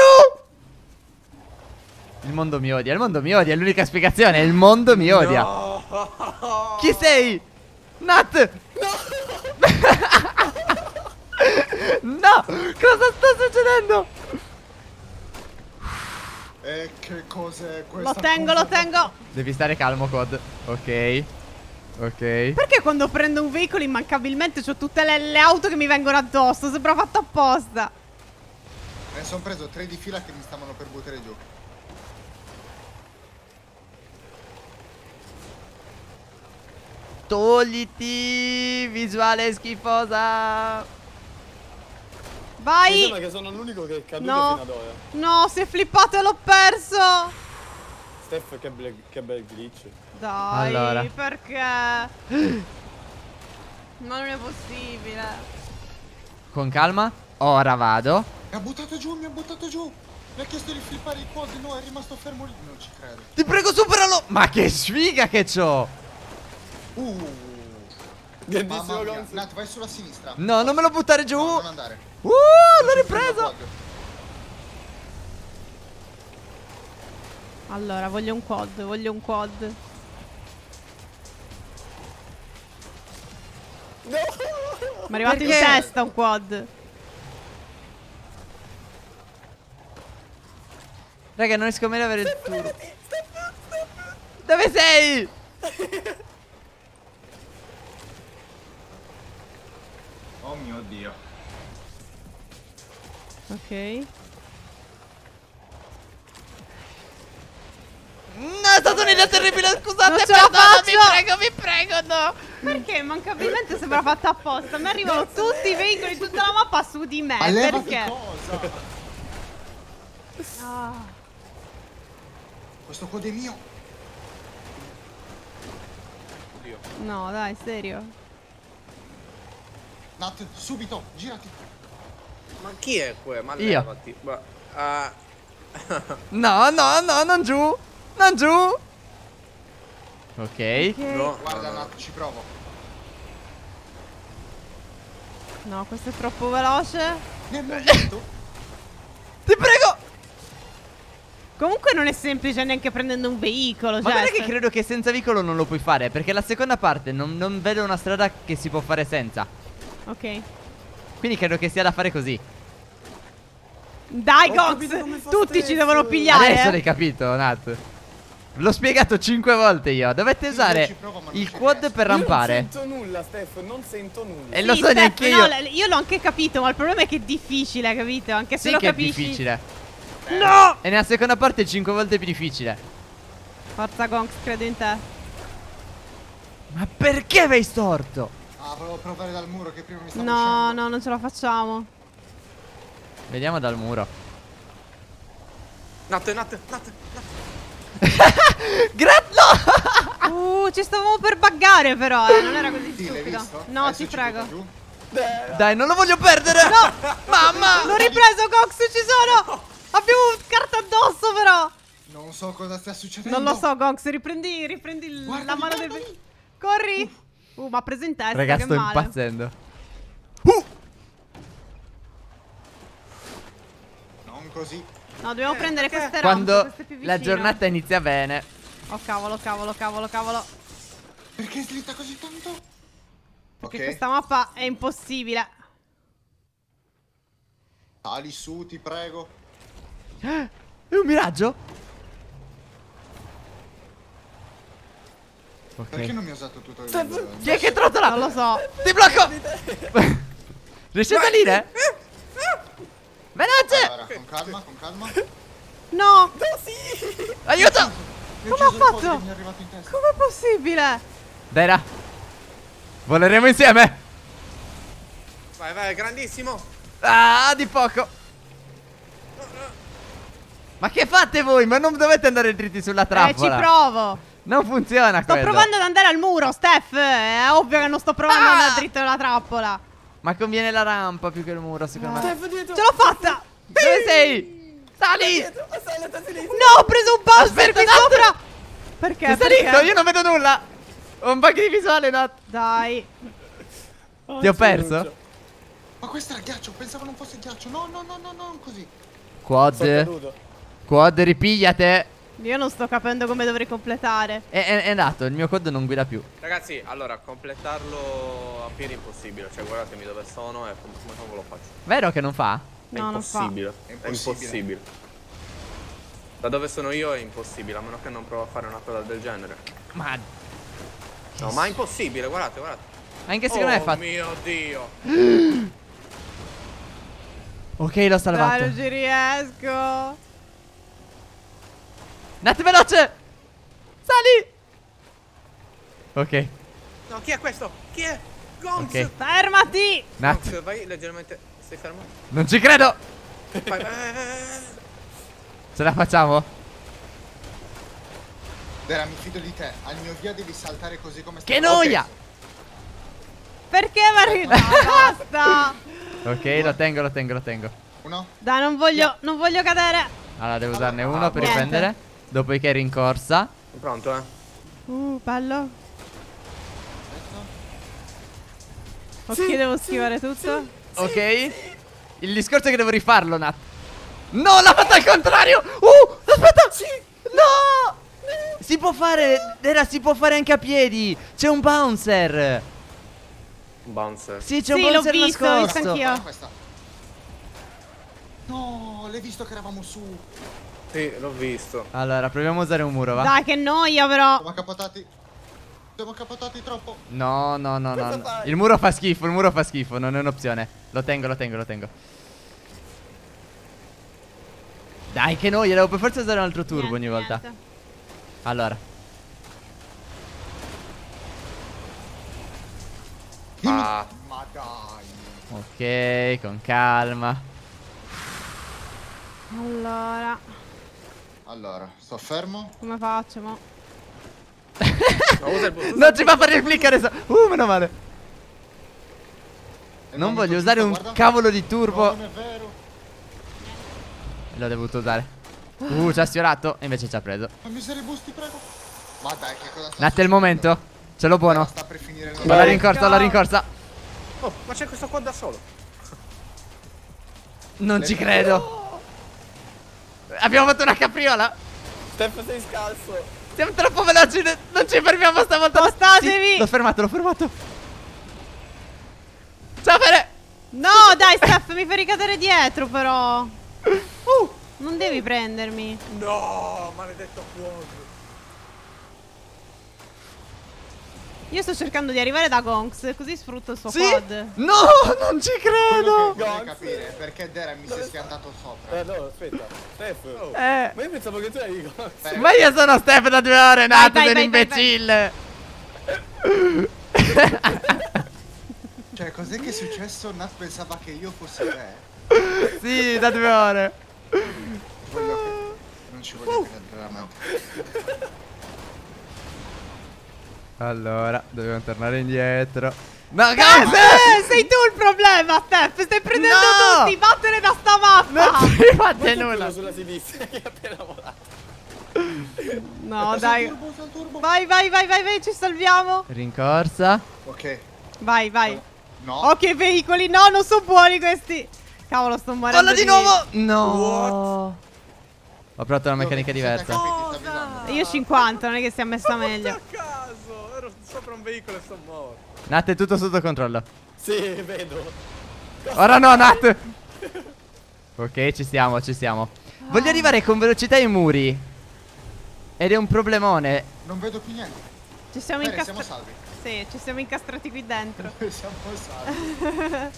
Il mondo mi odia, il mondo mi odia, è l'unica spiegazione, il mondo mi odia. No! Chi sei? Nat! No! No! Cosa sta succedendo? E che cos'è questo? Lo tengo, cosa? lo tengo! Devi stare calmo, Cod. Ok. Ok. Perché quando prendo un veicolo immancabilmente ho tutte le, le, auto che mi vengono addosso? Sembra fatto apposta. Ne eh, sono preso tre di fila che mi stavano per buttare giù. Togliti, visuale schifosa. Vai! Mi sembra che sono l'unico che è caduto no. fino ad ora. No, si è flippato e l'ho perso! Steph, che, bel, che bel glitch. Dai, allora. perché? Ma non è possibile. Con calma. Ora vado. Mi ha buttato giù, mi ha buttato giù. Mi ha chiesto di flippare il quad, no, è rimasto fermo lì. Non ci credo. Ti prego, superalo. Ma che sfiga che c'ho. Uh. Grandissimo Gonzo. Nato, vai sulla sinistra. No, non me lo buttare giù. No, non andare. Uh, l'ho ripreso. Allora, voglio un quad, voglio un quad. No! Mi è arrivato Perché? in testa un quad. Raga, non riesco mai ad avere il turno. Dove sei? Oh mio dio. Ok. No, è stato un'idea terribile, scusate, non ce la faccio. vi prego, mi prego, no. Perché mancabilmente sembra fatta apposta. Mi arrivano tutti i veicoli, tutta la mappa su di me. Alleva perché? Ah. Questo code è mio. Oddio. No, dai, serio. Nat, subito, girati. Ma chi è quel? Ma Io. levati. Ma, uh... no, no, no, non giù. Non giù. Ok. okay. No, Guarda, no, no. Nat, ci provo. No, questo è troppo veloce. Ti prego. Comunque non è semplice neanche prendendo un veicolo. Ma è cioè, che credo che senza veicolo non lo puoi fare. Perché la seconda parte non, non vedo una strada che si può fare senza. Ok. Quindi credo che sia da fare così. Dai, Gox! Tutti ci devono pigliare. Adesso eh. l'hai capito, Nat. L'ho spiegato cinque volte io. Dovete usare provo, il quad riesco. per rampare. non sento nulla, Steph. Non sento nulla. E sì, lo so Steph, neanche io. No, io l'ho anche capito, ma il problema è che è difficile, capito? Anche se sì lo che capisci. È difficile. No! E nella seconda parte è cinque volte più difficile. Forza, Gonks, credo in te. Ma perché vai storto? Ah, volevo provare dal muro che prima mi stavo No, uscendo. no, non ce la facciamo. Vediamo dal muro. Nat, nat, nat, nat. Grat no! uh, ci stavamo per buggare però, eh. non era così sì, stupido. No, Adesso ti prego. Dai, non lo voglio perdere! No! Mamma! L'ho ripreso, Cox, ci sono! Abbiamo carta addosso però! Non so cosa sta succedendo. Non lo so, Gox, riprendi, riprendi la mano del... Corri! Uh. Uh, ma presenta testa, Raga, sto male. impazzendo. Uh! Non così. No, dobbiamo eh, prendere queste rampe, Quando queste la giornata inizia bene. Oh, cavolo, cavolo, cavolo, cavolo. Perché slitta così tanto? Perché okay. questa mappa è impossibile. Sali su, ti prego. È un miraggio? Perché non mi ha usato tutto il cioè, tempo? Chi è che là? Non lo so. Ti blocco! Riesci a salire? Veloce! con calma, con calma. No! Sì! Aiuto! Come ho fatto? Come è possibile? Vera. Voleremo insieme! Vai, vai, grandissimo! Ah, di poco! Ma che fate voi? Ma non dovete andare dritti sulla trappola! Eh, ci provo! Non funziona sto quello. provando ad andare al muro, Steph. È ovvio che non sto provando ah! ad andare ah! dritto nella trappola. Ma conviene la rampa più che il muro, secondo ah. me. Steph, dietro. Ce l'ho fatta. Dove sei? Sali. no, ho preso un poster qui sopra. Perché? Ti perché? salito, io non vedo nulla. Ho un bug di visuale, Nat. Dai. Oh, Ti ho perso? Ma questo era ghiaccio, pensavo non fosse ghiaccio. No, no, no, no, non così. Quad. Quad, ripigliate. Io non sto capendo come dovrei completare. È, è, è nato, il mio code non guida più. Ragazzi, allora, completarlo a piedi è impossibile. Cioè, guardatemi dove sono e come cavolo lo faccio. Vero che non fa? È no, impossibile. non fa. È impossibile. È impossibile. Da dove sono io è impossibile, a meno che non provo a fare una cosa del genere. Ma... No, ma è impossibile, guardate, guardate. Anche secondo me è oh, fatto... Oh mio Dio! ok, l'ho salvato. Dai, non ci riesco. Andate veloce Sali Ok No chi è questo? Chi è? Gonz okay. Fermati Nat Gonz, Vai leggermente Stai fermo? Non ci credo eh. Ce la facciamo? Vera mi fido di te Al mio via devi saltare così come stai Che noia okay. Perché Marina? basta Ok lo tengo lo tengo lo tengo Uno Dai non voglio yeah. Non voglio cadere Allora devo allora, usarne uno ah, per niente. riprendere Dopodiché rincorsa. Pronto, eh? Uh, bello. Aspetta. Ok, sì, devo schivare sì, tutto. Sì, ok. Il discorso è che devo rifarlo, Nat. No, l'ha fatta al contrario! Uh, aspetta! Sì! No! Si può fare... Era, si può fare anche a piedi! C'è un bouncer! Un bouncer? Sì, c'è un bouncer visto, nascosto! Sì, l'ho visto, anch'io! No, l'hai visto che eravamo su! Sì, l'ho visto. Allora, proviamo a usare un muro, va. Dai, che noia però. Siamo accapotati. Siamo accapotati troppo. No, no, no, Cosa no. Fai? Il muro fa schifo, il muro fa schifo, non è un'opzione. Lo tengo, lo tengo, lo tengo. Dai, che noia, devo per forza usare un altro turbo niente, ogni volta. Niente. Allora. Ah. Ma dai. Ok, con calma. Allora. Allora, sto fermo. Come faccio, mo? non ci fa fare il flick adesso. Uh, meno male. non voglio usare un cavolo di turbo. non è vero. L'ho dovuto usare. Uh, ci ha sfiorato. E invece ci ha preso. Fammi usare i busti, prego. Ma dai, che cosa sta Natte il momento. Ce l'ho buono. Eh, sta la, la rincorsa, la rincorsa. Oh, ma c'è questo qua da solo. Non ci credo. Abbiamo fatto una capriola. Steph sei scalzo. Siamo troppo veloci. Non ci fermiamo stavolta. Spostatevi. Sì, l'ho fermato, l'ho fermato. Ciao Fede. No, dai Steph, mi fai ricadere dietro però. Uh. Non devi prendermi. No, maledetto fuoco. Io sto cercando di arrivare da Gonks, così sfrutto il suo sì? quad. No, non ci credo! Che voglio capire perché Dera mi si è schiantato sopra. Eh, no, aspetta. Steph. Oh. Eh. Ma io pensavo che tu eri Gonks. Ma io sono Steph da due ore, nato, dell'imbecille. cioè, cos'è che è successo? Nat pensava che io fossi te. sì, da due ore. Voglio... Non ci voglio uh. credere, veramente. Allora, dobbiamo tornare indietro. Ma cazzo! Eh, sei tu il problema, Steph! Stai prendendo no! tutti! Vattene da sta mappa! Non ti fate nulla! sulla sinistra che appena volato. No, dai. Turbo, turbo. Vai, vai, vai, vai, vai, ci salviamo. Rincorsa. Ok. Vai, vai. No. Ok, veicoli. No, non sono buoni questi. Cavolo, sto morendo. Falla di, di nuovo! No. What? Ho provato una meccanica diversa. Io 50, non è che si è messa meglio sopra un veicolo e sono morto. Nat è tutto sotto controllo. Sì, vedo. Ora no, Nat. ok, ci siamo, ci siamo. Ah. Voglio arrivare con velocità ai muri. Ed è un problemone. Non vedo più niente. Ci siamo Bene, incastrati. Siamo salvi. Sì, ci siamo incastrati qui dentro. siamo salvi.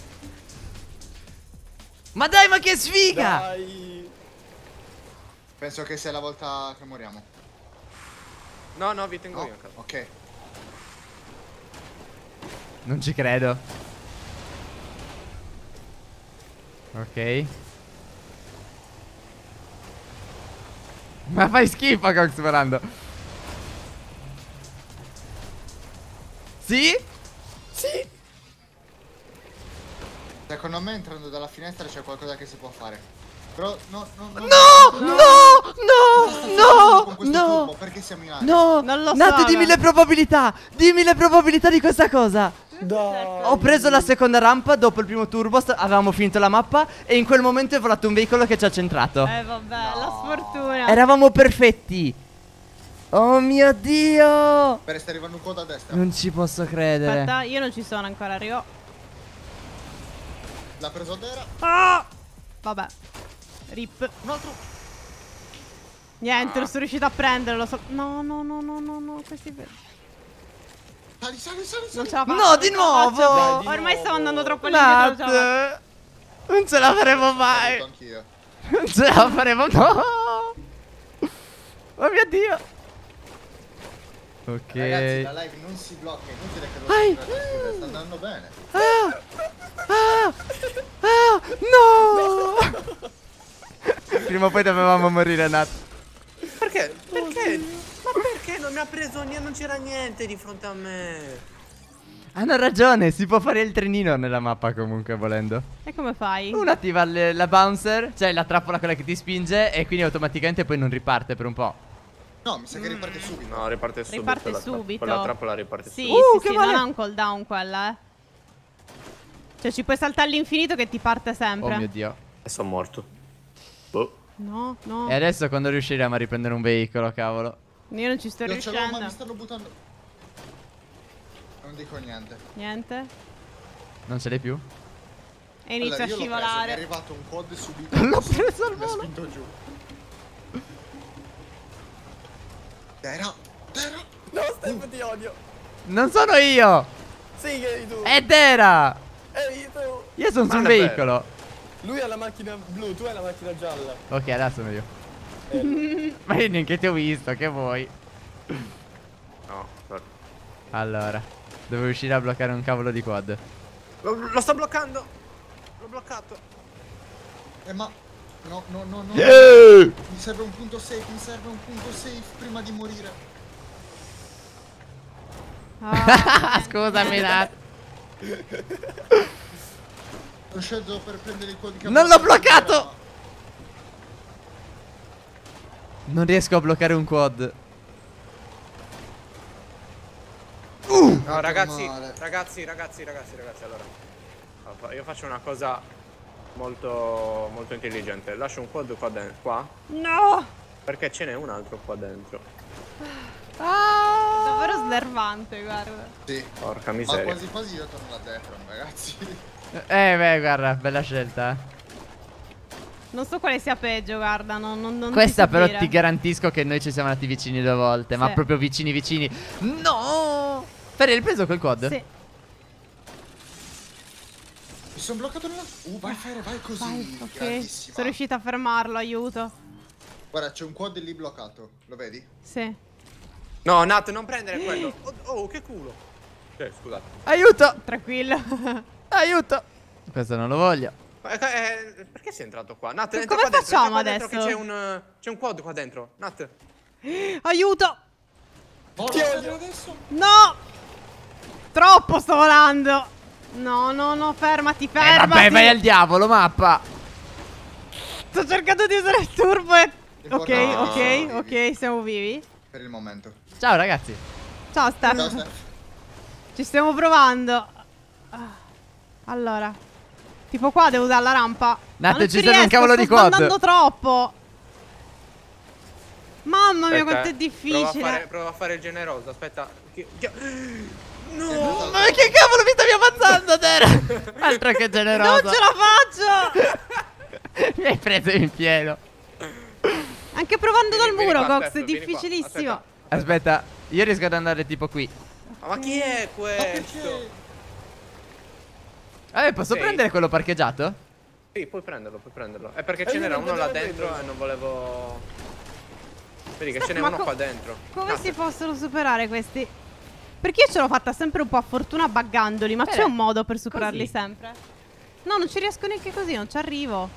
ma dai, ma che sfiga! Dai. Penso che sia la volta che moriamo. No, no, vi tengo no. io. Ok. Non ci credo. Ok. Ma fai schifo, Cox Morando. Sì? Sì. Secondo me entrando dalla finestra c'è qualcosa che si può fare. Però no, no, no, no, no, no, no, no, no, no. perché siamo in No, non lo Nate, so. dimmi le probabilità, dimmi le probabilità di questa cosa. No. Ho preso la seconda rampa dopo il primo turbo, avevamo finito la mappa e in quel momento è volato un veicolo che ci ha centrato. Eh vabbè, no. la sfortuna. Eravamo perfetti. Oh mio dio! Per sta arrivando un po' da destra. Non ci posso credere. Aspetta, io non ci sono ancora, arrivo. L'ha preso a terra. Ah! Vabbè. Rip. Un altro. Niente, non sono riuscito a prenderlo. So... No, no, no, no, no, no. Questi. Sali, sali, sali, sali. Faccio, no, di nuovo. Dai, di Ormai nuovo. stavo andando troppo Matt. Non ce la faremo mai. Non ce la faremo, no. Oh mio dio. Ok. Ragazzi, la live non si blocca, inutile che lo Ai. sta andando bene. Ah. Ah. Ah. No. Prima o poi dovevamo morire, Nat. Perché? Perché? Ma perché non mi ha preso niente? Non c'era niente di fronte a me. Hanno ragione, si può fare il trenino nella mappa comunque volendo. E come fai? Uno attiva le, la bouncer, cioè la trappola quella che ti spinge e quindi automaticamente poi non riparte per un po'. No, mi sa che riparte mm. subito. No, riparte subito. Riparte quella subito. quella trappola riparte sì, subito. Uh, sì, che sì, vale. non ha un cooldown quella, eh. Cioè ci puoi saltare all'infinito che ti parte sempre. Oh mio Dio. E sono morto. Boh. No, no. E adesso quando riusciremo a riprendere un veicolo, cavolo? Io non ci sto Io riuscendo. L'avevo, ma mi stanno buttando. Non dico niente. Niente? Non ce l'hai più? E inizia allora, a scivolare. Preso, è arrivato un quad subito. l'ho preso al volo. spinto giù. Dai no. Dai no. No, uh. ti odio. Non sono io. Sì, che eri tu. È Dera. Eri tu. Io sono ma su un veicolo. Bello. Lui ha la macchina blu, tu hai la macchina gialla. Ok, adesso meglio. Eh. Ma io neanche ti ho visto, che vuoi? No, per... Allora, devo riuscire a bloccare un cavolo di quad. Lo, lo sto bloccando! L'ho bloccato. Eh ma... No, no, no, no. Yeah. Mi serve un punto safe, mi serve un punto safe prima di morire. Oh, Scusami, Nat. Sto scendo per prendere il codice. Non l'ho bloccato! Non riesco a bloccare un quad. Uh! No, ragazzi, ragazzi, ragazzi, ragazzi, ragazzi, allora. Io faccio una cosa molto, molto intelligente. Lascio un quad qua dentro. Qua. No! Perché ce n'è un altro qua dentro. Ah! Davvero snervante, guarda. Sì. Porca miseria. Ma quasi quasi io torno da te, ragazzi. Eh, eh beh guarda bella scelta eh. non so quale sia peggio, guarda, non, non, non Questa ti però ti garantisco che noi ci siamo andati vicini due volte, sì. ma proprio vicini vicini. No! Ferri, hai preso quel quad? Sì. Mi sono bloccato nella... Oh vai Ferri, vai così. Vai, ok, sono riuscito a fermarlo, aiuto. Guarda, c'è un quad lì bloccato, lo vedi? Sì. No, Nat, non prendere quello. Oh, oh, che culo. Ok eh, scusate. Aiuto! Tranquillo. Aiuto! Questo non lo voglio. Eh, perché sei entrato qua? Nat, entra Come qua facciamo dentro, adesso? C'è un, un quad qua dentro. Nat. Aiuto! Ti odio adesso? No! Troppo sto volando! No, no, no, fermati, fermati! Eh, vabbè, vai al diavolo, mappa! Sto cercando di usare il turbo e... ok, no, ok, no, ok, siamo vivi. Per il momento. Ciao ragazzi! Ciao Steph! Ciao Steph! Ci stiamo provando! Ah. Allora. Tipo qua devo dare la rampa. Nate, ci serve un cavolo di quad. Sto andando troppo. Mamma mia, aspetta, quanto è difficile. Eh. Prova a, fare, prova a fare il generoso, aspetta. No, ma che cavolo mi stavi ammazzando, Tera? Altro che generoso. Non ce la faccio. mi hai preso in pieno. Anche provando vieni, dal muro, Cox, è difficilissimo. aspetta. aspetta, io riesco ad andare tipo qui. Ma chi è questo? Ah, eh, posso okay. prendere quello parcheggiato? Sì, puoi prenderlo, puoi prenderlo. È perché eh, ce n'era uno là dentro e non volevo... Vedi che Stai, ce n'è uno qua dentro. Come Cazzo. si possono superare questi? Perché io ce l'ho fatta sempre un po' a fortuna buggandoli, ma eh, c'è un modo per superarli così. sempre? No, non ci riesco neanche così, non ci arrivo.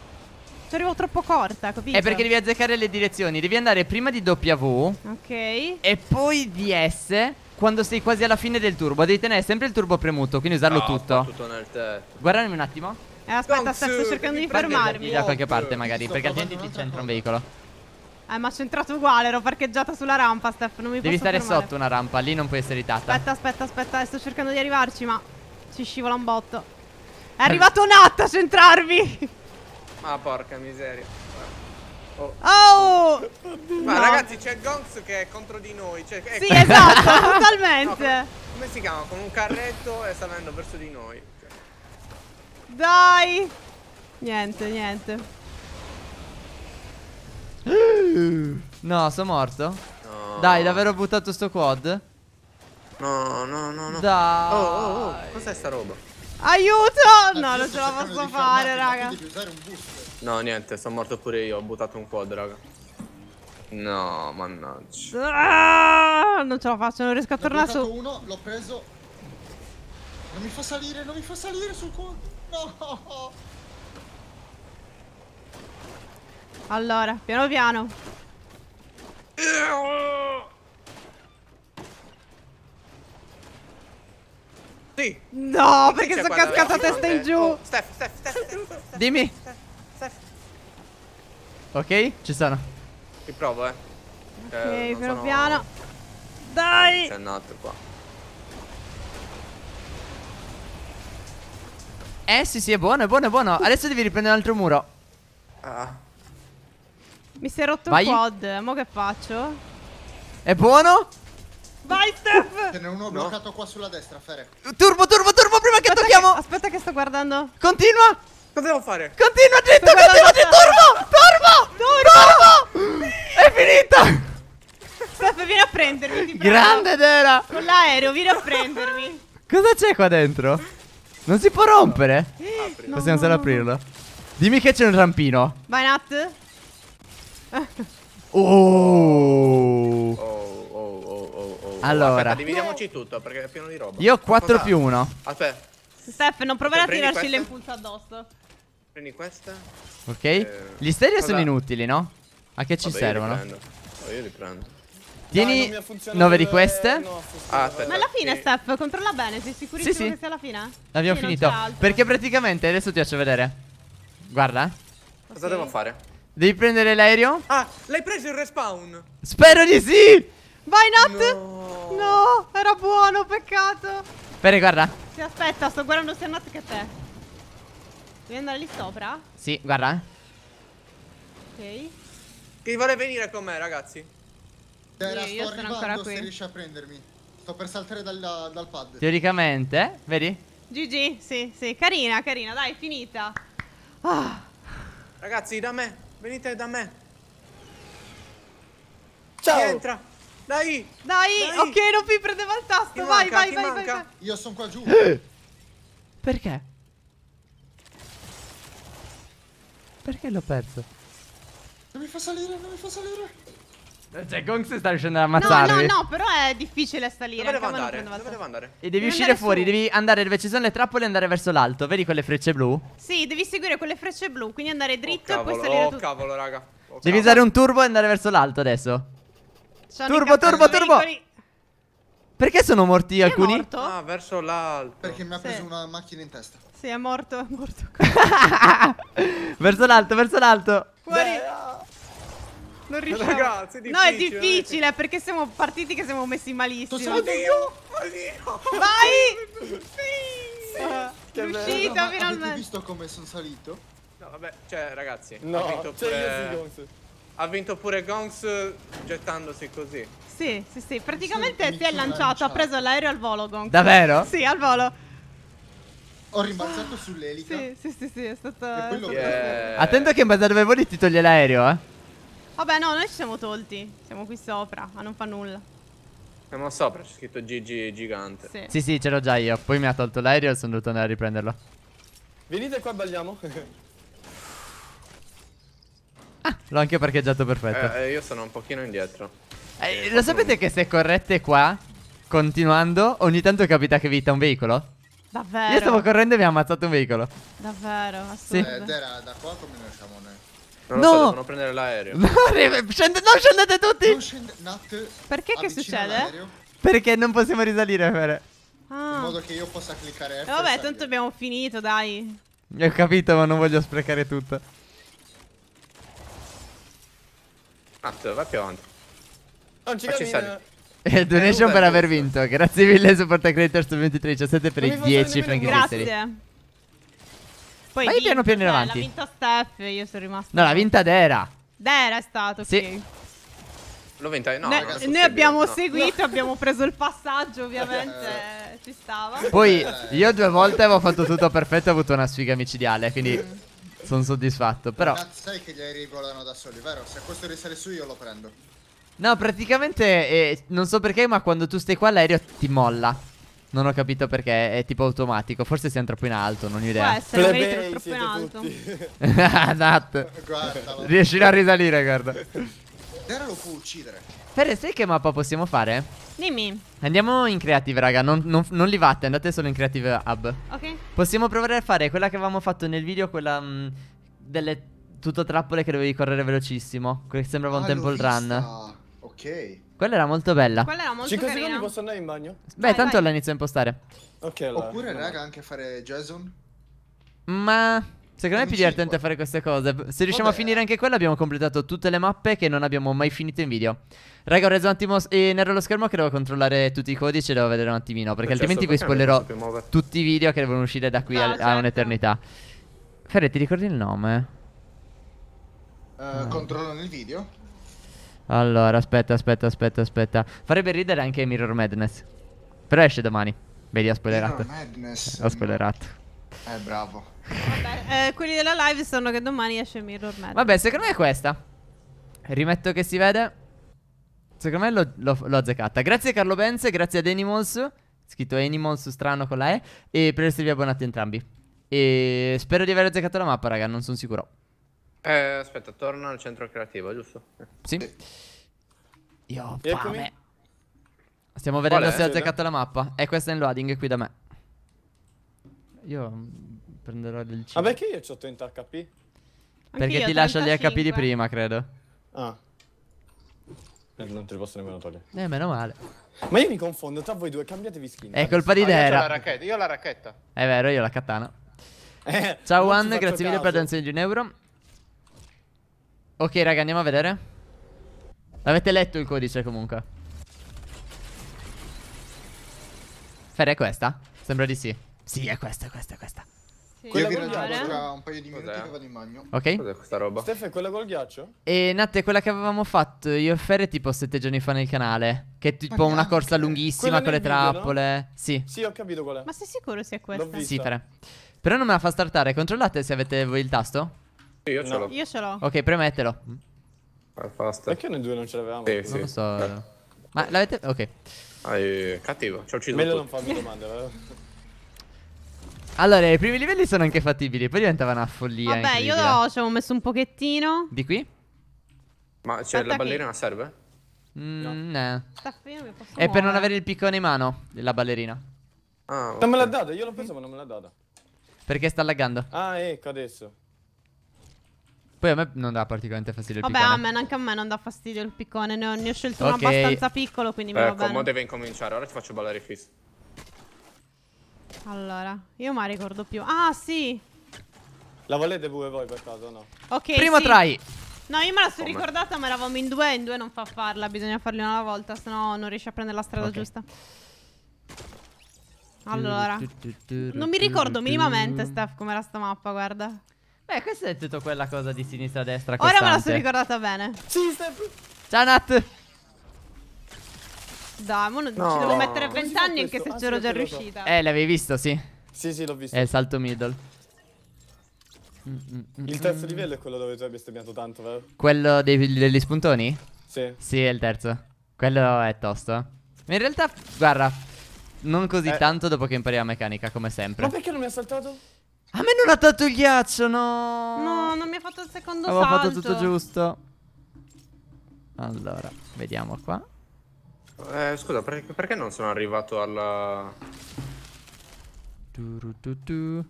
Ci arrivo troppo corta, capito? È perché devi azzeccare le direzioni, devi andare prima di W. Ok. E poi di S quando sei quasi alla fine del turbo Devi tenere sempre il turbo premuto Quindi usarlo no, tutto tutto nel tetto Guardami un attimo eh, Aspetta sta, sto cercando di fermarmi Da qualche parte magari Perché altrimenti ti c'entra un veicolo eh ma c'è entrato uguale, ero parcheggiata sulla rampa Steph, non mi Devi posso Devi stare fermare. sotto una rampa, lì non puoi essere irritata Aspetta, aspetta, aspetta, eh, sto cercando di arrivarci ma ci scivola un botto È eh. arrivato Nat a centrarmi Ma porca miseria Oh! oh. Ma no. ragazzi, c'è Gonz che è contro di noi. Cioè, ecco. Sì, esatto, totalmente. No, come si chiama? Con un carretto e sta venendo verso di noi. Dai! Niente, niente. No, sono morto. No. Dai, davvero ho buttato sto quad? No, no, no, no. Dai. Oh, oh, oh. Cos'è sta roba? Aiuto! No, non ce la posso fare, raga. Devi usare un boost. No, niente, sono morto pure io, ho buttato un quad, raga. No, mannaggia. Ah, non ce la faccio, non riesco a tornare su. uno, l'ho preso. Non mi fa salire, non mi fa salire sul quad. No. Allora, piano piano. Sì. No, perché cioè, sono cascata testa in giù. Eh, oh, Steph, Steph, Steph, Steph, Dimmi. Steph. Ok? Ci sono. Ti provo, eh. Ok, eh, piano sono... piano. Dai! C'è un altro qua. Eh sì sì, è buono, è buono, è buono. Adesso devi riprendere l'altro muro. Ah. Mi si è rotto Vai. il quad, eh, mo che faccio? È buono? Vai Steph! Ce n'è uno bloccato no. qua sulla destra, Fere. Turbo, turbo, turbo, prima aspetta che tocchiamo! Che, aspetta che sto guardando. Continua! Cosa devo fare? Continua dritto, Cosa continua dritto, turbo, turbo, turbo, turbo! È finita! Steph, vieni a prendermi, Grande Dera! Con l'aereo, vieni a prendermi. Cosa c'è qua dentro? Non si può rompere? Eh, no, Possiamo solo no, aprirlo. Dimmi che c'è un rampino. Vai, Nat. Oh. Oh, oh, oh oh, oh, oh. Allora, Aspetta, dividiamoci tutto perché è pieno di roba. Io ho 4 più 1. Aspetta. Steph, non provare a cioè, tirarci le impulse addosso. Prendi questa. Ok. Eh, Gli stelle sono inutili, no? A che ci Vabbè, servono? Io li prendo. io li prendo. Tieni no, 9 di queste. No, ah, aspetta, Ma alla fine, sì. Steph, controlla bene. Sei sicurissimo sì, sì. che sia alla fine? L'abbiamo sì, finito. Perché praticamente adesso ti faccio vedere. Guarda. Cosa devo fare? Devi prendere l'aereo. Ah, l'hai preso il respawn. Spero di sì. Vai, Nat. No. no, era buono. Peccato. Bene, guarda. Si aspetta, sto guardando sia Nat che te. Devi andare lì sopra? Sì, guarda, eh. Ok. Chi vuole venire con me, ragazzi? Terra, io, io sono ancora qui. se riesci a prendermi. Sto per saltare dal, dal pad. Teoricamente, eh, vedi? GG, sì, sì. Carina, carina, dai, finita. Ah. Ragazzi, da me. Venite da me. Ciao. Chi entra. Dai. Dai. Dai. Ok, non mi prendeva il tasto. Vai, manca, vai, vai, vai, vai, Io sono qua giù. Perché? Perché l'ho perso? Non mi fa salire, non mi fa salire. Eh, cioè, Gong sta riuscendo ad ammazzarvi. No, no, no, però è difficile salire. Dove devo andare? Dove devo andare? E devi devo uscire fuori, su. devi andare dove ci sono le trappole e andare verso l'alto. Vedi quelle frecce blu? Sì, devi seguire quelle frecce blu, quindi andare oh, dritto oh, e poi salire Oh, tutto. cavolo, raga. Oh, devi cavolo. usare un turbo e andare verso l'alto adesso. Sono turbo, turbo, turbo. Pericoli. Perché sono morti Chi alcuni? morto? Ah, verso l'alto. Perché mi ha preso sì. una macchina in testa. Sì, è morto, è morto. verso l'alto, verso l'alto. Fuori. Beh, Non riusciamo. Ragazzi, è no, è difficile eh. perché siamo partiti che siamo messi malissimo. Oddio, oddio. Vai! sì! sì. Uh, è riuscito bello. finalmente. Hai visto come sono salito? No, vabbè, cioè, ragazzi, no, ho cioè, per... io sì, ha vinto pure Gongs gettandosi così. Sì, sì, sì. Praticamente sì, si è lanciato, lanciato, ha preso l'aereo al volo Gongs. Davvero? Sì, al volo. Ho rimbalzato sull'elica. Sì, sì, sì, sì, è stato... Yeah. Attento che in base a dove voli ti toglie l'aereo, eh. Vabbè, no, noi ci siamo tolti. Siamo qui sopra, ma non fa nulla. Siamo sopra, c'è scritto GG gigante. Sì, sì, sì ce l'ho già io. Poi mi ha tolto l'aereo e sono dovuto andare a riprenderlo. Venite qua, balliamo. Ah, l'ho anche parcheggiato perfetto. Eh, eh, io sono un pochino indietro. Eh, eh lo sapete che se corrette qua, continuando, ogni tanto capita che vita un veicolo? Davvero? Io stavo correndo e mi ha ammazzato un veicolo. Davvero? Assurdo. Sì. Eh, Dera, da qua come noi siamo noi? Non no. so, devono prendere l'aereo. No, scende, non scendete tutti! Non scende, not, Perché che succede? Perché non possiamo risalire, Fere. Ah. In modo che io possa cliccare F. Eh, vabbè, tanto abbiamo finito, dai. Io ho capito, ma non voglio sprecare tutto. Mazzo, ah, va più avanti. Non ci cammina. E eh, eh, donation per aver vinto. Grazie mille, supporta creator su 23, per i 10 franchi Grazie. Poi Vai vinto, piano piano in cioè, avanti. L'ha vinta Steph, io sono rimasto. No, l'ha vinta Dera. Dera è stato, sì. Okay. L'ho vinta, no. Ne, noi abbiamo no. seguito, no. abbiamo preso il passaggio, ovviamente. Eh, ci stava. Poi io due volte avevo fatto tutto perfetto e ho avuto una sfiga micidiale, quindi... Mm sono soddisfatto, eh, però... Ma sai che gli aerei volano da soli, vero? Se questo risale su io lo prendo. No, praticamente, eh, non so perché, ma quando tu stai qua l'aereo ti molla. Non ho capito perché, è tipo automatico. Forse siamo troppo in alto, non ho idea. Può essere, Plebei, troppo in alto. Esatto. Riesci a risalire, guarda. Dera lo può uccidere. Fede, sai che mappa possiamo fare? Dimmi. Andiamo in creative, raga. Non, non, non li vate, andate solo in creative hub. Ok. Possiamo provare a fare quella che avevamo fatto nel video, quella mh, mm, delle tutto trappole che dovevi correre velocissimo. Che sembrava ah, un temple vista. run. Ok. Quella era molto bella. Quella era molto 5 carina. secondi posso andare in bagno? Beh, vai, tanto vai. la inizio a impostare. Ok, allora. Oppure, raga, anche fare Jason. Ma Secondo me è più divertente fare queste cose. Se riusciamo Vabbè. a finire anche quella, abbiamo completato tutte le mappe che non abbiamo mai finito in video. Raga, ho reso un attimo eh, nero lo schermo che devo controllare tutti i codici e devo vedere un attimino. Perché Perciò altrimenti vi spoilerò tutti i video che devono uscire da qui no, a, ah, certo. a un'eternità. Ferre, ti ricordi il nome? Uh, ah. Controllo nel video. Allora, aspetta, aspetta, aspetta, aspetta. Farebbe ridere anche Mirror Madness. Però esce domani. Vedi, ho spoilerato. Mirror Madness. Ho spoilerato. Eh, bravo. Vabbè, eh, quelli della live sanno che domani esce Mirror Match. Vabbè, secondo me è questa. Rimetto che si vede. Secondo me l'ho, azzeccata. Grazie Carlo Benz, grazie ad Animals. Scritto Animals strano con la E. E per esservi abbonati entrambi. E spero di aver azzeccato la mappa, raga. Non sono sicuro. Eh, aspetta, torna al centro creativo, giusto? Sì. Io ho fame. Stiamo vedendo se ha azzeccato la mappa. E questa è in loading qui da me. Io mm, prenderò del 5. Ah, Ma perché io ho 30 HP? Perché ti lascia gli HP di prima, credo. Ah. Eh, non te li posso nemmeno togliere. Eh, meno male. Ma io mi confondo tra voi due, cambiatevi skin. È colpa di ah, Dera. Ah, io ho la racchetta. È vero, io ho la katana. Eh, Ciao One, grazie mille per l'attenzione di un euro. Ok, raga, andiamo a vedere. L'avete letto il codice comunque. Fer è questa? Sembra di sì. Sì, è questa, è questa, è questa. Sì. Io vi raggiungo tra un paio di minuti che vado in bagno. Ok. Cos'è questa roba? Steph, è quella col ghiaccio? E eh, è quella che avevamo fatto io e Ferre tipo sette giorni fa nel canale. Che è tipo una corsa lunghissima quella con le video, trappole. No? Sì. Sì, ho capito qual è. Ma sei sicuro sia questa? Sì, tre. Però non me la fa startare. Controllate se avete voi il tasto. Sì, io no. ce l'ho. Io ce l'ho. Ok, premettelo. Perché noi due non ce l'avevamo? Sì, non lo so. Eh. Ma l'avete. Ok. Ah, cattivo. Ci ho ucciso. Meglio non farmi domande, vero? Allora, i primi livelli sono anche fattibili, poi diventava una follia. Vabbè, io no, ci ho messo un pochettino. Di qui? Ma c'è cioè, la ballerina che... serve? Mm, no. no. Sta fermo, posso È muovere. per non avere il piccone in mano, la ballerina. Ah, okay. Non me l'ha data, io l'ho pensato, ma non me l'ha data. Perché sta laggando? Ah, ecco adesso. Poi a me non dà particolarmente fastidio Vabbè, il piccone. Vabbè, anche a me non dà fastidio il piccone. Ne ho, ne ho scelto okay. uno abbastanza piccolo, quindi eh, mi va ecco, bene. Ecco, deve incominciare. Ora ti faccio ballare Fist. Allora, io ma ricordo più. Ah, sì! La volete pure voi per caso, no? Ok, Primo sì. try! No, io me la sono ricordata, ma eravamo in due e in due non fa farla. Bisogna farli una alla volta, sennò non riesci a prendere la strada okay. giusta. Allora, non mi ricordo minimamente, Steph, com'era sta mappa, guarda. Beh, questa è tutta quella cosa di sinistra a destra. Costante. Ora me la sono ricordata bene. Sì, Steph. Ciao, Nat merda. Mo non no. ci devo mettere 20 anni anche se ah, c'ero già riuscita. Eh, l'avevi visto, sì. Sì, sì, l'ho visto. È il salto middle. il mm, mm, mm, terzo livello è quello dove tu hai bestemmiato tanto, vero? Quello dei, degli spuntoni? Sì. Sì, è il terzo. Quello è tosto. Ma in realtà, guarda, non così eh. tanto dopo che impari la meccanica, come sempre. Ma perché non mi ha saltato? A me non ha dato il ghiaccio, no! No, non mi ha fatto il secondo Avevo salto. Avevo fatto tutto giusto. Allora, vediamo qua. Eh, scusa, per perché non sono arrivato alla... Du, du, du,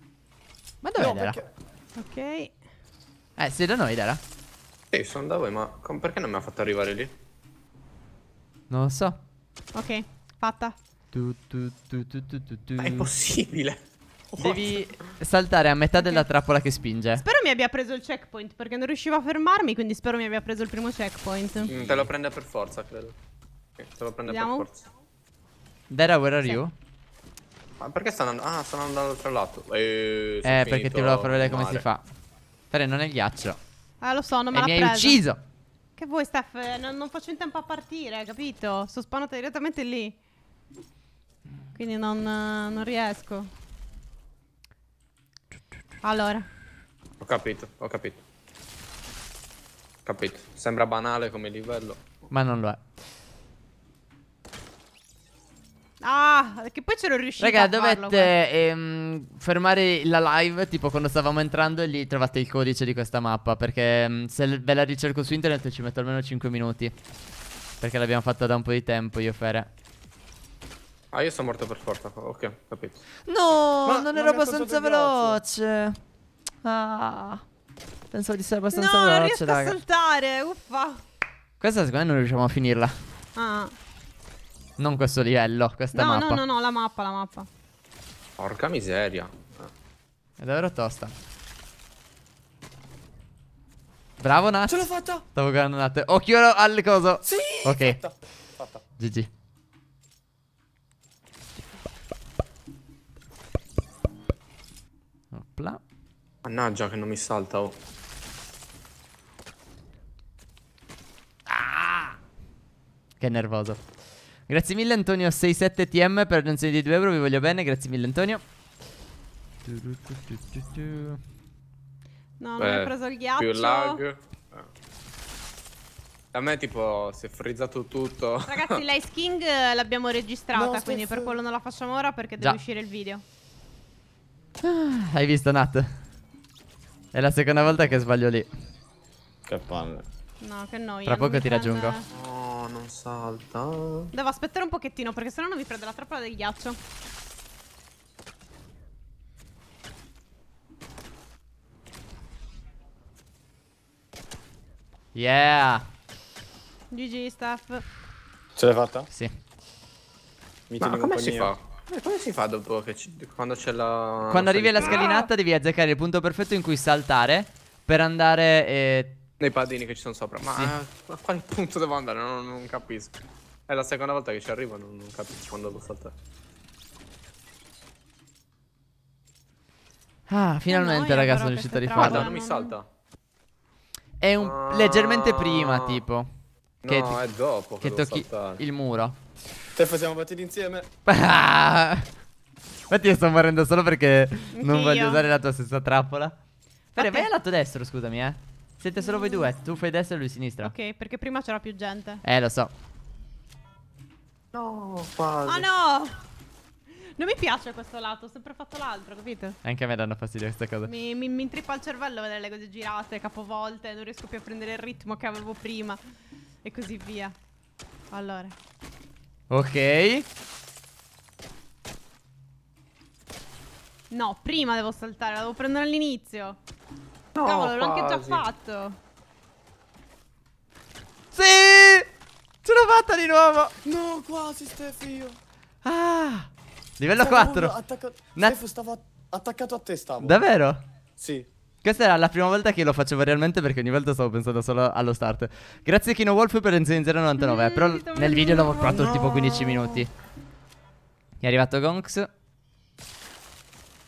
ma dov'è no, perché... Ok. Eh, sei da noi, Dara? Sì, sono da voi, ma perché non mi ha fatto arrivare lì? Non lo so. Ok, fatta. Ma è impossibile. Devi saltare a metà okay. della trappola che spinge. Spero mi abbia preso il checkpoint perché non riuscivo a fermarmi, quindi spero mi abbia preso il primo checkpoint. Mm, te lo prende per forza, credo te lo prende Andiamo. per forza. Vera, where are sì. you? Ma perché stanno andando? Ah, stanno andando dall'altro lato. Eh, eh perché ti volevo far vedere come si fa. Però non è il ghiaccio. Ah, lo so, non me l'ha preso. mi hai ucciso! Che vuoi, Steph? Non, non, faccio in tempo a partire, capito? Sono spawnato direttamente lì. Quindi non, non riesco. Allora. Ho capito, ho capito. Capito. Sembra banale come livello. Ma non lo è. Ah, che poi c'ero riuscito Raga, a farlo dovete ehm, fermare la live Tipo quando stavamo entrando E lì trovate il codice di questa mappa Perché ehm, se ve la ricerco su internet Ci metto almeno 5 minuti Perché l'abbiamo fatta da un po' di tempo io Fere Ah io sono morto per forza Ok, capito No, Ma non ero abbastanza veloce Ah Pensavo di essere abbastanza no, veloce No, non riesco raga. a saltare Uffa Questa secondo me non riusciamo a finirla Ah non questo livello, questa no, mappa. No, no, no, la mappa, la mappa. Porca miseria. È davvero tosta. Bravo Nat. Ce l'ho fatta. Stavo guardando Nat. Occhio al coso. Sì. Ok. Fatta. fatta. GG. Opla. Mannaggia che non mi salta. Oh. Ah! Che nervoso. Grazie mille Antonio67TM per la donazione di 2 euro, vi voglio bene, grazie mille Antonio. No, non Beh, ho preso il ghiaccio. Più lag. Ah. A me tipo si è frizzato tutto. Ragazzi, l'Ice King eh, l'abbiamo registrata, no, quindi per quello non la facciamo ora perché Già. deve uscire il video. Ah, hai visto Nat? È la seconda volta che sbaglio lì. Che palle. No, che noia. Tra eh, poco ti raggiungo salta. Devo aspettare un pochettino perché sennò non mi prende la trappola del ghiaccio. Yeah. GG staff. Ce l'hai fatta? Sì. Mi Ma come si fa? Eh, come si fa dopo che quando c'è la... Quando arrivi alla scalinata devi azzeccare il punto perfetto in cui saltare per andare e eh, nei padini che ci sono sopra. Ma sì. a quale punto devo andare? Non, non, capisco. È la seconda volta che ci arrivo, non, non capisco quando devo saltare. Ah, finalmente, ragazzi, sono riuscito a rifarlo. Guarda, non mi salta. È un ah, leggermente prima, tipo. Che no, è dopo che, che tocchi saltare. il muro. Te siamo partiti insieme. Infatti io sto morendo solo perché non voglio usare la tua stessa trappola. Fare, vai al lato destro, scusami, eh. Siete solo voi due. Tu fai destra e lui sinistra. Ok, perché prima c'era più gente. Eh, lo so. No, quasi. Oh no! Non mi piace questo lato, ho sempre fatto l'altro, capito? Anche a me danno fastidio queste cose. Mi, mi, mi intrippa il cervello vedere le cose girate, capovolte, non riesco più a prendere il ritmo che avevo prima. E così via. Allora. Ok. No, prima devo saltare, la devo prendere all'inizio. No, Cavolo, l'ho anche già fatto. Sì! Ce l'ho fatta di nuovo! No, quasi, Stef, io. Ah! Livello stavo 4. Attacca... Na... stavo attaccato a te, stavo. Davvero? Sì. Questa era la prima volta che lo facevo realmente perché ogni volta stavo pensando solo allo start. Grazie Kino Wolf per Enzo0099, eh, mm, però nel video l'avevo fatto no. tipo 15 minuti. È arrivato Gonks.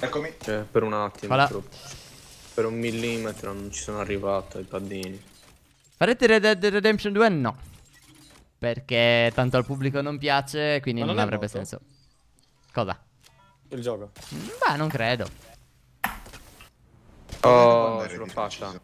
Eccomi. Cioè, per un attimo. Voilà. Per un millimetro non ci sono arrivato ai paddini. Farete Red Dead Redemption 2? No. Perché tanto al pubblico non piace, quindi non, non, avrebbe noto. senso. Cosa? Il gioco. Beh, non credo. Oh, ce l'ho fatta.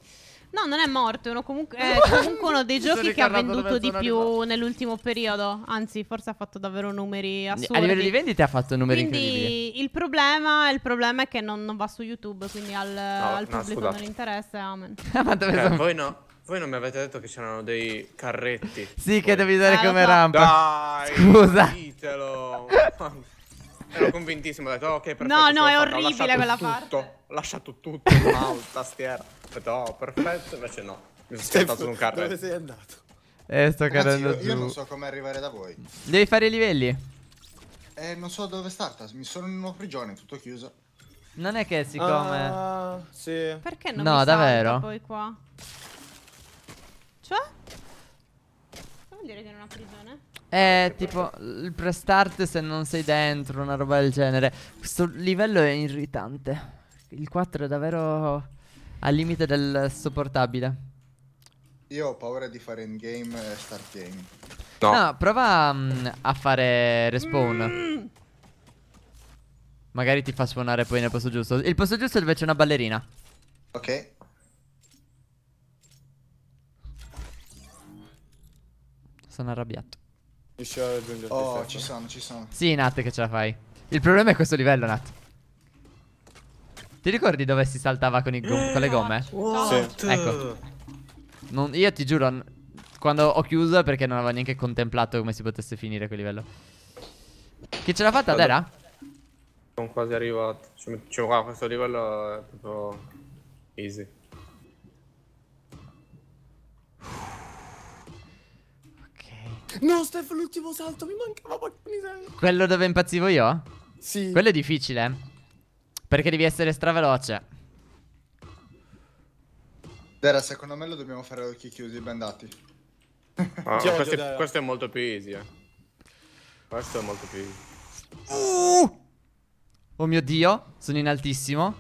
No, non è morto, è comunque, è comunque uno dei giochi che ha venduto di più arrivato. nell'ultimo periodo. Anzi, forse ha fatto davvero numeri assurdi. A livello di vendite ha fatto numeri quindi il problema, il problema, è che non, non va su YouTube, quindi al, no, al no, pubblico scusate. non interessa. Amen. Ma dove eh, sono... Voi no. Voi non mi avete detto che c'erano dei carretti. sì, poi. che devi dare eh, come rampa. Dai, Scusa. Ditelo. Ero convintissimo, ho detto ok, perfetto. No, no, è orribile quella tutto, parte. Ho lasciato tutto, la tastiera aspettavo oh, perfetto, invece no. Mi sono scattato un carro. Dove sei andato? Eh, sto cadendo giù. io non so come arrivare da voi. Devi fare i livelli. Eh, non so dove starta. Mi sono in una prigione, tutto chiuso. Non è che si come... Ah, sì. Perché non no, mi davvero? poi qua? Cioè? Vuol dire che non ho prigione? Eh, tipo, il prestart se non sei dentro, una roba del genere. Questo livello è irritante. Il 4 è davvero al limite del sopportabile. Io ho paura di fare endgame e start game. No, no prova mh, mm, a fare respawn. Mm. Magari ti fa suonare poi nel posto giusto. Il posto giusto è dove una ballerina. Ok. Sono arrabbiato. Oh, ci sono, ci sono. Sì, Nat, che ce la fai. Il problema è questo livello, Nat. Ti ricordi dove si saltava con, con le gomme? What? Sì. Ecco. Non, io ti giuro, quando ho chiuso è perché non avevo neanche contemplato come si potesse finire quel livello. Chi ce l'ha fatta, Dera? Allora, sono quasi arrivato. Cioè, cioè, wow, questo livello è proprio easy. Ok. No, Steph, l'ultimo salto, mi mancava porca miseria. Quello dove impazzivo io? Sì. Quello è difficile, eh. Perché devi essere straveloce. Dera, secondo me lo dobbiamo fare a occhi chiusi e bandati. Ah, questo, è, questo, è, molto più easy, eh. Questo è molto più easy. Uh! Oh mio Dio, sono in altissimo.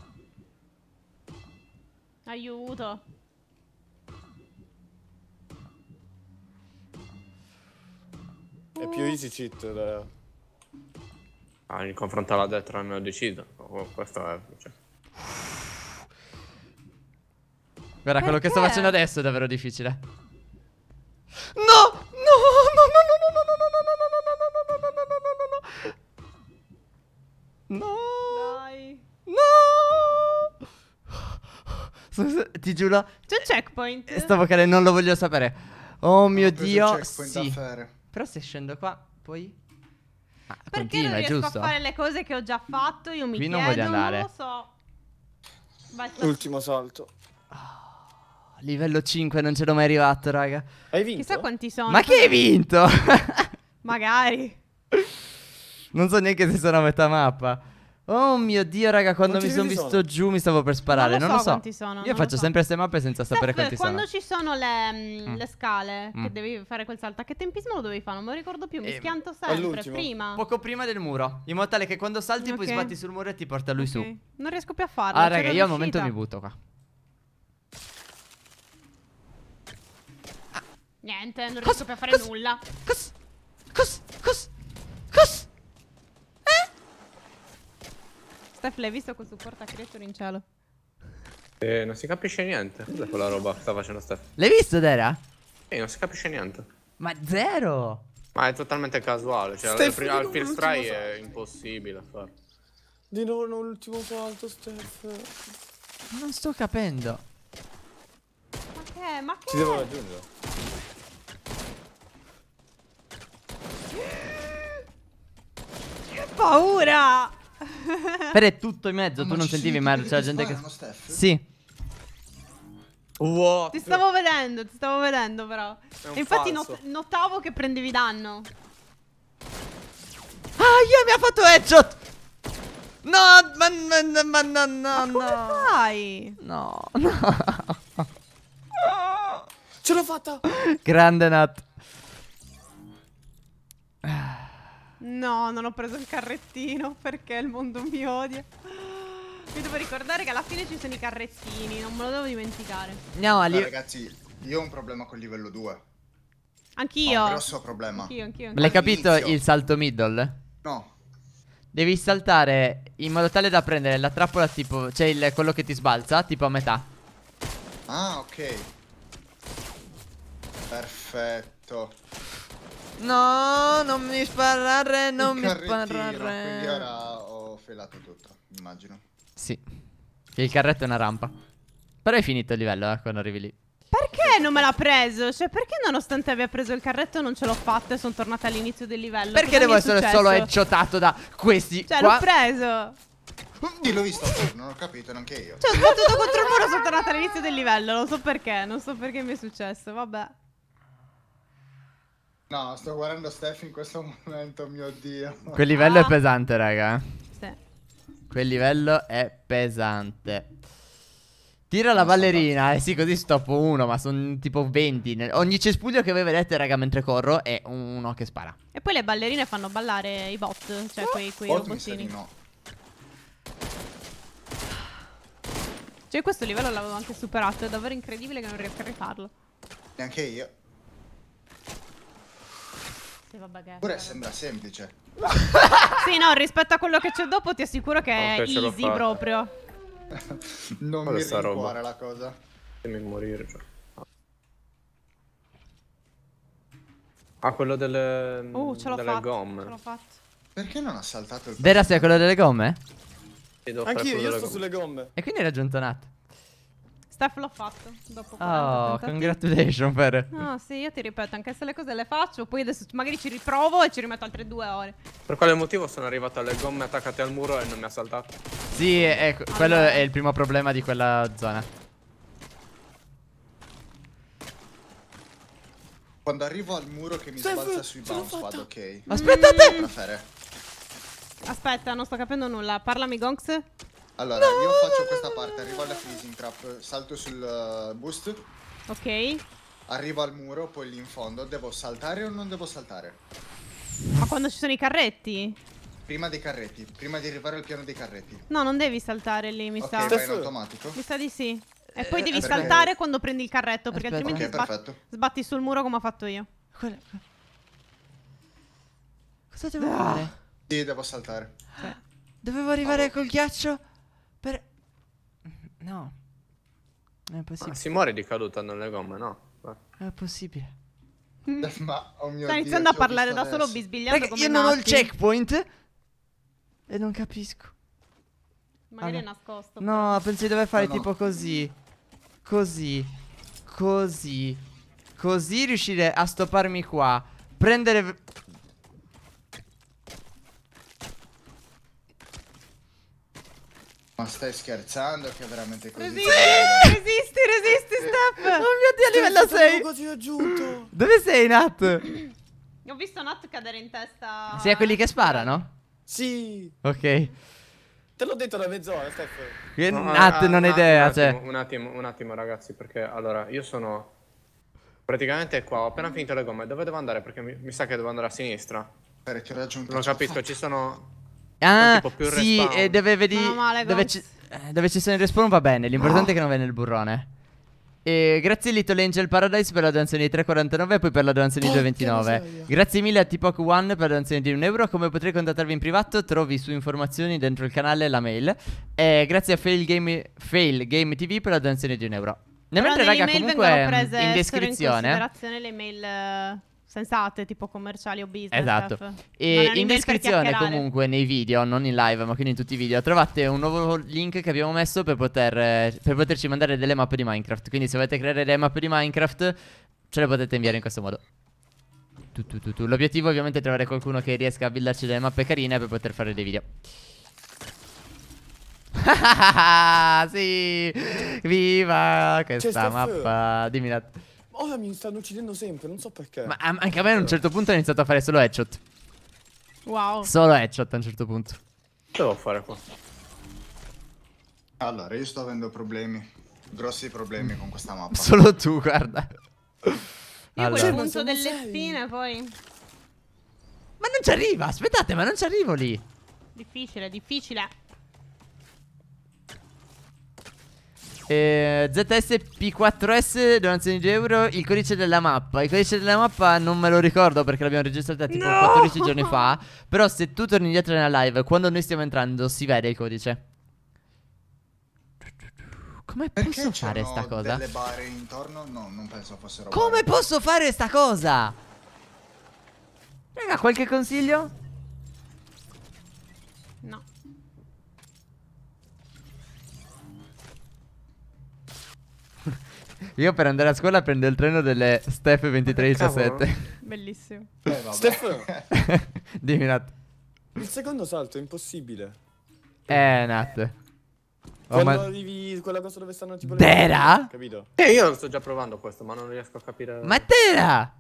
Aiuto. È più easy cheat, Dera. Ah, in confronto alla destra hanno deciso. Oh, questo è... Cioè. Guarda, Perché? quello che sto facendo adesso è davvero difficile. No! No! No, no, no, no, no, no, no, no, no, no, no, no, no, no, no, no, no, Dai. No! Ti giuro. C'è un checkpoint. Stavo vocale non lo voglio sapere. Oh mio Dio, sì. Però se scendo qua, poi Ah, Perché continua, non riesco giusto? a fare le cose che ho già fatto? Io mi Qui chiedo, non Non lo so. Vai, Ultimo salto. Oh, ah, livello 5, non ce l'ho mai arrivato, raga. Hai vinto? Chissà quanti sono. Ma che hai vinto? Magari. Non so neanche se sono a metà mappa. Oh mio dio, raga, quando quanti mi sono visto sono? giù mi stavo per sparare. Non lo so. Non lo so. Sono, Io faccio so. sempre queste mappe senza Steph, sapere quanti quando sono. Quando ci sono le, mm, le mm. scale mm. che devi fare quel salto, a che tempismo lo dovevi fare? Non me lo ricordo più. Mi eh, schianto sempre. Prima. Poco prima del muro. In modo tale che quando salti, okay. poi sbatti sul muro e ti porta lui okay. su. Non riesco più a farlo. Ah, raga, io al momento mi butto qua. Niente, non riesco più a fare cos, nulla. Cos, cos, cos, cos. Steph, l'hai visto questo porta a creature in cielo? Eh, non si capisce niente. Cos'è quella roba che sta facendo Steph? L'hai visto, Dera? Eh, non si capisce niente. Ma zero! Ma è totalmente casuale. Cioè, Steph, prima, al first try è impossibile fare. Di nuovo ultimo salto, Steph. Non sto capendo. Ma che? Ma che? Ci devo raggiungere. Che paura! Però è tutto in mezzo, tu non sentivi mai, c'è cioè, gente che... Sì. Wow. Ti stavo vedendo, ti stavo vedendo però. E infatti not notavo che prendevi danno. Ah, io mi ha fatto headshot! No, ma, ma, ma, no, no, ma come fai? No, no. Ce l'ho fatta! Grande Nat. No, non ho preso il carrettino perché il mondo mi odia. Mi devo ricordare che alla fine ci sono i carrettini, non me lo devo dimenticare. No, li... ragazzi, io ho un problema col livello 2. Anch'io. Ho un grosso problema. Anch'io, anch'io. L'hai capito il salto middle? No. Devi saltare in modo tale da prendere la trappola tipo... Cioè il, quello che ti sbalza, tipo a metà. Ah, ok. Perfetto. No, non mi sparare, non mi sparare. Quindi ora ho felato tutto, immagino. Sì. il carretto è una rampa. Però è finito il livello, eh, quando arrivi lì. Perché non me l'ha preso? Cioè, perché nonostante abbia preso il carretto non ce l'ho fatta e sono tornata all'inizio del livello? Perché Cosa devo essere solo headshotato da questi Cioè, l'ho preso. Io l'ho visto, non ho capito neanche io. Cioè, ho sbattuto contro il muro, e sono tornata all'inizio del livello, non so perché, non so perché mi è successo, vabbè. No, sto guardando Steph in questo momento, mio dio. Quel livello ah. è pesante, raga. Sì. Quel livello è pesante. Tira la ballerina, eh sì, così stoppo uno, ma sono tipo 20. Ogni cespuglio che voi vedete, raga, mentre corro, è uno che spara. E poi le ballerine fanno ballare i bot, cioè quei, quei bot robottini. No. Cioè questo livello l'avevo anche superato, è davvero incredibile che non riesca a rifarlo. Neanche io. Poteva bagare. Ora sembra semplice. sì, no, rispetto a quello che c'è dopo ti assicuro che okay, è easy proprio. non Qual mi rincuora la cosa. Devi morire, cioè. Ah, quello delle, uh, ce delle fatto, gomme. Ce l'ho fatto. Perché non ha saltato il... Vera, sei quello delle gomme? Anch'io, io sto gomme. sulle gomme. E quindi hai raggiunto Nat. Steph l'ho fatto dopo Oh, congratulations per... No, sì, io ti ripeto, anche se le cose le faccio, poi adesso magari ci riprovo e ci rimetto altre due ore. Per quale motivo sono arrivato alle gomme attaccate al muro e non mi ha saltato? Sì, ecco, allora. quello è il primo problema di quella zona. Quando arrivo al muro che mi sbalza sui bounce vado ok. Aspettate! Mm. Aspetta, non sto capendo nulla. Parlami Gonks. Allora, no, io faccio no, questa parte, arrivo alla freezing trap, salto sul eh, boost. Ok. Arrivo al muro, poi lì in fondo. Devo saltare o non devo saltare? Ma quando ci sono i carretti? Prima dei carretti, prima di arrivare al piano dei carretti. No, non devi saltare lì, mi okay, sta. Vai in automatico. Mi sa di sì. E poi eh, devi perché... saltare quando prendi il carretto, perché Aspetta. altrimenti okay, sbatti, sbatti sul muro come ho fatto io. Cosa devo ah. fare? Sì, devo saltare. Cioè. Dovevo arrivare oh. col ghiaccio? Per... No. Non è possibile. Ma si muore di caduta nelle gomme, no? Non è possibile. Ma, oh mio Sta iniziando a parlare da solo bisbigliando Raga, come io non ho il checkpoint e non capisco. Magari allora. è nascosto. No, però. penso di dover fare no, no. tipo così. Così. Così. Così riuscire a stopparmi qua. Prendere Ma stai scherzando che è veramente così? Resisti, resisti, resisti, eh, Step! Eh, oh mio Dio, a livello 6! ti ho aggiunto? Dove sei, Nat? Ho visto Nat cadere in testa... Sei a quelli che sparano? Sì! Ok. Te l'ho detto da mezz'ora, Steph. no, Nat, non hai idea, un attimo, cioè. Un attimo, un attimo, ragazzi, perché allora, io sono... Praticamente qua, ho appena finito le gomme. Dove devo andare? Perché mi, mi sa che devo andare a sinistra. Beh, ti ho raggiunto. Non capisco, ci sono... Ah, sì, e eh, dove vedi... Male, dove, ci, eh, dove, ci, sono i respawn va bene, l'importante oh. è ah. che non venga il burrone. E grazie Little Angel Paradise per la donazione di 3,49 e poi per la donazione di 2,29. Grazie mille a Tipoc One per la donazione di 1 euro. Come potrei contattarvi in privato, trovi su informazioni dentro il canale la mail. E grazie a Fail Game, Fail Game TV per la donazione di 1 euro. Nel mentre, raga, comunque ehm, eh, in descrizione. In considerazione le mail sensate, tipo commerciali o business. Esatto. E in descrizione comunque nei video, non in live, ma quindi in tutti i video, trovate un nuovo link che abbiamo messo per, poter, eh, per poterci mandare delle mappe di Minecraft. Quindi se volete creare delle mappe di Minecraft, ce le potete inviare in questo modo. Tu, tu, tu, tu. L'obiettivo ovviamente è trovare qualcuno che riesca a buildarci delle mappe carine per poter fare dei video. sì, viva questa mappa. Dimmi la... Ora oh, mi stanno uccidendo sempre, non so perché. Ma anche a me a un certo punto ho iniziato a fare solo headshot. Wow. Solo headshot a un certo punto. Devo fare qua. Allora, io sto avendo problemi. Grossi problemi con questa mappa. Solo tu, guarda. Io allora. quel punto cioè, delle spine poi. Ma non ci arriva, aspettate, ma non ci arrivo lì. Difficile, difficile. eh, ZSP4S, donazioni di euro, il codice della mappa. Il codice della mappa non me lo ricordo perché l'abbiamo registrato tipo no! 14 giorni fa. Però se tu torni indietro nella live, quando noi stiamo entrando si vede il codice. Come perché posso fare sta cosa? Delle bare intorno? No, non penso fossero Come bare. posso fare sta cosa? Raga, qualche consiglio? Io per andare a scuola prendo il treno delle Steph 2317. Eh, Bellissimo. Eh, Steph. Dimmi, un attimo. Il secondo salto è impossibile. Eh, Nat. Oh, Quando ma... arrivi quella cosa dove stanno tipo Tera? Capito? Eh, io lo sto già provando questo, ma non riesco a capire... Ma Tera!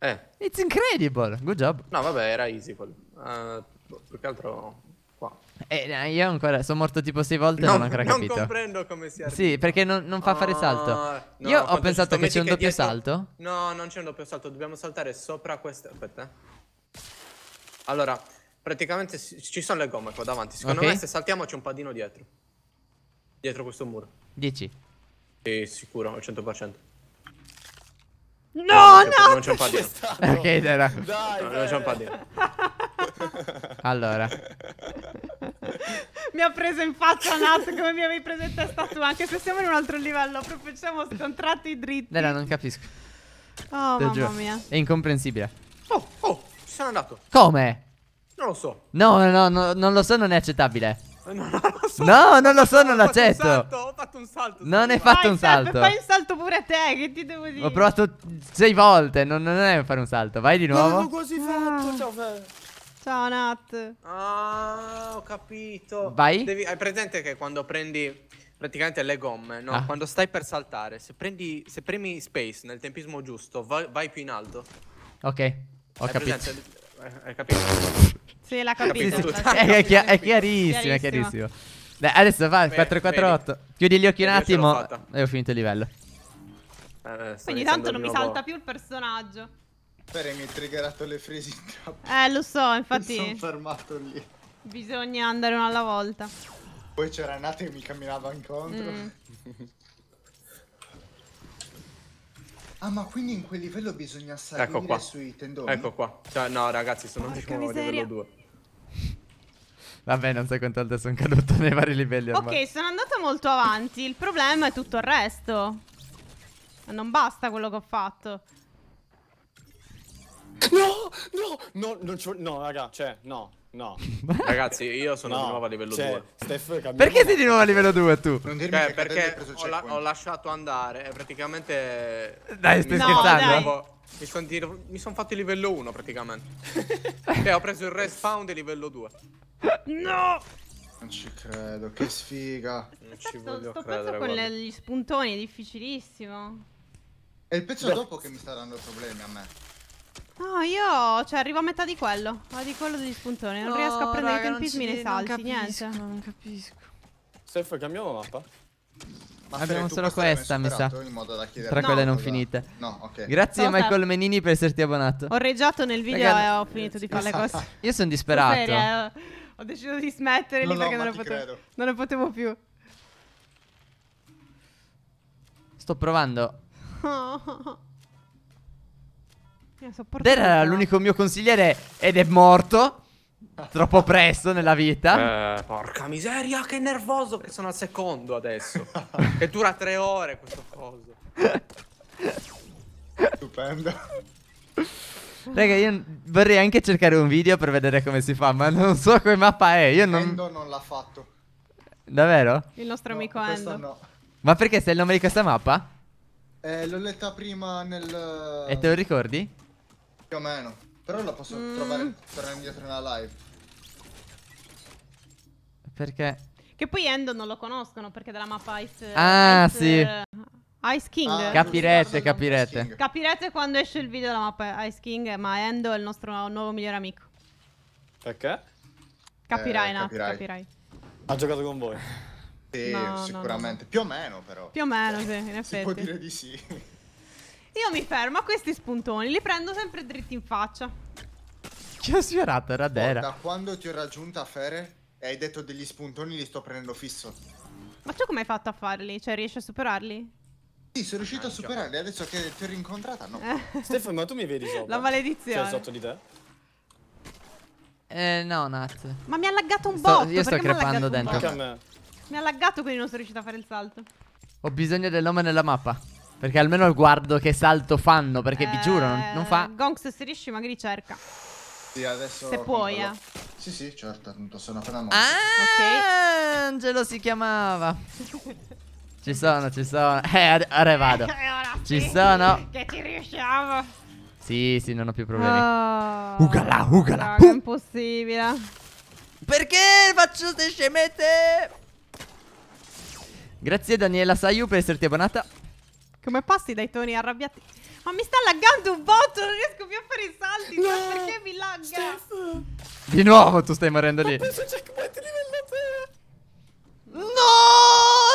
Eh. It's incredible, good job. No, vabbè, era easy Uh, più che altro eh, eh, io ancora sono morto tipo sei volte e non, ho ancora non capito. Non comprendo come sia. Sì, perché non, non fa fare salto. Uh, io ho pensato che c'è un doppio dietro... salto. No, non c'è un doppio salto. Dobbiamo saltare sopra queste. Aspetta. Eh. Allora, praticamente ci sono le gomme qua davanti. Secondo okay. me se saltiamo c'è un padino dietro. Dietro questo muro. 10. Sì, sicuro, al 100%. No, no! no non c'è un padino. Ok, dai, dai. dai no, non c'è un padino. allora. mi ha preso in faccia Nat come mi avevi preso in testa tu, anche se siamo in un altro livello, proprio siamo scontrati dritti. Vera, non capisco. Oh, Te mamma giuro. mia. È incomprensibile. Oh, oh, ci sono andato. Come? Non lo so. No, no, no, non lo so, non è accettabile. No, non lo so. No, non lo so, non l'accetto. Ho fatto un salto. Non hai fatto un salto. Fai un salto pure a te, che ti devo dire? Ho provato sei volte, non, non è fare un salto. Vai di nuovo. Non l'ho quasi fatto, ciao, Ciao Nat. Ah, ho capito. Vai. Devi, hai presente che quando prendi praticamente le gomme, no? Ah. Quando stai per saltare, se, prendi, se premi space nel tempismo giusto, vai, vai più in alto. Ok, ho hai capito. Presente? Eh, hai capito? Sì, l'ha capito. capito sì, sì. Eh, è, chi è, chiarissimo, è chiarissimo. Dai, adesso vai, 448. Chiudi gli occhi un attimo e eh, ho finito il livello. Eh, Quindi tanto non mi salta più il personaggio. Spera mi hai triggerato le fresi in trappola. Eh, lo so, infatti. Mi sono fermato lì. Bisogna andare una alla volta. Poi c'era Nate che mi camminava incontro. Mm. ah, ma quindi in quel livello bisogna salire ecco qua. sui tendoni? Ecco qua. Cioè, no, ragazzi, sono un diciamo livello 2. Vabbè, non sai quanto adesso sono caduto nei vari livelli. Ormai. Ok, sono andata molto avanti. Il problema è tutto il resto. Non basta quello che ho fatto. No, no, no, non ci No, raga, cioè, no, no. Ragazzi, io sono no, di nuovo a livello cioè, 2. Steph, perché sei di nuovo a livello 2 tu? Non dirmi eh, perché ho, la ho, lasciato andare. È praticamente. Dai, stai no, scherzando. Dai. Mi sono eh? di... son fatto il livello 1 praticamente. cioè, ho preso il respawn del livello 2. No! Non ci credo, che sfiga. non ci pezzo, voglio sto credere. con gli spuntoni è difficilissimo. È il pezzo Beh. dopo che mi sta dando problemi a me. No, io, cioè, arrivo a metà di quello. Ma di quello degli spuntoni. Non no, riesco a prendere raga, i tempi nei salti, capisco, niente. Non capisco. Steph, cambiamo mappa. Ma Abbiamo solo questa, mi sa. Tra no. quelle non finite. No, ok. Grazie Cosa? Michael Menini per esserti abbonato. Ho reggiato nel video Ragazzi, e ho finito di fare le esatto. cose. Io sono disperato. Serio, ho deciso di smettere lì no, perché no, non, ne potevo, non ne potevo più. Sto provando. Der era l'unico mio consigliere ed è morto. Troppo presto nella vita. Eh, porca miseria, che nervoso che sono al secondo adesso. che dura tre ore questo coso. Stupendo. Raga, io vorrei anche cercare un video per vedere come si fa, ma non so come mappa è. Io non... Endo non l'ha fatto. Davvero? Il nostro no, amico Endo. No. Ma perché sei il nome di questa mappa? Eh, l'ho letta prima nel... E te lo ricordi? Più o meno. Però la posso mm. trovare tornare indietro nella live. Perché? Che poi Endo non lo conoscono perché della mappa Ice... Ah, Ice, sì. Eh, Ice King. Ah, capirete, capirete. King. Capirete quando esce il video della mappa Ice King, ma Endo è il nostro nuovo migliore amico. Perché? Capirai, eh, Nat, capirai. capirai. Ha giocato con voi. Sì, no, sicuramente. No, no. Più o meno, però. Più o meno, sì, in effetti. Si può dire di sì. Io mi fermo a questi spuntoni, li prendo sempre dritti in faccia. Chi ho sfiorato, Radera? Da quando ti ho raggiunta, Fere, e hai detto degli spuntoni li sto prendendo fisso. Ma tu come hai fatto a farli? Cioè, riesci a superarli? Sì, sono riuscito a superarli, adesso che ti ho rincontrata, no. Eh. Stefano, ma tu mi vedi sopra? La maledizione. Sei sotto di te? Eh, no, Nat. Ma mi ha laggato un sto, botto. Io sto crepando dentro. Mi ha laggato, quindi non sono riuscito a fare il salto. Ho bisogno del nome nella mappa. Perché almeno guardo che salto fanno. Perché eh, vi giuro, non, non fa. Eh, Gonks, se riesci, magari cerca. Sì, adesso. Se puoi, eh. Sì, sì, certo. Appunto, sono appena morto. Ah, okay. Angelo si chiamava. ci sono, ci sono. Eh, ora vado. ci sono. Che ci riusciamo. Sì, sì, non ho più problemi. Oh. Ugala, ugala. No, uh. è impossibile. Perché faccio queste scemette? Grazie Daniela Sayu per esserti abbonata. Come passi dai toni arrabbiati? Ma mi sta laggando un botto, non riesco più a fare i salti. Cioè, no, perché mi lagga? Di nuovo tu stai morendo lì. Ho preso checkpoint livello 3. No,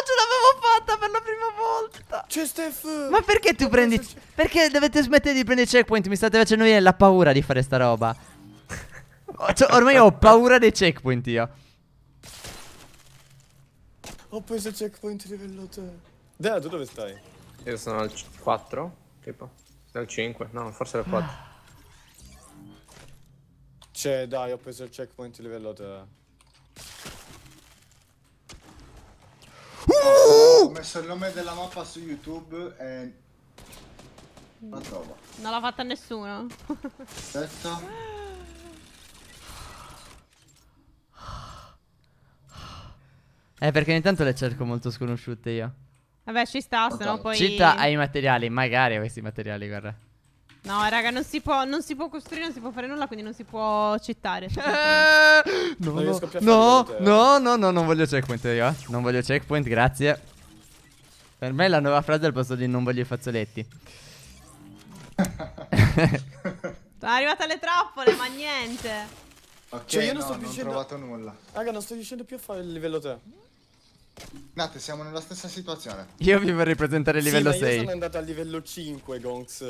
ce l'avevo fatta per la prima volta. C'è cioè, Steph. Ma perché tu prendi... Perché dovete smettere di prendere i checkpoint? Mi state facendo venire la paura di fare sta roba. Cioè, ormai ho paura dei checkpoint io. Ho preso il checkpoint livello 3. Dea, tu dove stai? Io sono al 4, tipo. al 5, no, forse al 4. Cioè, dai, ho preso il checkpoint livello 3. Uh! Ho messo il nome della mappa su YouTube e... La trovo. Non l'ha fatta nessuno. Aspetta. Eh, perché intanto le cerco molto sconosciute io. Vabbè, ci sta, okay. sennò poi... Città ai materiali, magari questi materiali, guarda. No, raga, non si, può, non si può costruire, non si può fare nulla, quindi non si può cittare. Eh, no, no, no, no, no, no, non voglio checkpoint io, eh. Non voglio checkpoint, grazie. Per me è la nuova frase al posto di non voglio i fazzoletti. Sono arrivate alle trappole, ma niente. Ok, cioè io non no, sto non ho trovato nulla. Raga, non sto riuscendo più a fare il livello 3. Nate, siamo nella stessa situazione. Io vi vorrei presentare il livello sì, 6. Io sono andato al livello 5, Gonks.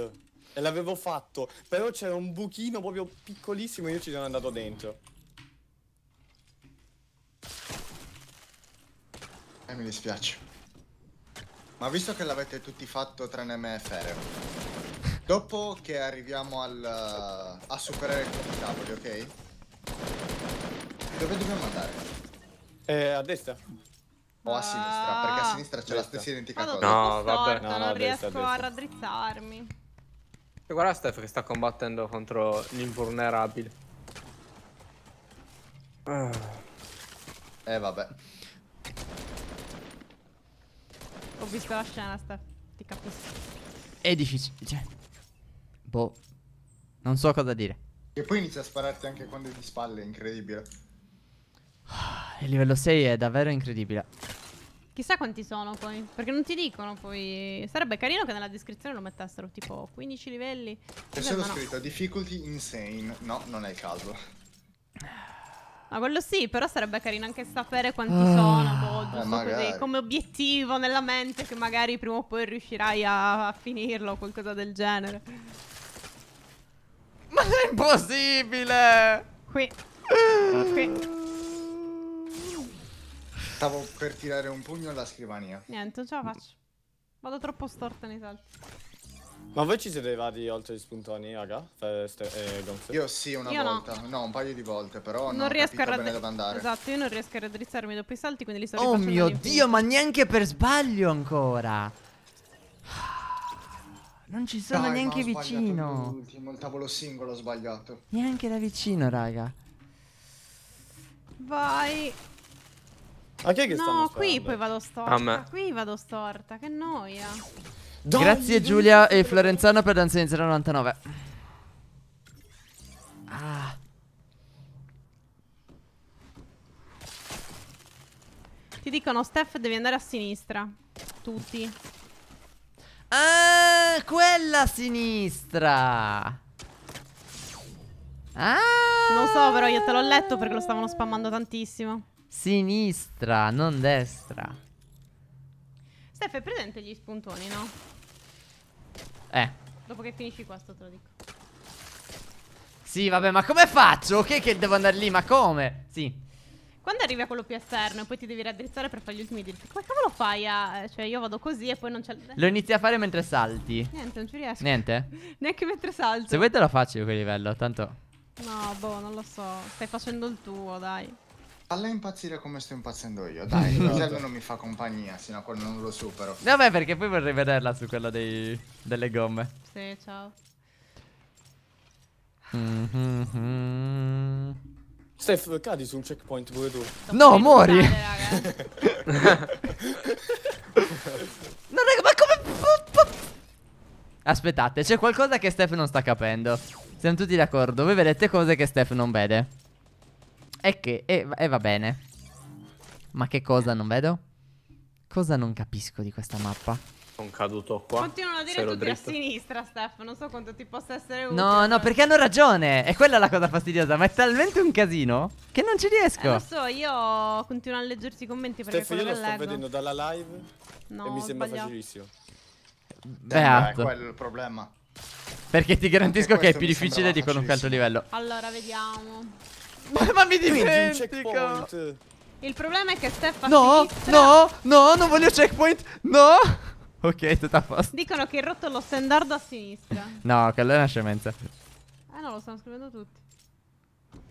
E l'avevo fatto. Però c'era un buchino proprio piccolissimo e io ci sono andato dentro. E eh, mi dispiace. Ma visto che l'avete tutti fatto tranne me e Fereo. Dopo che arriviamo al, uh, a superare il tavoli, ok? Dove dobbiamo andare? Eh, a destra o a sinistra, perché a ah. sinistra c'è la stessa identica Vado cosa. No, vabbè, no, non riesco a raddrizzarmi. E guarda Steph che sta combattendo contro l'invulnerabile. Eh vabbè. Ho visto la scena, Steph, ti capisco. È difficile, cioè. Boh. Non so cosa dire. E poi inizia a spararti anche quando è di spalle, è incredibile. Ah, il livello 6 è davvero incredibile. Chissà quanti sono poi, perché non ti dicono poi... Sarebbe carino che nella descrizione lo mettessero tipo 15 livelli. C'è solo scritto no. difficulty insane. No, non è il caso. Ma quello sì, però sarebbe carino anche sapere quanti ah, sono, boh, giusto boh, eh, così, come obiettivo nella mente che magari prima o poi riuscirai a, a finirlo o qualcosa del genere. Ma è impossibile! Qui. Qui. Stavo per tirare un pugno alla scrivania. Niente, non ce la faccio. Vado troppo storta nei salti. Ma voi ci siete arrivati oltre gli spuntoni, raga? eh, io sì, una io volta. No. no. un paio di volte, però non, non riesco a bene dove andare. Esatto, io non riesco a raddrizzarmi dopo i salti, quindi li sto Oh mio Dio, ma neanche per sbaglio ancora. Non ci sono Dai, neanche vicino. L'ultimo, il tavolo singolo ho sbagliato. Neanche da vicino, raga. Vai. A chi è che No, qui poi vado storta. A Qui vado storta, che noia. Dai, Grazie Giulia e Florenzano per Danza in 099. Ah. Ti dicono Steph devi andare a sinistra. Tutti. Ah, quella a sinistra. Ah! Non so, però io te l'ho ah. letto perché lo stavano spammando tantissimo. Sinistra, non destra. Steph, è presente gli spuntoni, no? Eh. Dopo che finisci questo te lo dico. Sì, vabbè, ma come faccio? Ok che devo andare lì, ma come? Sì. Quando arrivi a quello più esterno e poi ti devi raddrizzare per fare gli ultimi dritti, come cavolo fai a... Cioè, io vado così e poi non c'è... Lo inizi a fare mentre salti. Niente, non ci riesco. Niente? Neanche mentre salto. Se vuoi te lo faccio io quel livello, tanto... No, boh, non lo so. Stai facendo il tuo, dai. A lei impazzire come sto impazzendo io. Dai, il così esatto. non mi fa compagnia sino a quando non lo supero. Vabbè, perché poi vorrei vederla su quella dei... delle gomme. Sì, ciao. Mm -hmm. Steph, cadi su un checkpoint pure tu. no, no muori! Tale, no, raga, ma come... Aspettate, c'è qualcosa che Steph non sta capendo. Siamo tutti d'accordo. Voi vedete cose che Steph non vede. E che... E, eh, e eh, va bene. Ma che cosa non vedo? Cosa non capisco di questa mappa? Sono caduto qua. Continuano a dire tutti dritto. a sinistra, Steph. Non so quanto ti possa essere utile. No, no, perché hanno ragione. È quella la cosa fastidiosa. Ma è talmente un casino che non ci riesco. Eh, lo so, io continuo a leggerti i commenti perché Steph, io lo sto vedendo dalla live no, e mi sembra sbagliato. facilissimo. Beato. Eh, quello il problema. Perché ti garantisco che è più difficile di qualunque altro livello. Allora, vediamo. Ma, ma mi dimentico! Il problema è che Steph No, no, no, non voglio checkpoint! No! Ok, tutto a posto Dicono che hai rotto lo standard a sinistra. no, quella è una scemenza. Eh no, lo stanno scrivendo tutti.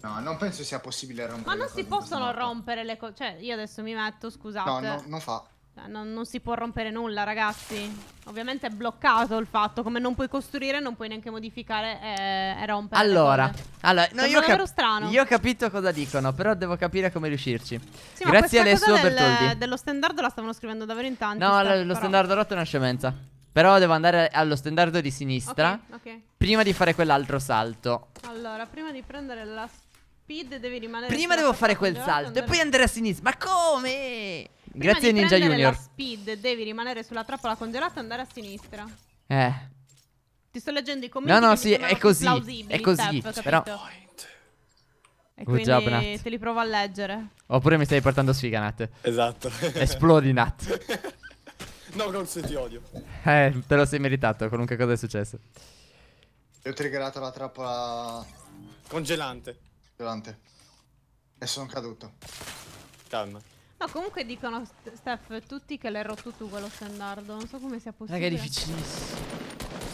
No, non penso sia possibile rompere. Ma non si possono rompere le cose. Cioè, io adesso mi metto, scusate. No, no non fa. Cioè, non, non, si può rompere nulla, ragazzi. Ovviamente è bloccato il fatto. Come non puoi costruire, non puoi neanche modificare e, eh, e rompere. Allora, allora no, io, cap strano. io ho capito cosa dicono, però devo capire come riuscirci. Sì, Grazie Alessio del, Bertoldi. dello standard la stavano scrivendo davvero in tanti. No, sta, lo, lo standard rotto è una scemenza. Però devo andare allo standard di sinistra. Ok, ok. Prima di fare quell'altro salto. Allora, prima di prendere la speed devi rimanere... Prima devo fare quel salto e poi andare a sinistra. Ma come? Grazie di Ninja Junior. La speed, devi rimanere sulla trappola congelata e andare a sinistra. Eh. Ti sto leggendo i commenti. No, no, sì, è così. È così, tap, però point. E oh, Good quindi job, te li provo a leggere. Oppure mi stai portando sfiga, Nat. Esatto. Esplodi, Nat. no, non se ti odio. Eh, te lo sei meritato, qualunque cosa è successo. E ho triggerato la trappola... Congelante. Congelante. E sono caduto. Calma. No, comunque dicono, Steph, tutti che l'hai rotto tu quello standard. Non so come sia possibile. Raga, è difficilissimo.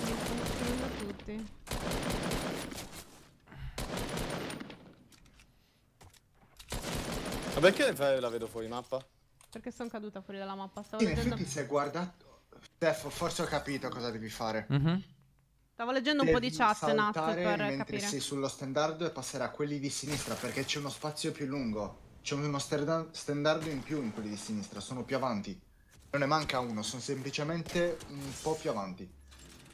Mi stanno scrivendo tutti. Ma perché la vedo fuori mappa? Perché sono caduta fuori dalla mappa. Stavo sì, leggendo... In effetti, se guardato... Steph, forse ho capito cosa devi fare. Mm -hmm. Stavo leggendo Devi un po' di chat, Nat, per mentre capire. sei sullo standard e passare a quelli di sinistra perché c'è uno spazio più lungo. C'è uno standard in più in quelli di sinistra, sono più avanti. Non ne manca uno, sono semplicemente un po' più avanti.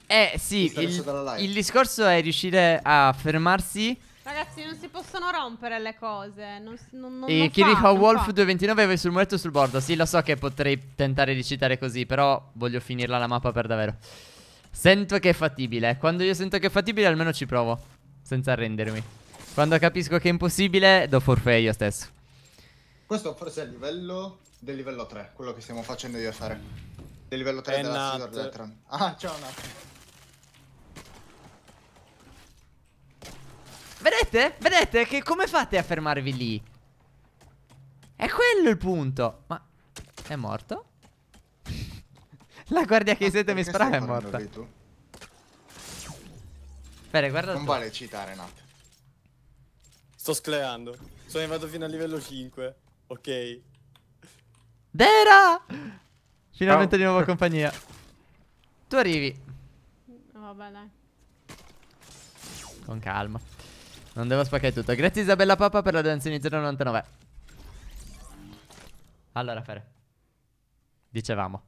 Eh sì, il, il discorso è riuscire a fermarsi Ragazzi, non si possono rompere le cose. Non, non, non, e Kirika Wolf 229 aveva sul muretto sul bordo. Sì, lo so che potrei tentare di citare così, però voglio finirla la mappa per davvero. Sento che è fattibile. Quando io sento che è fattibile, almeno ci provo. Senza arrendermi. Quando capisco che è impossibile, do forfè io stesso. Questo forse è il livello del livello 3, quello che stiamo facendo io a fare. Del livello 3 è della Nat. Scissor Electron. Ah, ciao Nat. Vedete? Vedete che come fate a fermarvi lì? È quello il punto. Ma è morto? La guardia che ah, siete mi spara è morta. Bene, guarda Non vale citare Nat. Sto scleando. Sono arrivato fino al livello 5. Ok. Dera! Finalmente oh. di nuovo compagnia. Tu arrivi. Vabbè, dai. Con calma. Non devo spaccare tutto. Grazie Isabella Papa per la donazione 099. Allora, Fer. Dicevamo.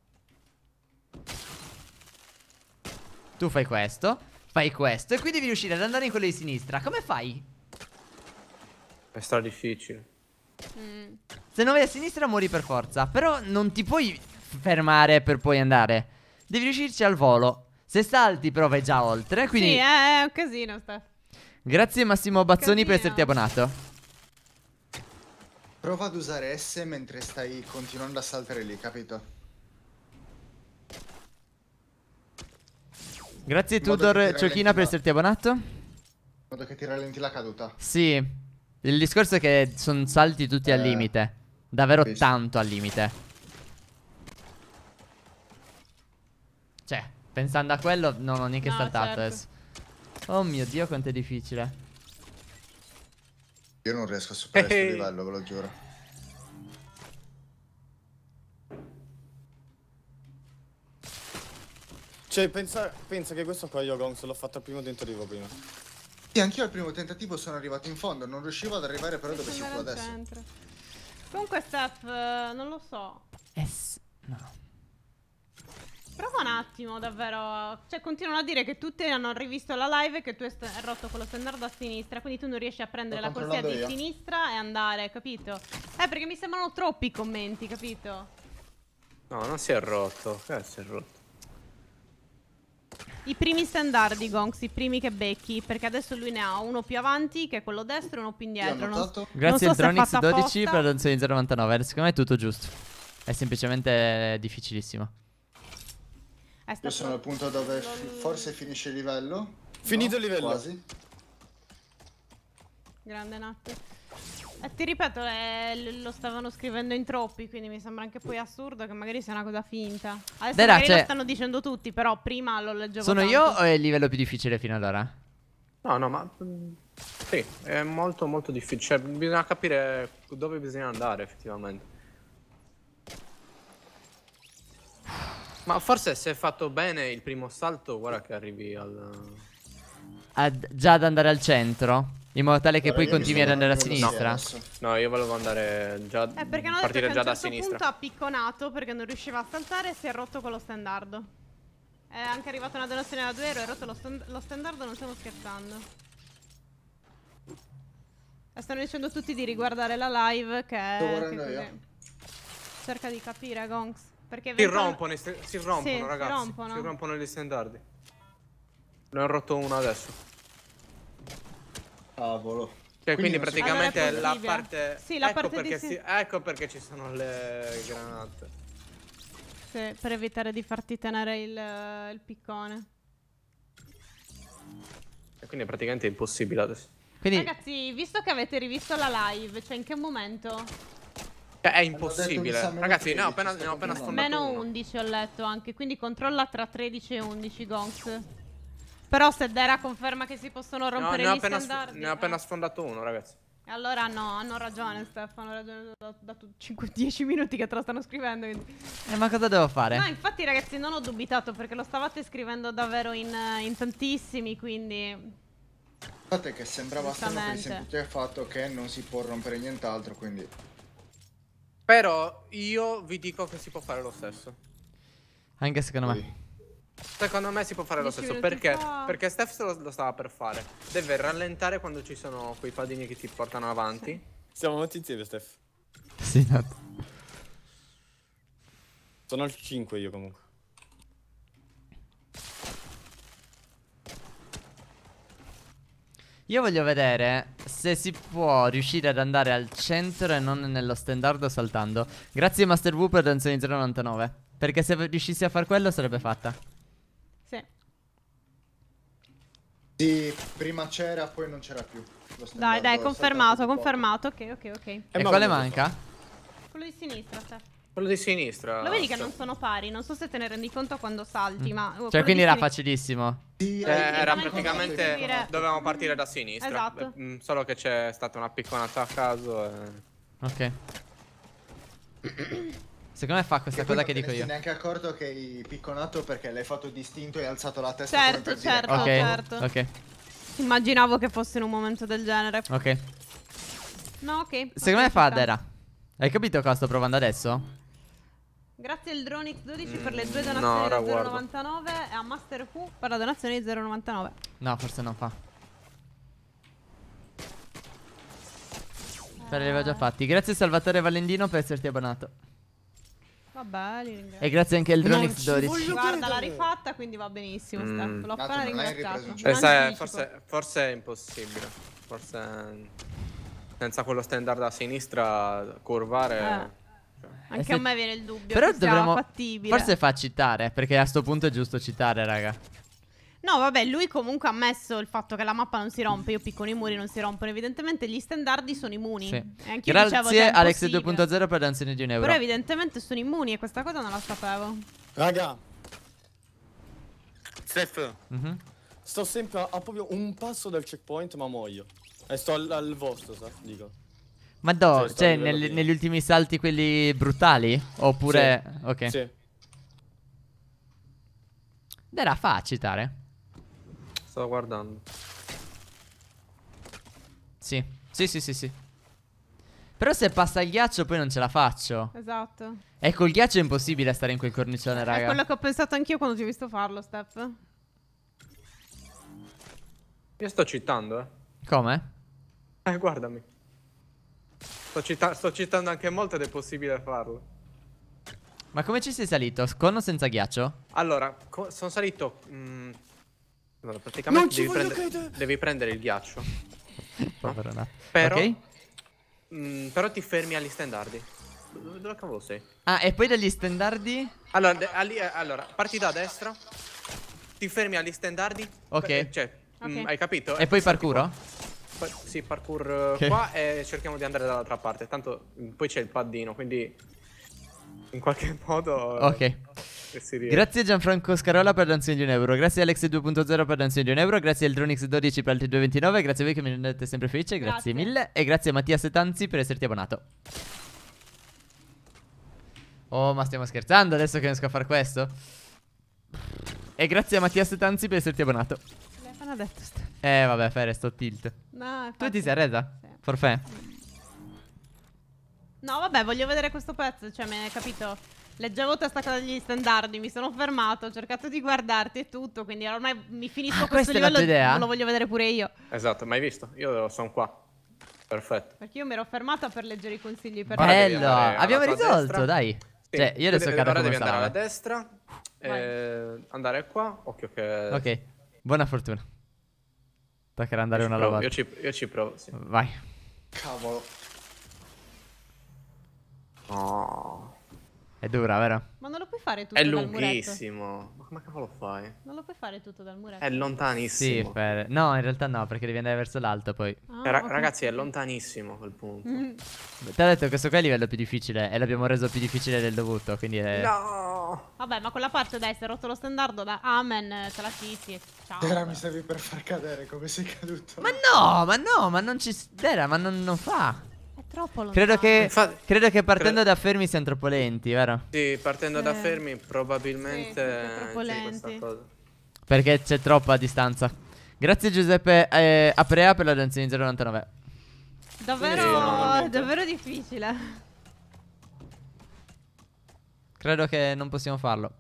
Tu fai questo. Fai questo. E qui devi riuscire ad andare in quello di sinistra. Come fai? È stra difficile. Mm. Se non vai a sinistra muori per forza. Però non ti puoi fermare per poi andare. Devi riuscirci al volo. Se salti però vai già oltre, quindi... Sì, eh, è un casino sta. Grazie Massimo Bazzoni casino. per esserti abbonato. Prova ad usare S mentre stai continuando a saltare lì, capito? Grazie Tudor Ciocchina per esserti abbonato. In modo che ti rallenti la caduta. Sì. Il discorso è che sono salti tutti eh, al limite. Davvero capisco. tanto al limite. Cioè, pensando a quello, non ho neanche no, saltato. Certo. Oh mio dio, quanto è difficile. Io non riesco a superare questo livello, ve lo giuro. Cioè, pensa, pensa che questo qua io Gong se l'ho fatto al primo tentativo prima. Sì, anch'io al primo tentativo sono arrivato in fondo, non riuscivo ad arrivare però dove si può adesso. Centro. Comunque Steph, eh, non lo so. Es... Eh no. Prova un attimo, davvero. Cioè, continuano a dire che tutti hanno rivisto la live e che tu hai rotto quello standard a sinistra, quindi tu non riesci a prendere la corsia di sinistra e andare, capito? Eh, perché mi sembrano troppi i commenti, capito? No, non si è rotto. Cazzo, eh, si è rotto. I primi standard di Gonks, i primi che becchi, perché adesso lui ne ha uno più avanti, che è quello destro, e uno più indietro. Non, non Grazie non so Tronix 12 per l'azione di 0,99. Secondo me è tutto giusto. È semplicemente difficilissimo. È stato... Io sono al punto dove forse finisce il livello. Finito no, il livello. Quasi. Grande notte. Eh, ti ripeto, eh, lo stavano scrivendo in troppi, quindi mi sembra anche poi assurdo che magari sia una cosa finta. Adesso Dai, magari cioè, lo stanno dicendo tutti, però prima lo leggevo Sono tanto. io o è il livello più difficile fino ad ora? No, no, ma... Mm, sì, è molto molto difficile. Cioè, bisogna capire dove bisogna andare effettivamente. Ma forse se hai fatto bene il primo salto, guarda che arrivi al... Ad, già ad andare al centro? In modo tale che allora, poi continui ad andare a sinistra? No, no io volevo andare già. Eh, perché non partire già da sinistra. A un certo punto ha picconato perché non riusciva a saltare e si è rotto con lo standardo. È anche arrivata una donazione da 2 euro. È rotto lo, stand lo standardo, non stiamo scherzando. E eh, stanno dicendo tutti di riguardare la live che. Dove che Cerca di capire, Gonks. Perché si rompono, si rompono sì, ragazzi. Si rompono. si rompono gli standardi. Ne ho rotto uno adesso. Cavolo. Cioè, quindi, quindi praticamente allora la parte... Sì, la ecco parte perché di... Si... Ecco perché ci sono le granate. Sì, per evitare di farti tenere il, il piccone. E quindi è praticamente impossibile adesso. Quindi... Ragazzi, visto che avete rivisto la live, cioè in che momento? Eh, è impossibile. Ragazzi, ne ho appena sfondato Meno 11 ho letto anche, quindi controlla tra 13 e 11, Gonks. Però se Dera conferma che si possono rompere no, gli standard Ne ho appena eh. sfondato uno ragazzi Allora no, hanno ragione Stefano Hanno da 5-10 minuti che te lo stanno scrivendo quindi... Eh ma cosa devo fare? No infatti ragazzi non ho dubitato Perché lo stavate scrivendo davvero in, in tantissimi Quindi Guardate che sembrava strano per il semplice fatto che non si può rompere nient'altro, quindi... Però io vi dico che si può fare lo stesso. Anche secondo sì. me. Secondo me si può fare lo stesso. Perché? Perché Steph lo, lo, stava per fare. Deve rallentare quando ci sono quei padini che ti portano avanti. Siamo molti insieme, Steph. Sì, Nat. Sono al 5 io comunque. Io voglio vedere se si può riuscire ad andare al centro e non nello standardo saltando. Grazie Master Woo per Danzoni 099. Perché se riuscissi a far quello sarebbe fatta. Sì, prima c'era, poi non c'era più. Dai, dai, confermato, confermato. Ok, ok, ok. E, e quale manca? Quello di sinistra, te. Cioè. Quello di sinistra. Lo vedi che non sono pari, non so se te ne rendi conto quando salti, mm. ma... Cioè, oh, quindi era facilissimo. Sì, eh, era praticamente... Dovevamo partire da sinistra. Esatto. Beh, mm, solo che c'è stata una picconata a caso e... Ok. Secondo me fa questa che cosa che dico io. Non mi neanche accorto che hai picconato perché l'hai fatto distinto e hai alzato la testa. Certo, certo, okay. certo. Ok. Immaginavo che fosse in un momento del genere. Ok. No, ok. Secondo okay, me fa Adera. Hai capito cosa sto provando adesso? Grazie al Dronix12 mm, per le due mm, donazioni no, di 0,99 e a Master Q per la donazione di 0,99. No, forse non fa. Eh. Per li aveva già fatti. Grazie Salvatore Valentino per esserti abbonato. Vabbè, li ringrazio. E grazie anche al Dronix 12. Guarda, l'ha rifatta, quindi va benissimo. Mm. L'ho appena ringraziato. Eh, sai, forse, forse è impossibile. Forse eh, senza quello standard a sinistra curvare... Eh. Cioè. Anche se... Eh, a me viene il dubbio. Però dovremmo... Fattibile. Forse fa citare, perché a sto punto è giusto citare, raga. No, vabbè, lui comunque ha ammesso il fatto che la mappa non si rompe, io picco i muri non si rompono, evidentemente gli standardi sono immuni. Sì. Grazie cioè, Alex 2.0 per danzini di un euro. Però evidentemente sono immuni e questa cosa non la sapevo. Raga. Steph. Mm -hmm. Sto sempre a, a, proprio un passo dal checkpoint ma muoio. E sto al, al vostro, sa, dico. Ma do, sì, cioè nel, negli ultimi salti quelli brutali? Oppure... Sì. Ok. Sì. Era facile, citare stava guardando. Sì, sì, sì, sì, sì. Però se passa il ghiaccio poi non ce la faccio. Esatto. E col ghiaccio è impossibile stare in quel cornicione, raga. È quello che ho pensato anch'io quando ti ho visto farlo, Steph. Io sto citando, eh. Come? Eh, guardami. Sto, cita sto citando anche molto ed è possibile farlo. Ma come ci sei salito? Con o senza ghiaccio? Allora, sono salito mh, mm, allora, praticamente devi prendere, devi, prendere il ghiaccio. no? Però, okay. mh, mm, però ti fermi agli standardi. Dove, dove cavolo sei? Ah, e poi dagli standardi? Allora, alli, eh, allora, parti da destra. Ti fermi agli standardi. Ok. Per, eh, cioè, mm, okay. Mh, hai capito? E poi parkour? Par sì, parkour eh, okay. qua e cerchiamo di andare dall'altra parte. Tanto mh, mm, poi c'è il paddino, quindi in qualche modo... Ok. Grazie Gianfranco Scarola per Danzoni di un euro. Grazie Alex 2.0 per Danzoni di un euro. Grazie al Eldronix 12 per altri 2,29. Grazie a voi che mi rendete sempre felice. Grazie, grazie. mille. E grazie a Mattia Setanzi per esserti abbonato. Oh, ma stiamo scherzando adesso che riesco a fare questo? E grazie a Mattia Setanzi per esserti abbonato. L'Efana ha detto sta. Eh, vabbè, Fere, sto tilt. No, infatti... Tu ti sei resa? Sì. Forfè. No, vabbè, voglio vedere questo pezzo, cioè, me ne hai capito? leggevo questa cosa degli standardi, mi sono fermato, ho cercato di guardarti e tutto, quindi ormai mi finisco ah, questo livello, non lo voglio vedere pure io. Esatto, mai visto? Io sono qua. Perfetto. Perché io mi ero fermata per leggere i consigli per Bello, andare, abbiamo risolto, destra. dai. Sì. Cioè, io adesso cado come devi andare alla destra, e eh, andare qua, occhio che... Ok, buona fortuna. Toccherà andare io una lavata. Io ci, io ci provo, sì. Vai. Cavolo. Oh. È dura, vero? Ma non lo puoi fare tutto È lunghissimo. Ma come cavolo fai? Non lo puoi fare tutto dal muretto. È lontanissimo. Sì, per... no, in realtà no, perché devi andare verso l'alto poi. Ah, ra okay. Ragazzi, è lontanissimo quel punto. Mm. Ti ho detto che questo qua è il livello più difficile e l'abbiamo reso più difficile del dovuto, quindi è... No! Vabbè, ma quella parte dai, se hai rotto lo standard, da amen, te la e Ciao. Dera, mi servi per far cadere come sei caduto. Ma no, ma no, ma non ci... Dera, ma non, non fa. Troppo lontano. Credo che, credo che partendo cre da Fermi siano troppo lenti, vero? Sì, partendo eh. da Fermi probabilmente sì, Perché c'è troppa distanza. Grazie Giuseppe eh, Aprea per la danza di 099. Davvero, sì, davvero difficile. Credo che non possiamo farlo.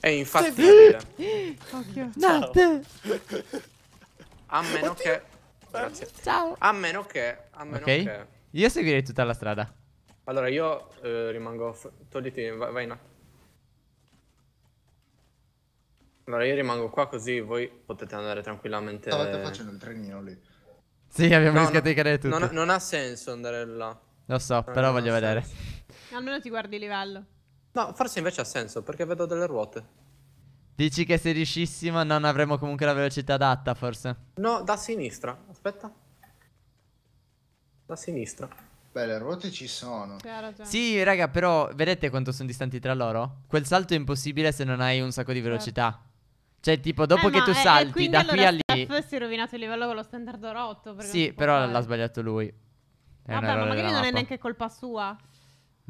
È infattibile. Occhio. Nat. A meno Oddio. che Grazie. Ciao. A meno che. A meno okay. che. Io seguirei tutta la strada. Allora io eh, rimango. Togliti, vai, vai no. Allora io rimango qua così voi potete andare tranquillamente. Stavate facendo il trenino lì. Sì, abbiamo no, rischiato di cadere tutti. Non, non, ha senso andare là. Lo so, non però non voglio vedere. Almeno ti guardi il livello. No, forse invece ha senso perché vedo delle ruote. Dici che se riuscissimo non avremmo comunque la velocità adatta, forse? No, da sinistra. Aspetta. Da sinistra. Beh, le ruote ci sono. Sì, raga, però vedete quanto sono distanti tra loro? Quel salto è impossibile se non hai un sacco di velocità. Certo. Cioè, tipo, dopo eh, che no, tu salti da allora qui a lì. Ma si è rovinato il livello con lo standard rotto. Sì, però l'ha sbagliato lui. È Vabbè, ma magari non mappa. è neanche colpa sua.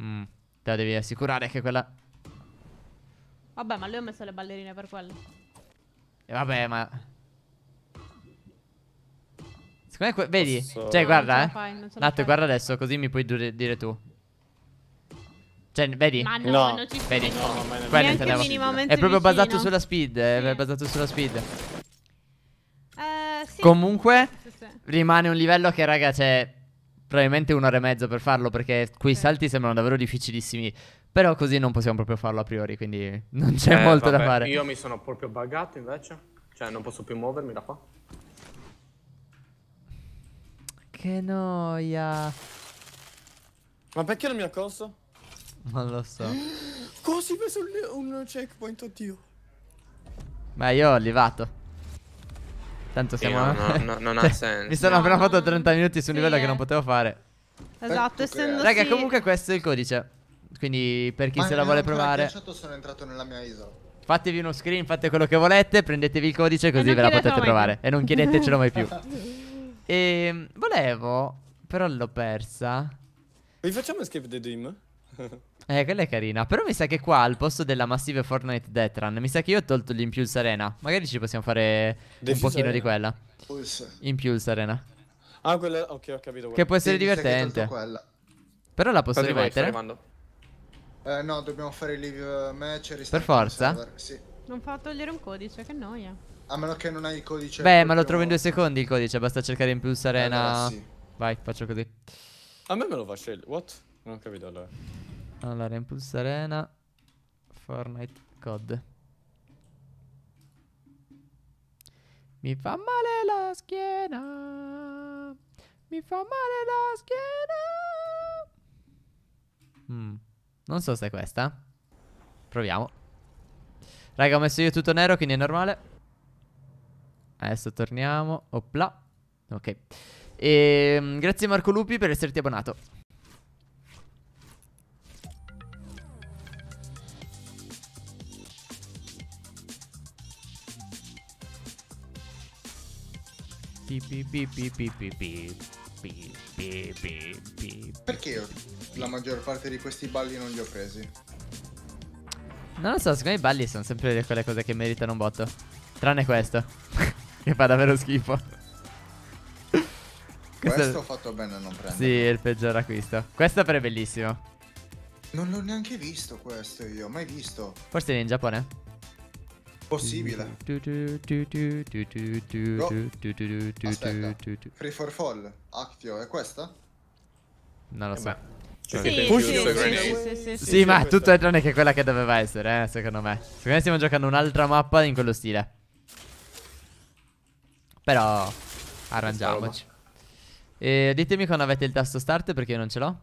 Mm, te la devi assicurare che quella. Vabbè, ma lui ha messo le ballerine per quello. E eh, vabbè, ma... Secondo me, vedi? Posso... Cioè, guarda, eh. Fai, Natto, guarda adesso, così mi puoi dire tu. Cioè, vedi? Ma no, no. non ci vedi? No, Quello intendeva. È proprio vicino. basato sulla speed, eh, è basato sulla speed. Eh, sì. Comunque, sì, sì. rimane un livello che, raga, c'è cioè, probabilmente un'ora e mezzo per farlo perché quei salti sembrano davvero difficilissimi. Però così non possiamo proprio farlo a priori, quindi non c'è eh, molto vabbè, da fare. Io mi sono proprio buggato invece. Cioè, non posso più muovermi da qua. Che noia. Ma perché non mi ha corso? Non lo so. Così preso un, un checkpoint, oddio. Ma io ho livato. Tanto siamo... Io, no, no, non ha cioè, senso. Mi sono appena fatto 30 minuti su un livello sì, che eh. non potevo fare. Esatto, essendo Raga, sì. comunque questo è il codice. Quindi per chi Ma se la vuole provare... sono entrato nella mia ISO. Fatevi uno screen, fate quello che volete, prendetevi il codice così ve la potete provare. E non chiedetecelo mai più. e ehm, volevo, però l'ho persa. Rifacciamo Escape the Dream? eh, quella è carina. Però mi sa che qua al posto della massive Fortnite Death mi sa che io ho tolto l'Impulse Arena. Magari ci possiamo fare Defuse un pochino Arena. di quella. Pulse. Impulse Arena. Ah, quella. Ok, ho capito. Quella. Che può essere sì, divertente. Però la posso rimettere. Eh, no, dobbiamo fare il live eh, match Per forza? Sì. Non fa togliere un codice, che noia. A meno che non hai il codice. Beh, ma lo trovo in due secondi il codice, basta cercare in plus eh, arena. Allora, sì. Vai, faccio così. A me me lo fa scegliere. What? Non ho capito allora. Allora, Impulse arena. Fortnite COD. Mi fa male la schiena. Mi fa male la schiena. Mm. Non so se è questa. Proviamo. Raga, ho messo io tutto nero, quindi è normale. Adesso torniamo. Opla. Ok. E, grazie Marco Lupi per esserti abbonato. Perché? la maggior parte di questi balli non li ho presi. Non lo so, secondo me i balli sono sempre quelle cose che meritano un botto. Tranne questo, che fa davvero schifo. questo, questo ho fatto bene a non prendere. Sì, è il peggior acquisto. Questo però è bellissimo. Non l'ho neanche visto questo io, mai visto. Forse è in Giappone? Possibile. No. Free for Fall, Actio, è questa? Non lo eh so. Beh. Cioè, sì, push sì, sì, sì, sì, sì, ma tutto tutta tranne che quella che doveva essere, eh, secondo me. Secondo me stiamo giocando un'altra mappa in quello stile. Però arrangiamoci. E ditemi quando avete il tasto start perché io non ce l'ho.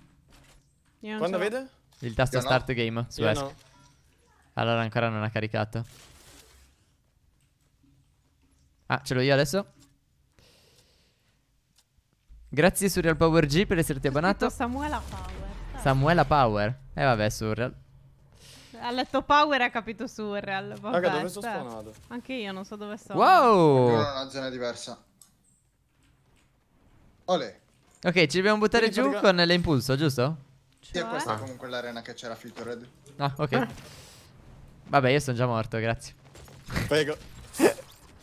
Quando vede? Il tasto io start no. game su ESC. No. Allora ancora non ha caricato. Ah, ce l'ho io adesso. Grazie Surreal Power G per esserti abbonato. Samuela Power. Samuela Power. Eh vabbè, Surreal. Ha letto Power e ha capito Surreal. Vabbè, Raga, dove sta. sono Anche io non so dove sono. Wow! Ancora una zona diversa. Ole. Ok, ci dobbiamo buttare Quindi giù pratica... con l'impulso, giusto? Cioè? Sì, è questa ah. comunque l'arena che c'era Filtered. Ah, ok. Vabbè, io sono già morto, grazie. Prego.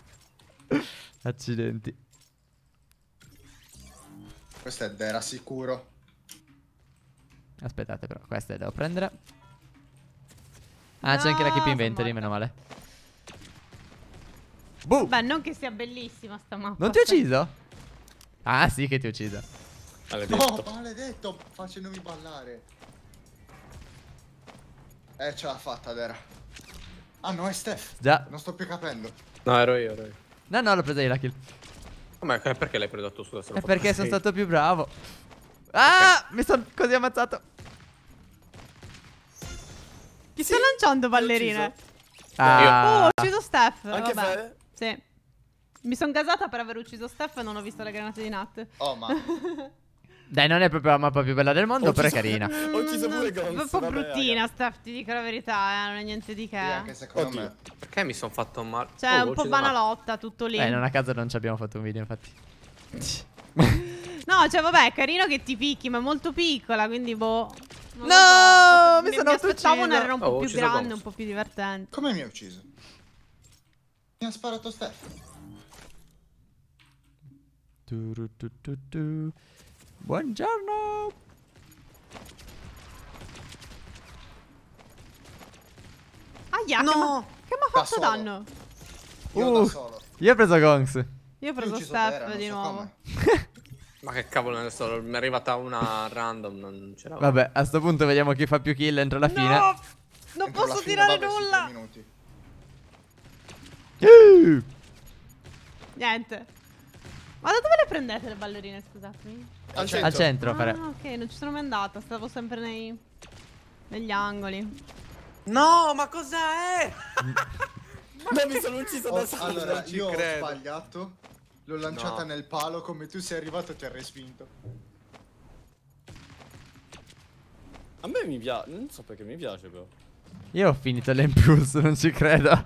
Accidenti. Questo è Dera sicuro. Aspettate però, queste le devo prendere. Ah, no, c'è anche la keep inventory, meno male. Boom. Beh, non che sia bellissima sta mappa. Non ti ho ucciso? Ah, sì che ti ho ucciso. Maledetto. Oh, maledetto, facendomi ballare. Eh, ce l'ha fatta, Dera. Ah, no, è Steph. Già. Non sto più capendo. No, ero io, ero io. No, no, l'ho presa io la kill. Ma perché l'hai preso tu? Scusa, se È perché sono stato più bravo. Ah, okay. mi sono così ammazzato. Chi sì, sto lanciando ballerine. Ah. Oh, ho ucciso Steph. Anche Vabbè. Fare? Sì. Mi sono gasata per aver ucciso Steph e non ho visto le granate di Nat. Oh, ma... Dai, non è proprio la mappa più bella del mondo, però è carina. Ho ucciso mm, pure Gonzo. È un po' bruttina, Steph, ti dico la verità, eh, non è niente di che. Yeah, anche secondo Oddio. me. Perché mi sono fatto male? Cioè, oh, un po' banalotta, tutto lì. Eh, non a caso non ci abbiamo fatto un video, infatti. No, cioè, vabbè, è carino che ti picchi, ma è molto piccola, quindi boh. Non no, mi, mi sono autoucciso. Mi aspettavo ucciso. era un oh, po' più grande, Bones. un po' più divertente. Come mi ha ucciso? Mi ha sparato Steph. Du, du, du, Buongiorno. Aia, no. che mi ha fatto da danno? Io uh, Io ho preso Gongs. Io ho preso Steph di nuovo. Ma che cavolo ne mi è arrivata una random, non c'era. Vabbè, a sto punto vediamo chi fa più kill entro la no! fine. Non entro posso fine, tirare vabbè, nulla! Uh! Niente. Ma da dove le prendete le ballerine, scusatemi? Al centro. Al centro, ah, ok, non ci sono mai andata, stavo sempre nei... negli angoli. No, ma cos'è? Mm. ma mi sono ucciso da oh, solo. Allora, io credo. ho sbagliato. L'ho lanciata no. nel palo come tu sei arrivato e ti ha respinto. A me mi piace, non so perché mi piace però. Io ho finito l'impulse, non ci credo.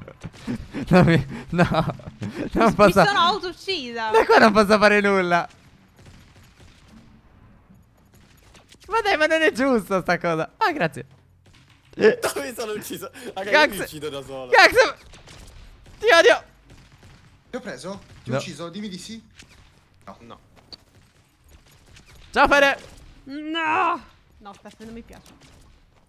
no, mi... no. Non posso... Mi sono autouccisa. Da qua non posso fare nulla. Ma dai, ma non è giusto sta cosa. Ah, grazie. No, mi sono ucciso. Raga, Gax... mi uccido da solo. Gax... Ti odio. Ti ho preso? Ti no. ho ucciso? Dimmi di sì. No, no. Ciao Fede! No! No, aspetta, non mi piace.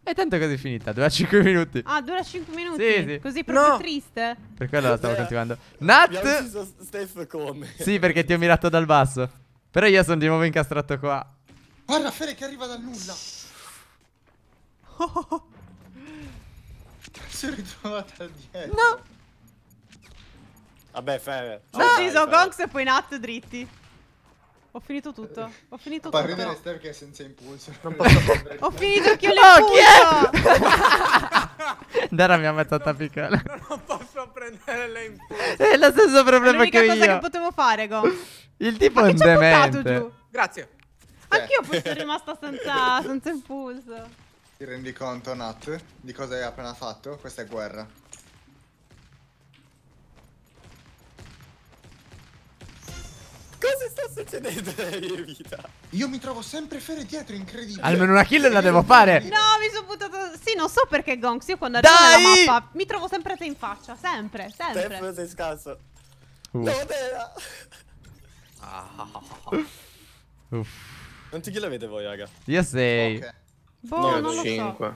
E tanto così è finita, dura 5 minuti. Ah, dura 5 minuti? Sì, sì. Così proprio no. triste? Per quello la stavo sì. continuando. Nat! Steph come? Sì, perché ti ho mirato dal basso. Però io sono di nuovo incastrato qua. Guarda Fede che arriva dal nulla. Oh, oh, oh. Si è ritrovata dietro. No! Vabbè, Feve. Cioè, no, ho ucciso Gonks e poi Nat dritti. Ho finito tutto. Ho finito tutto. ridere Steph perché è senza impulso. Non posso Ho finito anch'io l'impulso. Oh, chi è? Dara mi ha metto a tappicare. Non posso prendere le impulse. È lo stesso problema che io. È l'unica cosa che potevo fare, Gonks. Il tipo è un demente. Grazie. Anch'io poi sono rimasta senza, senza impulso. Ti rendi conto, Nat, di cosa hai appena fatto? Questa è guerra. Cosa sta succedendo nella mia vita? Io mi trovo sempre Fere dietro, incredibile. Almeno una kill la devo fare. No, mi sono buttato. Sì, non so perché Gonks. Io quando arrivo Dai! nella mappa mi trovo sempre te in faccia. Sempre, sempre. Sempre sei scasso. Uh. Non era. Ah. Uff. Quanti kill avete voi, raga? Io sei. Okay. Boh, no, non 5.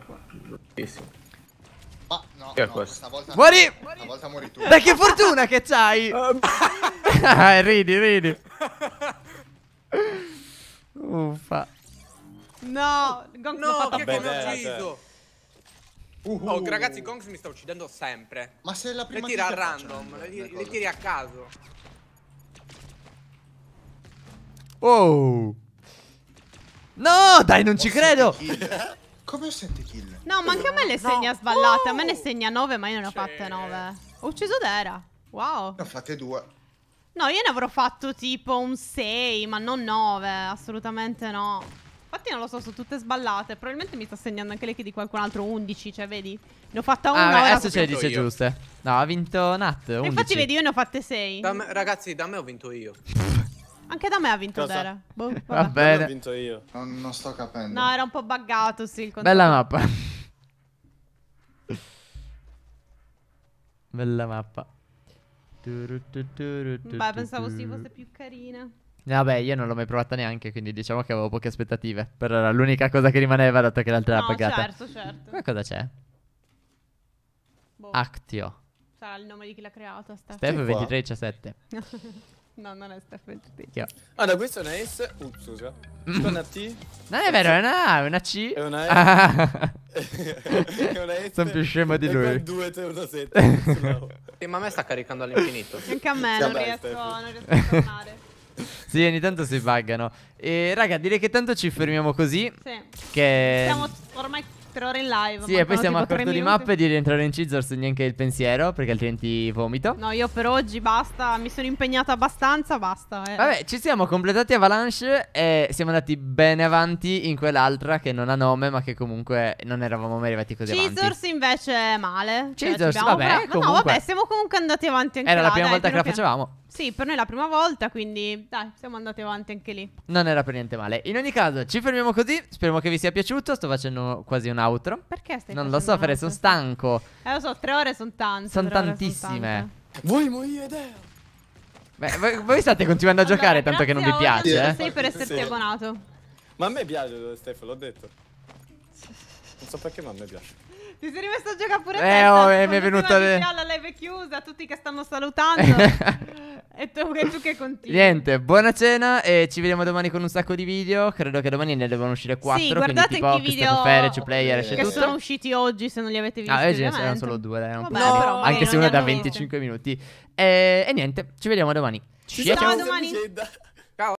So. Ma ah, no, no questa volta Muori! Questa volta muori tu. Dai che fortuna che c'hai! Ah, eh, ridi, ridi. Uffa. No, Gonks no, fatto che come ucciso. Uh -huh. Oh, ragazzi, Gonks mi sta uccidendo sempre. Ma se la prima Le tira a random, le, le tiri a caso. Oh! No, dai, non ci credo! Come ho 7 kill? No, ma anche a me le segna no. sballate. Oh! A me ne segna 9, ma io ne ho cioè. fatte 9. Ho ucciso Dera. Wow. Ne ho fatte 2. No, io ne avrò fatto tipo un 6, ma non 9. Assolutamente no. Infatti non lo so, sono tutte sballate. Probabilmente mi sta segnando anche lei che di qualcun altro 11, cioè vedi? Ne ho fatta una. Ah, adesso ce le dice io. giuste. No, ha vinto Nat. Infatti vedi, io ne ho fatte 6. Dam ragazzi, da me ho vinto io. Anche da me ha vinto Cosa? Dere. Boh, Va bene. Ho vinto io. Non, non, sto capendo. No, era un po' buggato, sì. Il Bella mappa. Bella mappa. Beh, pensavo sì fosse più carina. Vabbè, io non l'ho mai provata neanche, quindi diciamo che avevo poche aspettative. Però era l'unica cosa che rimaneva, dato che l'altra no, era pagata. certo, certo. Qua cosa c'è? Boh. Actio. Sarà il nome di chi l'ha creata. Steph 2317. No, non è Stefano Io. Allora, questo è una S. Ups, scusa. È una T. Non è vero, è una A, è una C. È una S. è una S. Sono più scemo di lui. 2, 3, 1, 7. Ma a me sta caricando all'infinito. Anche a me, non, riesco, non riesco a tornare. Sì, ogni tanto si buggano. E raga, direi che tanto ci fermiamo così. Sì. Che... Siamo ormai 4 ore in live. Sì, e poi siamo a corto di mappe di rientrare in Cizors neanche il pensiero, perché altrimenti vomito. No, io per oggi basta, mi sono impegnato abbastanza, basta. Eh. Vabbè, ci siamo completati Avalanche e siamo andati bene avanti in quell'altra che non ha nome, ma che comunque non eravamo mai arrivati così Cizors avanti. Cizors invece male. Cioè, Cizors, cioè, vabbè, comunque... no, vabbè, siamo comunque andati avanti anche Era là, la prima dai, volta che la facevamo. Sì, per noi è la prima volta, quindi dai, siamo andati avanti anche lì. Non era per niente male. In ogni caso, ci fermiamo così. Speriamo che vi sia piaciuto. Sto facendo quasi un outro. Perché stai Non lo so, perché sono stanco. Eh, lo so, tre ore sono tante. Sono tantissime. Vuoi morire? moi Beh, voi, voi, state continuando a allora, giocare, tanto che non vi piace. Grazie eh. Sei per esserti sì. abbonato. Ma a me piace, Stefano, l'ho detto. Non so perché, ma a me piace. Ti sei rimesso a giocare pure eh, te. Oh, eh, mi è venuto. Le... La live è chiusa, tutti che stanno salutando. E tu, e tu che continui? Niente, buona cena e ci vediamo domani con un sacco di video. Credo che domani ne devono uscire quattro. Sì, guardate tipo, che video fair, player, che tutto. sono usciti oggi se non li avete ah, visti. Ah, oggi ne erano solo due, dai, eh, Vabbè, no, però, anche se uno è da 25 niente. minuti. E, e, niente, ci vediamo domani. Ci, ci vediamo domani.